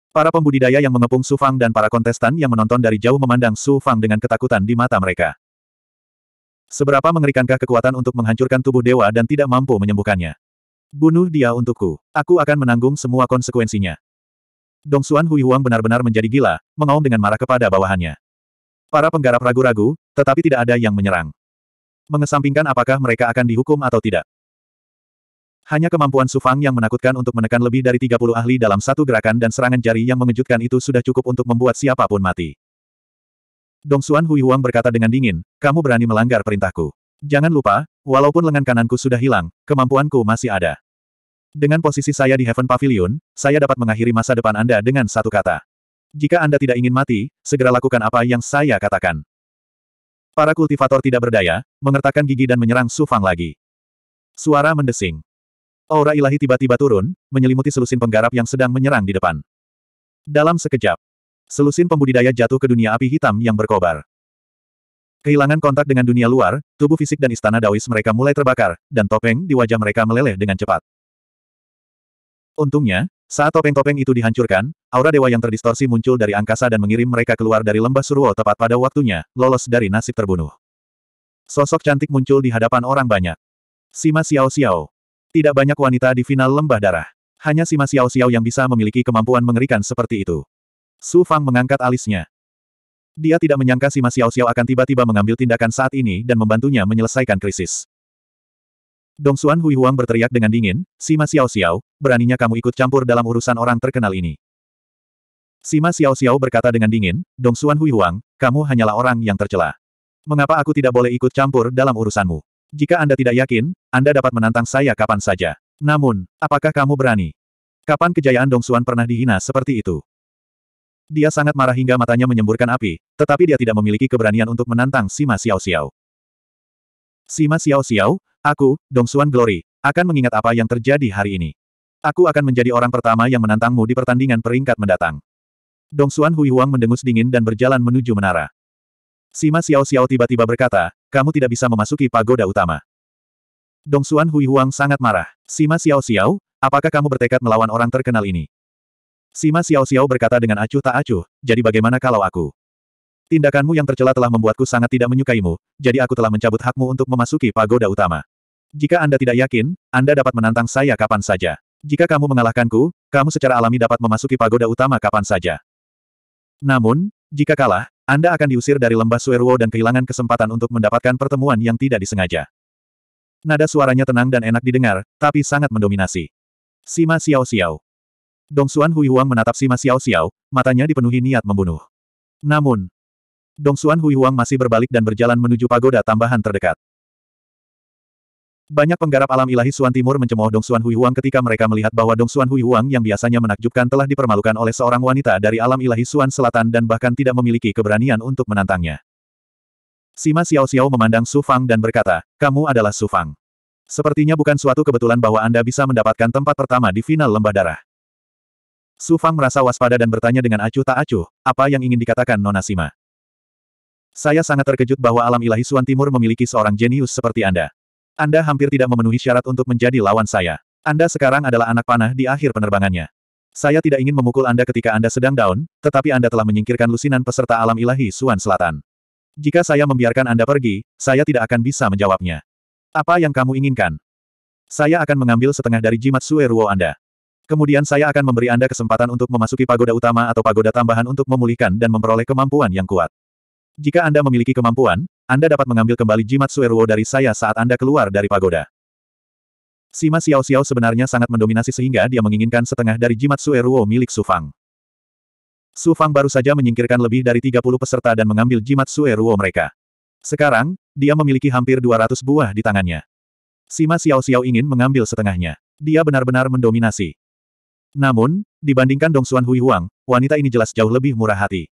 Para pembudidaya yang mengepung Su Fang dan para kontestan yang menonton dari jauh memandang Su Fang dengan ketakutan di mata mereka. Seberapa mengerikankah kekuatan untuk menghancurkan tubuh dewa dan tidak mampu menyembuhkannya? Bunuh dia untukku. Aku akan menanggung semua konsekuensinya. Dong Xuan Hui Huang benar-benar menjadi gila, mengaum dengan marah kepada bawahannya. Para penggarap ragu-ragu, tetapi tidak ada yang menyerang. Mengesampingkan apakah mereka akan dihukum atau tidak. Hanya kemampuan Sufang yang menakutkan untuk menekan lebih dari 30 ahli dalam satu gerakan dan serangan jari yang mengejutkan itu sudah cukup untuk membuat siapapun mati. Dong Xuan Hui Huang berkata dengan dingin, kamu berani melanggar perintahku. Jangan lupa, walaupun lengan kananku sudah hilang, kemampuanku masih ada. Dengan posisi saya di Heaven Pavilion, saya dapat mengakhiri masa depan Anda dengan satu kata. Jika Anda tidak ingin mati, segera lakukan apa yang saya katakan. Para kultivator tidak berdaya, mengertakkan gigi dan menyerang Su Fang lagi. Suara mendesing. Aura ilahi tiba-tiba turun, menyelimuti selusin penggarap yang sedang menyerang di depan. Dalam sekejap, selusin pembudidaya jatuh ke dunia api hitam yang berkobar. Kehilangan kontak dengan dunia luar, tubuh fisik dan istana Daois mereka mulai terbakar, dan topeng di wajah mereka meleleh dengan cepat. Untungnya, saat topeng-topeng itu dihancurkan, aura dewa yang terdistorsi muncul dari angkasa dan mengirim mereka keluar dari lembah suruo tepat pada waktunya, lolos dari nasib terbunuh. Sosok cantik muncul di hadapan orang banyak. Sima Xiao Xiao. Tidak banyak wanita di final lembah darah. Hanya Sima Xiao Xiao yang bisa memiliki kemampuan mengerikan seperti itu. Su Fang mengangkat alisnya. Dia tidak menyangka Sima Xiao Xiao akan tiba-tiba mengambil tindakan saat ini dan membantunya menyelesaikan krisis. Dong Xuan Hui Huang berteriak dengan dingin, Sima Xiao Xiao, beraninya kamu ikut campur dalam urusan orang terkenal ini. Sima Xiao Xiao berkata dengan dingin, Dong Xuan Hui Huang, kamu hanyalah orang yang tercela. Mengapa aku tidak boleh ikut campur dalam urusanmu? Jika Anda tidak yakin, Anda dapat menantang saya kapan saja. Namun, apakah kamu berani? Kapan kejayaan Dong Xuan pernah dihina seperti itu? Dia sangat marah hingga matanya menyemburkan api, tetapi dia tidak memiliki keberanian untuk menantang Sima Xiao Xiao. Sima Xiao Xiao, Aku, Dong Dongsuan Glory, akan mengingat apa yang terjadi hari ini. Aku akan menjadi orang pertama yang menantangmu di pertandingan peringkat mendatang. Dong Dongsuan Hui Huang mendengus dingin dan berjalan menuju menara. Sima Xiao Xiao tiba-tiba berkata, kamu tidak bisa memasuki pagoda utama. Dong Dongsuan Hui Huang sangat marah. Sima Xiao Xiao, apakah kamu bertekad melawan orang terkenal ini? Sima Xiao Xiao berkata dengan acuh tak acuh, jadi bagaimana kalau aku? Tindakanmu yang tercela telah membuatku sangat tidak menyukaimu, jadi aku telah mencabut hakmu untuk memasuki pagoda utama. Jika Anda tidak yakin, Anda dapat menantang saya kapan saja. Jika kamu mengalahkanku, kamu secara alami dapat memasuki pagoda utama kapan saja. Namun, jika kalah, Anda akan diusir dari lembah Sueruo dan kehilangan kesempatan untuk mendapatkan pertemuan yang tidak disengaja. Nada suaranya tenang dan enak didengar, tapi sangat mendominasi. Sima Xiao Xiao. Dong Xuan Hui Huang menatap Sima Xiao Xiao, matanya dipenuhi niat membunuh. Namun, Dong Xuan Hui Huang masih berbalik dan berjalan menuju pagoda tambahan terdekat. Banyak penggarap alam ilahi Suan Timur mencemooh Dong Suan Hui Huang ketika mereka melihat bahwa Dong Suan Hui Huang yang biasanya menakjubkan telah dipermalukan oleh seorang wanita dari alam ilahi Suan Selatan dan bahkan tidak memiliki keberanian untuk menantangnya. Sima Xiao Xiao memandang Su Fang dan berkata, kamu adalah Su Fang. Sepertinya bukan suatu kebetulan bahwa Anda bisa mendapatkan tempat pertama di final lembah darah. Su Fang merasa waspada dan bertanya dengan acuh tak acuh, apa yang ingin dikatakan Nona Sima? Saya sangat terkejut bahwa alam ilahi Suan Timur memiliki seorang jenius seperti Anda. Anda hampir tidak memenuhi syarat untuk menjadi lawan saya. Anda sekarang adalah anak panah di akhir penerbangannya. Saya tidak ingin memukul Anda ketika Anda sedang down, tetapi Anda telah menyingkirkan lusinan peserta alam ilahi Suan Selatan. Jika saya membiarkan Anda pergi, saya tidak akan bisa menjawabnya. Apa yang kamu inginkan? Saya akan mengambil setengah dari jimat Sueruo Anda. Kemudian saya akan memberi Anda kesempatan untuk memasuki pagoda utama atau pagoda tambahan untuk memulihkan dan memperoleh kemampuan yang kuat. Jika Anda memiliki kemampuan, Anda dapat mengambil kembali jimat Sueruo dari saya saat Anda keluar dari pagoda. Sima Xiao Xiao sebenarnya sangat mendominasi sehingga dia menginginkan setengah dari jimat Sueruo milik Sufang. Sufang baru saja menyingkirkan lebih dari 30 peserta dan mengambil jimat Sueruo mereka. Sekarang, dia memiliki hampir 200 buah di tangannya. Sima Xiao Xiao ingin mengambil setengahnya. Dia benar-benar mendominasi. Namun, dibandingkan Dong Xuan Hui Huang, wanita ini jelas jauh lebih murah hati.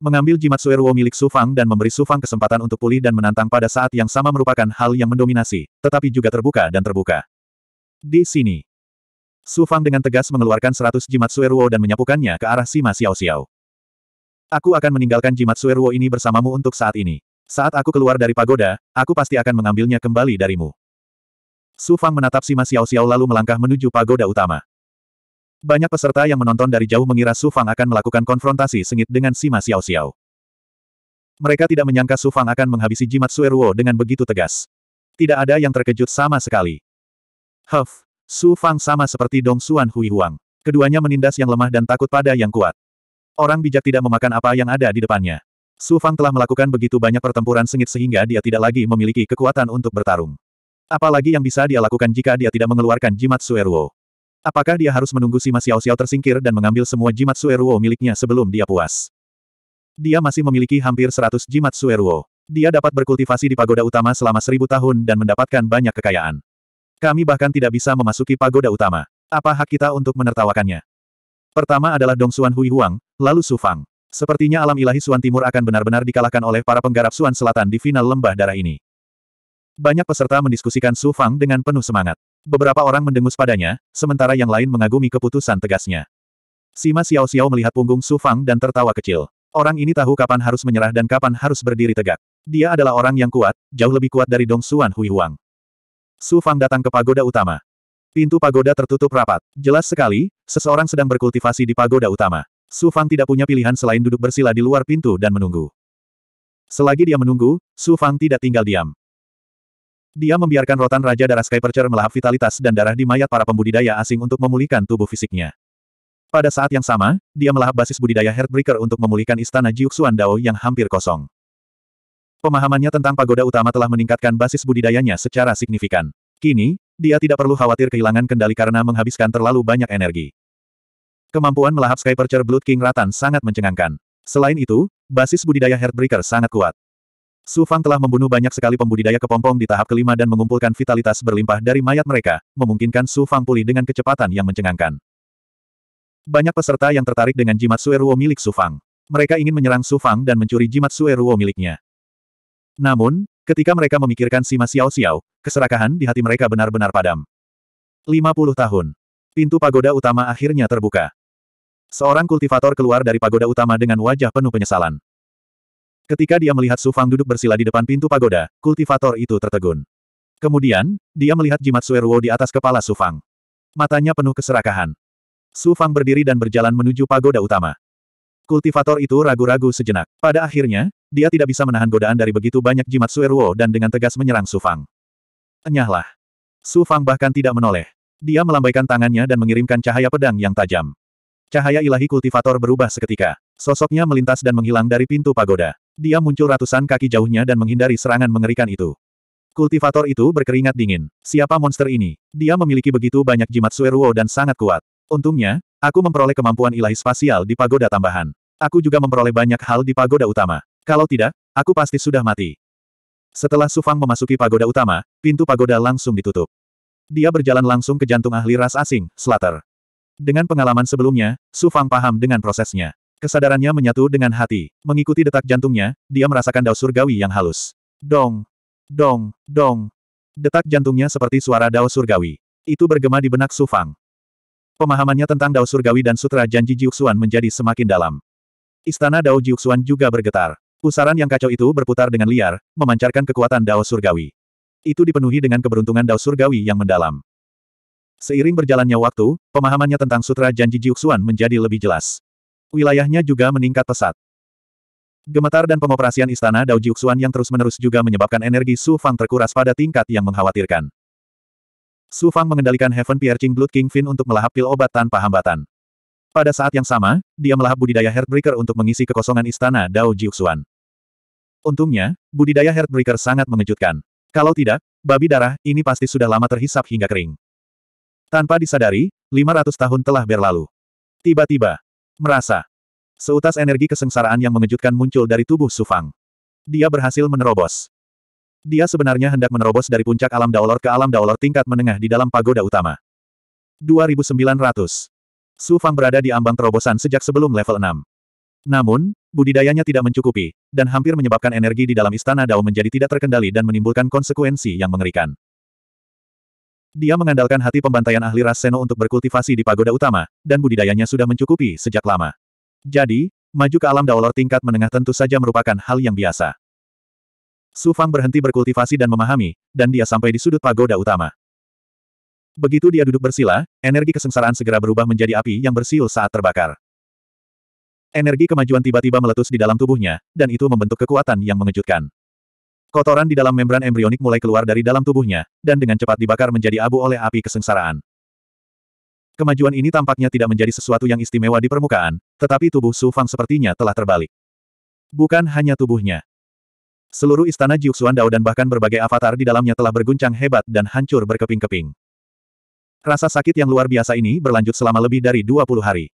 Mengambil jimat Sueruo milik Sufang dan memberi Sufang kesempatan untuk pulih dan menantang pada saat yang sama merupakan hal yang mendominasi, tetapi juga terbuka dan terbuka. Di sini. Sufang dengan tegas mengeluarkan seratus jimat Sueruo dan menyapukannya ke arah Sima Xiao Xiao. Aku akan meninggalkan jimat Sueruo ini bersamamu untuk saat ini. Saat aku keluar dari pagoda, aku pasti akan mengambilnya kembali darimu. Sufang menatap Sima Xiao Xiao lalu melangkah menuju pagoda utama. Banyak peserta yang menonton dari jauh mengira Su Fang akan melakukan konfrontasi sengit dengan Sima Xiao Xiao. Mereka tidak menyangka Su Fang akan menghabisi jimat Sueruo dengan begitu tegas. Tidak ada yang terkejut sama sekali. Huff, Su Fang sama seperti Dong Xuan Hui Huang. Keduanya menindas yang lemah dan takut pada yang kuat. Orang bijak tidak memakan apa yang ada di depannya. Su Fang telah melakukan begitu banyak pertempuran sengit sehingga dia tidak lagi memiliki kekuatan untuk bertarung. Apalagi yang bisa dia lakukan jika dia tidak mengeluarkan jimat Sueruo. Apakah dia harus menunggu si Mas Xiao Xiao tersingkir dan mengambil semua jimat Sueruo miliknya sebelum dia puas? Dia masih memiliki hampir 100 jimat Sueruo. Dia dapat berkultivasi di pagoda utama selama seribu tahun dan mendapatkan banyak kekayaan. Kami bahkan tidak bisa memasuki pagoda utama. Apa hak kita untuk menertawakannya? Pertama adalah Dong Xuan Hui Huang, lalu Su Fang. Sepertinya alam ilahi Suan Timur akan benar-benar dikalahkan oleh para penggarap Suan Selatan di final lembah darah ini. Banyak peserta mendiskusikan Su Fang dengan penuh semangat. Beberapa orang mendengus padanya, sementara yang lain mengagumi keputusan tegasnya. Sima Xiao Xiao melihat punggung Su Fang dan tertawa kecil. Orang ini tahu kapan harus menyerah dan kapan harus berdiri tegak. Dia adalah orang yang kuat, jauh lebih kuat dari Dong Xuan Hui Huang. Su Fang datang ke pagoda utama. Pintu pagoda tertutup rapat. Jelas sekali, seseorang sedang berkultivasi di pagoda utama. Su Fang tidak punya pilihan selain duduk bersila di luar pintu dan menunggu. Selagi dia menunggu, Su Fang tidak tinggal diam. Dia membiarkan rotan Raja Darah Skypercher melahap vitalitas dan darah di mayat para pembudidaya asing untuk memulihkan tubuh fisiknya. Pada saat yang sama, dia melahap basis budidaya Heartbreaker untuk memulihkan istana Jiuxuan Dao yang hampir kosong. Pemahamannya tentang pagoda utama telah meningkatkan basis budidayanya secara signifikan. Kini, dia tidak perlu khawatir kehilangan kendali karena menghabiskan terlalu banyak energi. Kemampuan melahap Skypercher Blood King Ratan sangat mencengangkan. Selain itu, basis budidaya Heartbreaker sangat kuat. Su Fang telah membunuh banyak sekali pembudidaya kepompong di tahap kelima dan mengumpulkan vitalitas berlimpah dari mayat mereka, memungkinkan Su Fang pulih dengan kecepatan yang mencengangkan. Banyak peserta yang tertarik dengan jimat Sueruo milik Su Fang. Mereka ingin menyerang Su Fang dan mencuri jimat Sueruo miliknya. Namun, ketika mereka memikirkan Sima Xiao Xiao, keserakahan di hati mereka benar-benar padam. 50 tahun. Pintu pagoda utama akhirnya terbuka. Seorang kultivator keluar dari pagoda utama dengan wajah penuh penyesalan. Ketika dia melihat Sufang duduk bersila di depan pintu pagoda, kultivator itu tertegun. Kemudian, dia melihat jimat Sueruo di atas kepala Sufang. Matanya penuh keserakahan. Sufang berdiri dan berjalan menuju pagoda utama. Kultivator itu ragu-ragu sejenak. Pada akhirnya, dia tidak bisa menahan godaan dari begitu banyak jimat Sueruo dan dengan tegas menyerang Sufang. Enyahlah. Sufang bahkan tidak menoleh. Dia melambaikan tangannya dan mengirimkan cahaya pedang yang tajam. Cahaya ilahi kultivator berubah seketika. Sosoknya melintas dan menghilang dari pintu pagoda. Dia muncul ratusan kaki jauhnya dan menghindari serangan mengerikan itu. Kultivator itu berkeringat dingin. Siapa monster ini? Dia memiliki begitu banyak jimat Sueruo dan sangat kuat. Untungnya, aku memperoleh kemampuan ilahi spasial di pagoda tambahan. Aku juga memperoleh banyak hal di pagoda utama. Kalau tidak, aku pasti sudah mati. Setelah Sufang memasuki pagoda utama, pintu pagoda langsung ditutup. Dia berjalan langsung ke jantung ahli ras asing, Slater. Dengan pengalaman sebelumnya, Sufang paham dengan prosesnya. Kesadarannya menyatu dengan hati. Mengikuti detak jantungnya, dia merasakan dao surgawi yang halus. Dong! Dong! Dong! Detak jantungnya seperti suara dao surgawi. Itu bergema di benak Sufang. Pemahamannya tentang dao surgawi dan sutra janji Jiuxuan menjadi semakin dalam. Istana dao Jiuxuan juga bergetar. Pusaran yang kacau itu berputar dengan liar, memancarkan kekuatan dao surgawi. Itu dipenuhi dengan keberuntungan dao surgawi yang mendalam. Seiring berjalannya waktu, pemahamannya tentang sutra janji Jiuxuan menjadi lebih jelas. Wilayahnya juga meningkat pesat. Gemetar dan pengoperasian istana Dao Jiuxuan yang terus-menerus juga menyebabkan energi Su Fang terkuras pada tingkat yang mengkhawatirkan. Su Fang mengendalikan Heaven Piercing Blood King Fin untuk melahap pil obat tanpa hambatan. Pada saat yang sama, dia melahap budidaya Heartbreaker untuk mengisi kekosongan istana Dao Jiuxuan. Untungnya, budidaya Heartbreaker sangat mengejutkan. Kalau tidak, babi darah ini pasti sudah lama terhisap hingga kering. Tanpa disadari, 500 tahun telah berlalu. Tiba-tiba, Merasa. Seutas energi kesengsaraan yang mengejutkan muncul dari tubuh Sufang. Dia berhasil menerobos. Dia sebenarnya hendak menerobos dari puncak alam daolor ke alam daolor tingkat menengah di dalam pagoda utama. 2900. Su Fang berada di ambang terobosan sejak sebelum level 6. Namun, budidayanya tidak mencukupi, dan hampir menyebabkan energi di dalam istana Dao menjadi tidak terkendali dan menimbulkan konsekuensi yang mengerikan. Dia mengandalkan hati pembantaian ahli ras Seno untuk berkultivasi di pagoda utama, dan budidayanya sudah mencukupi sejak lama. Jadi, maju ke alam daolor tingkat menengah tentu saja merupakan hal yang biasa. Su Fang berhenti berkultivasi dan memahami, dan dia sampai di sudut pagoda utama. Begitu dia duduk bersila, energi kesengsaraan segera berubah menjadi api yang bersiul saat terbakar. Energi kemajuan tiba-tiba meletus di dalam tubuhnya, dan itu membentuk kekuatan yang mengejutkan. Kotoran di dalam membran embrionik mulai keluar dari dalam tubuhnya, dan dengan cepat dibakar menjadi abu oleh api kesengsaraan. Kemajuan ini tampaknya tidak menjadi sesuatu yang istimewa di permukaan, tetapi tubuh Su Fang sepertinya telah terbalik. Bukan hanya tubuhnya. Seluruh istana Jiuxuan Dao dan bahkan berbagai avatar di dalamnya telah berguncang hebat dan hancur berkeping-keping. Rasa sakit yang luar biasa ini berlanjut selama lebih dari 20 hari.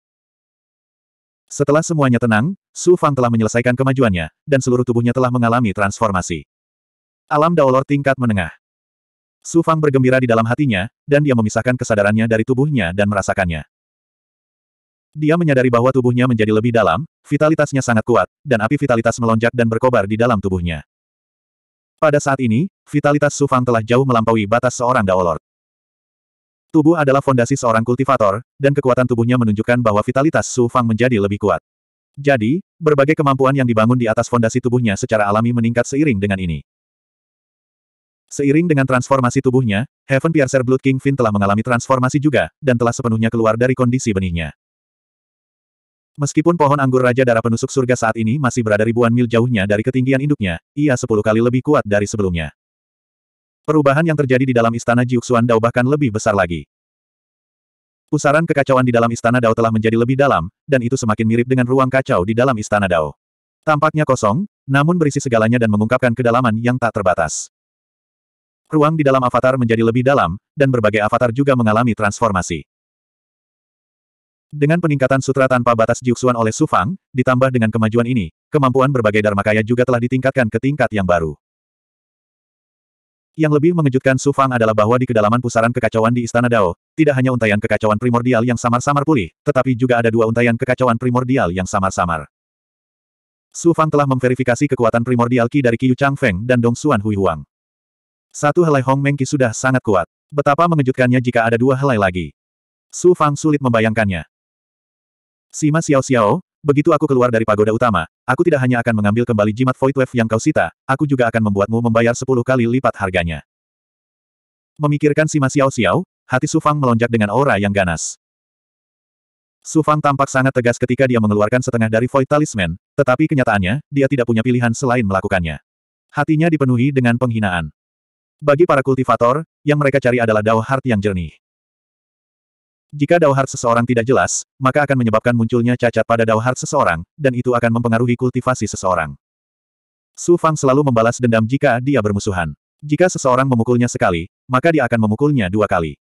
Setelah semuanya tenang, Su Fang telah menyelesaikan kemajuannya, dan seluruh tubuhnya telah mengalami transformasi. Alam Daolor tingkat menengah. Su Fang bergembira di dalam hatinya, dan dia memisahkan kesadarannya dari tubuhnya dan merasakannya. Dia menyadari bahwa tubuhnya menjadi lebih dalam, vitalitasnya sangat kuat, dan api vitalitas melonjak dan berkobar di dalam tubuhnya. Pada saat ini, vitalitas Su Fang telah jauh melampaui batas seorang DaoLor. Tubuh adalah fondasi seorang kultivator, dan kekuatan tubuhnya menunjukkan bahwa vitalitas Su Fang menjadi lebih kuat. Jadi, berbagai kemampuan yang dibangun di atas fondasi tubuhnya secara alami meningkat seiring dengan ini. Seiring dengan transformasi tubuhnya, Heaven Piercer Blood King Finn telah mengalami transformasi juga, dan telah sepenuhnya keluar dari kondisi benihnya. Meskipun pohon anggur Raja Darah Penusuk Surga saat ini masih berada ribuan mil jauhnya dari ketinggian induknya, ia sepuluh kali lebih kuat dari sebelumnya. Perubahan yang terjadi di dalam istana Jiuxuan Dao bahkan lebih besar lagi. Pusaran kekacauan di dalam istana Dao telah menjadi lebih dalam, dan itu semakin mirip dengan ruang kacau di dalam istana Dao. Tampaknya kosong, namun berisi segalanya dan mengungkapkan kedalaman yang tak terbatas. Ruang di dalam avatar menjadi lebih dalam, dan berbagai avatar juga mengalami transformasi. Dengan peningkatan sutra tanpa batas jiuksuan oleh Sufang, ditambah dengan kemajuan ini, kemampuan berbagai kaya juga telah ditingkatkan ke tingkat yang baru. Yang lebih mengejutkan sufang adalah bahwa di kedalaman pusaran kekacauan di Istana Dao, tidak hanya untaian kekacauan primordial yang samar-samar pulih, tetapi juga ada dua untaian kekacauan primordial yang samar-samar. sufang telah memverifikasi kekuatan primordial ki dari Qiyu feng dan Dong Xuan Hui Huang. Satu helai Hong Mengki sudah sangat kuat. Betapa mengejutkannya jika ada dua helai lagi. Su Fang sulit membayangkannya. Sima Xiao Xiao, begitu aku keluar dari pagoda utama, aku tidak hanya akan mengambil kembali jimat Void Wave yang kau sita, aku juga akan membuatmu membayar sepuluh kali lipat harganya. Memikirkan Sima Xiao Xiao, hati Su Fang melonjak dengan aura yang ganas. Su Fang tampak sangat tegas ketika dia mengeluarkan setengah dari Void Talisman, tetapi kenyataannya, dia tidak punya pilihan selain melakukannya. Hatinya dipenuhi dengan penghinaan. Bagi para kultivator, yang mereka cari adalah Dao Heart yang jernih. Jika Dao Heart seseorang tidak jelas, maka akan menyebabkan munculnya cacat pada Dao Heart seseorang, dan itu akan mempengaruhi kultivasi seseorang. Su Fang selalu membalas dendam jika dia bermusuhan. Jika seseorang memukulnya sekali, maka dia akan memukulnya dua kali.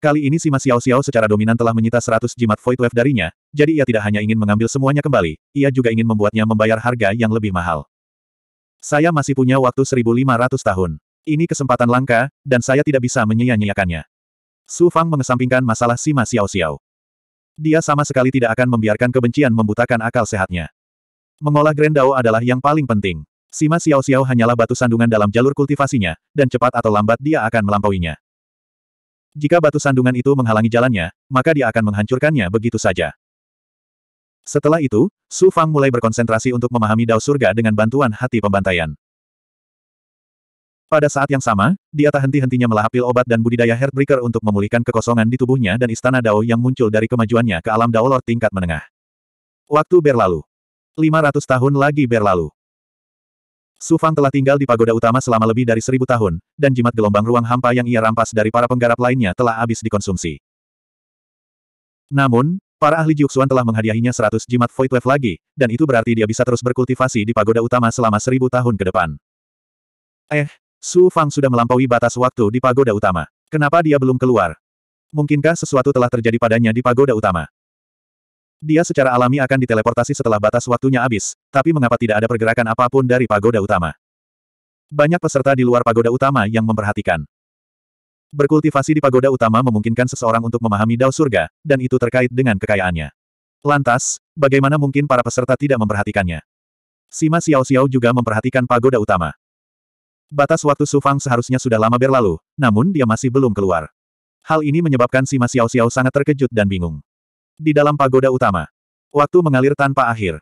Kali ini Sima Xiao Xiao secara dominan telah menyita 100 jimat Void Wave darinya, jadi ia tidak hanya ingin mengambil semuanya kembali, ia juga ingin membuatnya membayar harga yang lebih mahal. Saya masih punya waktu 1500 tahun. Ini kesempatan langka, dan saya tidak bisa menyia-nyiakannya. Su Fang mengesampingkan masalah Sima Xiao Xiao. Dia sama sekali tidak akan membiarkan kebencian membutakan akal sehatnya. Mengolah Grand Dao adalah yang paling penting. Sima Xiao Xiao hanyalah batu sandungan dalam jalur kultivasinya, dan cepat atau lambat dia akan melampauinya. Jika batu sandungan itu menghalangi jalannya, maka dia akan menghancurkannya begitu saja. Setelah itu, Su Fang mulai berkonsentrasi untuk memahami Dao Surga dengan bantuan hati pembantaian. Pada saat yang sama, dia tak henti-hentinya melahap pil obat dan budidaya Heartbreaker untuk memulihkan kekosongan di tubuhnya dan istana Dao yang muncul dari kemajuannya ke alam Dao Lord tingkat menengah. Waktu berlalu. 500 tahun lagi berlalu. Su Fang telah tinggal di pagoda utama selama lebih dari seribu tahun, dan jimat gelombang ruang hampa yang ia rampas dari para penggarap lainnya telah habis dikonsumsi. Namun, Para ahli Jiuxuan telah menghadiahinya 100 jimat Void Wave lagi, dan itu berarti dia bisa terus berkultivasi di pagoda utama selama seribu tahun ke depan. Eh, Su Fang sudah melampaui batas waktu di pagoda utama. Kenapa dia belum keluar? Mungkinkah sesuatu telah terjadi padanya di pagoda utama? Dia secara alami akan diteleportasi setelah batas waktunya habis, tapi mengapa tidak ada pergerakan apapun dari pagoda utama? Banyak peserta di luar pagoda utama yang memperhatikan. Berkultivasi di pagoda utama memungkinkan seseorang untuk memahami dao surga, dan itu terkait dengan kekayaannya. Lantas, bagaimana mungkin para peserta tidak memperhatikannya? Sima Xiao Xiao juga memperhatikan pagoda utama. Batas waktu Sufang seharusnya sudah lama berlalu, namun dia masih belum keluar. Hal ini menyebabkan Sima Xiao Xiao sangat terkejut dan bingung. Di dalam pagoda utama, waktu mengalir tanpa akhir.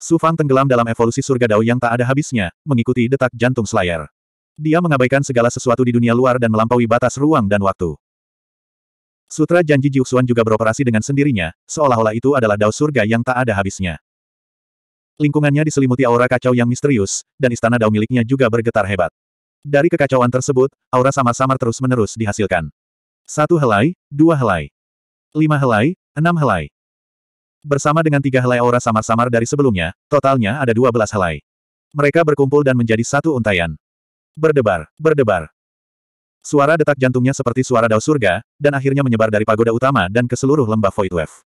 Sufang tenggelam dalam evolusi surga Dao yang tak ada habisnya, mengikuti detak jantung Slayer. Dia mengabaikan segala sesuatu di dunia luar dan melampaui batas ruang dan waktu. Sutra janji Jiuxuan juga beroperasi dengan sendirinya, seolah-olah itu adalah dao surga yang tak ada habisnya. Lingkungannya diselimuti aura kacau yang misterius, dan istana dao miliknya juga bergetar hebat. Dari kekacauan tersebut, aura samar-samar terus-menerus dihasilkan. Satu helai, dua helai, lima helai, enam helai. Bersama dengan tiga helai aura samar-samar dari sebelumnya, totalnya ada dua belas helai. Mereka berkumpul dan menjadi satu untayan. Berdebar, berdebar. Suara detak jantungnya seperti suara dao surga, dan akhirnya menyebar dari pagoda utama dan ke seluruh lembah Void Wave.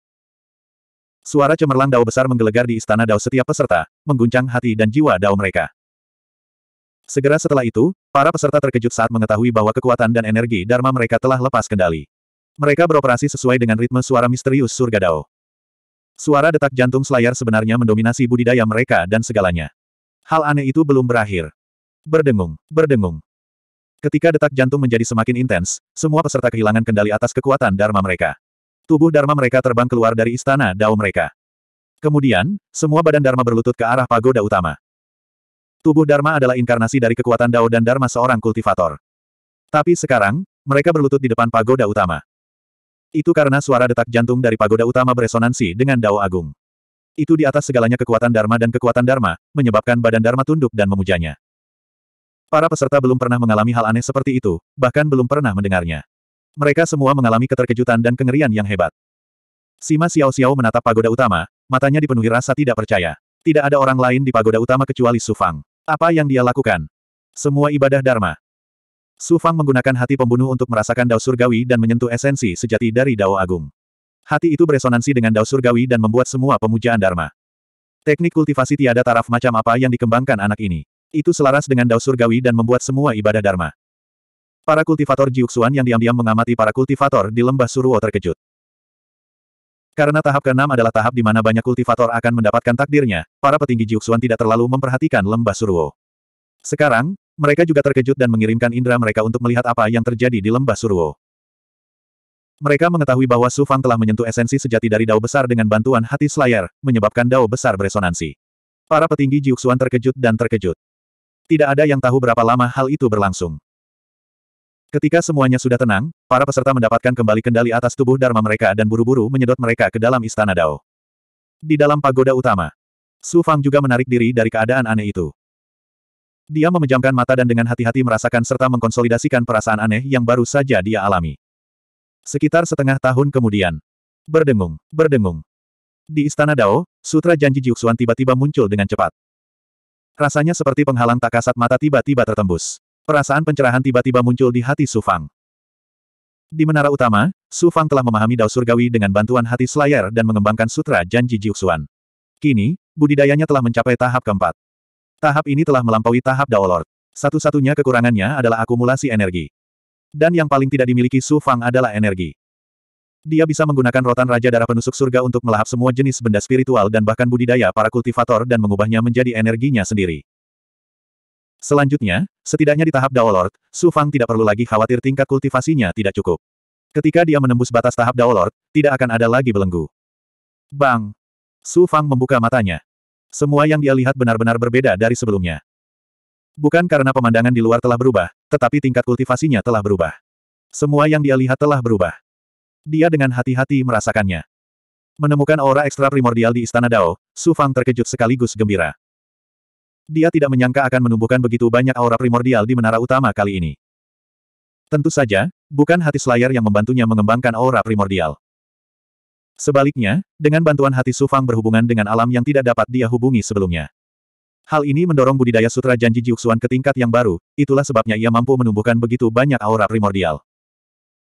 Suara cemerlang dao besar menggelegar di istana dao setiap peserta, mengguncang hati dan jiwa dao mereka. Segera setelah itu, para peserta terkejut saat mengetahui bahwa kekuatan dan energi Dharma mereka telah lepas kendali. Mereka beroperasi sesuai dengan ritme suara misterius surga dao. Suara detak jantung selayar sebenarnya mendominasi budidaya mereka dan segalanya. Hal aneh itu belum berakhir. Berdengung, berdengung. Ketika detak jantung menjadi semakin intens, semua peserta kehilangan kendali atas kekuatan Dharma mereka. Tubuh Dharma mereka terbang keluar dari istana Dao mereka. Kemudian, semua badan Dharma berlutut ke arah pagoda utama. Tubuh Dharma adalah inkarnasi dari kekuatan Dao dan Dharma seorang kultivator. Tapi sekarang, mereka berlutut di depan pagoda utama. Itu karena suara detak jantung dari pagoda utama beresonansi dengan Dao Agung. Itu di atas segalanya kekuatan Dharma dan kekuatan Dharma, menyebabkan badan Dharma tunduk dan memujanya. Para peserta belum pernah mengalami hal aneh seperti itu, bahkan belum pernah mendengarnya. Mereka semua mengalami keterkejutan dan kengerian yang hebat. Sima Xiao Xiao menatap pagoda utama, matanya dipenuhi rasa tidak percaya. Tidak ada orang lain di pagoda utama kecuali Su Fang. Apa yang dia lakukan? Semua ibadah Dharma. Su Fang menggunakan hati pembunuh untuk merasakan dao surgawi dan menyentuh esensi sejati dari dao agung. Hati itu beresonansi dengan dao surgawi dan membuat semua pemujaan Dharma. Teknik kultivasi tiada taraf macam apa yang dikembangkan anak ini. Itu selaras dengan dao surgawi dan membuat semua ibadah Dharma. Para kultivator Jiuxuan yang diam-diam mengamati para kultivator di lembah Suruo terkejut. Karena tahap keenam adalah tahap di mana banyak kultivator akan mendapatkan takdirnya, para petinggi Jiuxuan tidak terlalu memperhatikan lembah Suruo. Sekarang, mereka juga terkejut dan mengirimkan indera mereka untuk melihat apa yang terjadi di lembah Suruo. Mereka mengetahui bahwa Su Fang telah menyentuh esensi sejati dari dao besar dengan bantuan hati Slayer, menyebabkan dao besar beresonansi. Para petinggi Jiuxuan terkejut dan terkejut. Tidak ada yang tahu berapa lama hal itu berlangsung. Ketika semuanya sudah tenang, para peserta mendapatkan kembali kendali atas tubuh Dharma mereka dan buru-buru menyedot mereka ke dalam istana Dao. Di dalam pagoda utama, Su Fang juga menarik diri dari keadaan aneh itu. Dia memejamkan mata dan dengan hati-hati merasakan serta mengkonsolidasikan perasaan aneh yang baru saja dia alami. Sekitar setengah tahun kemudian, berdengung, berdengung. Di istana Dao, Sutra Janji Jiuxuan tiba-tiba muncul dengan cepat. Rasanya seperti penghalang tak kasat mata tiba-tiba tertembus. Perasaan pencerahan tiba-tiba muncul di hati Su Fang. Di menara utama, Su Fang telah memahami Dao Surgawi dengan bantuan hati Slayer dan mengembangkan Sutra Janji Jiuxuan. Kini, budidayanya telah mencapai tahap keempat. Tahap ini telah melampaui tahap Dao Lord. Satu-satunya kekurangannya adalah akumulasi energi. Dan yang paling tidak dimiliki Su Fang adalah energi. Dia bisa menggunakan rotan Raja Darah Penusuk Surga untuk melahap semua jenis benda spiritual dan bahkan budidaya para kultivator dan mengubahnya menjadi energinya sendiri. Selanjutnya, setidaknya di tahap Dao Lord, Su Fang tidak perlu lagi khawatir tingkat kultivasinya tidak cukup. Ketika dia menembus batas tahap Dao Lord, tidak akan ada lagi belenggu. Bang! Su Fang membuka matanya. Semua yang dia lihat benar-benar berbeda dari sebelumnya. Bukan karena pemandangan di luar telah berubah, tetapi tingkat kultivasinya telah berubah. Semua yang dia lihat telah berubah dia dengan hati-hati merasakannya. Menemukan aura ekstra primordial di Istana Dao, Su Fang terkejut sekaligus gembira. Dia tidak menyangka akan menumbuhkan begitu banyak aura primordial di menara utama kali ini. Tentu saja, bukan hati Slayer yang membantunya mengembangkan aura primordial. Sebaliknya, dengan bantuan hati Su Fang berhubungan dengan alam yang tidak dapat dia hubungi sebelumnya. Hal ini mendorong budidaya sutra janji Jiuxuan ke tingkat yang baru, itulah sebabnya ia mampu menumbuhkan begitu banyak aura primordial.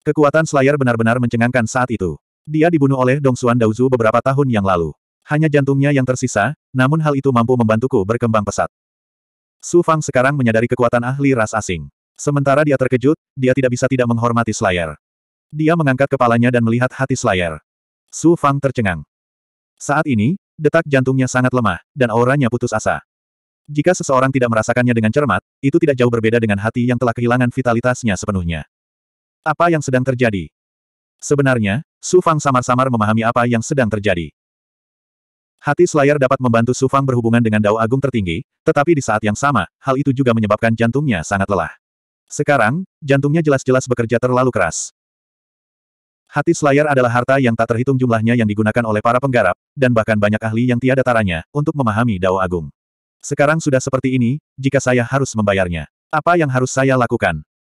Kekuatan Slayer benar-benar mencengangkan saat itu. Dia dibunuh oleh Dongsuan Daozu beberapa tahun yang lalu. Hanya jantungnya yang tersisa, namun hal itu mampu membantuku berkembang pesat. Su Fang sekarang menyadari kekuatan ahli ras asing. Sementara dia terkejut, dia tidak bisa tidak menghormati Slayer. Dia mengangkat kepalanya dan melihat hati Slayer. Su Fang tercengang. Saat ini, detak jantungnya sangat lemah, dan auranya putus asa. Jika seseorang tidak merasakannya dengan cermat, itu tidak jauh berbeda dengan hati yang telah kehilangan vitalitasnya sepenuhnya. Apa yang sedang terjadi? Sebenarnya, Su Fang samar-samar memahami apa yang sedang terjadi. Hati Slayer dapat membantu Su Fang berhubungan dengan Dao Agung tertinggi, tetapi di saat yang sama, hal itu juga menyebabkan jantungnya sangat lelah. Sekarang, jantungnya jelas-jelas bekerja terlalu keras. Hati Slayer adalah harta yang tak terhitung jumlahnya yang digunakan oleh para penggarap, dan bahkan banyak ahli yang tiada taranya, untuk memahami Dao Agung. Sekarang sudah seperti ini, jika saya harus membayarnya. Apa yang harus saya lakukan?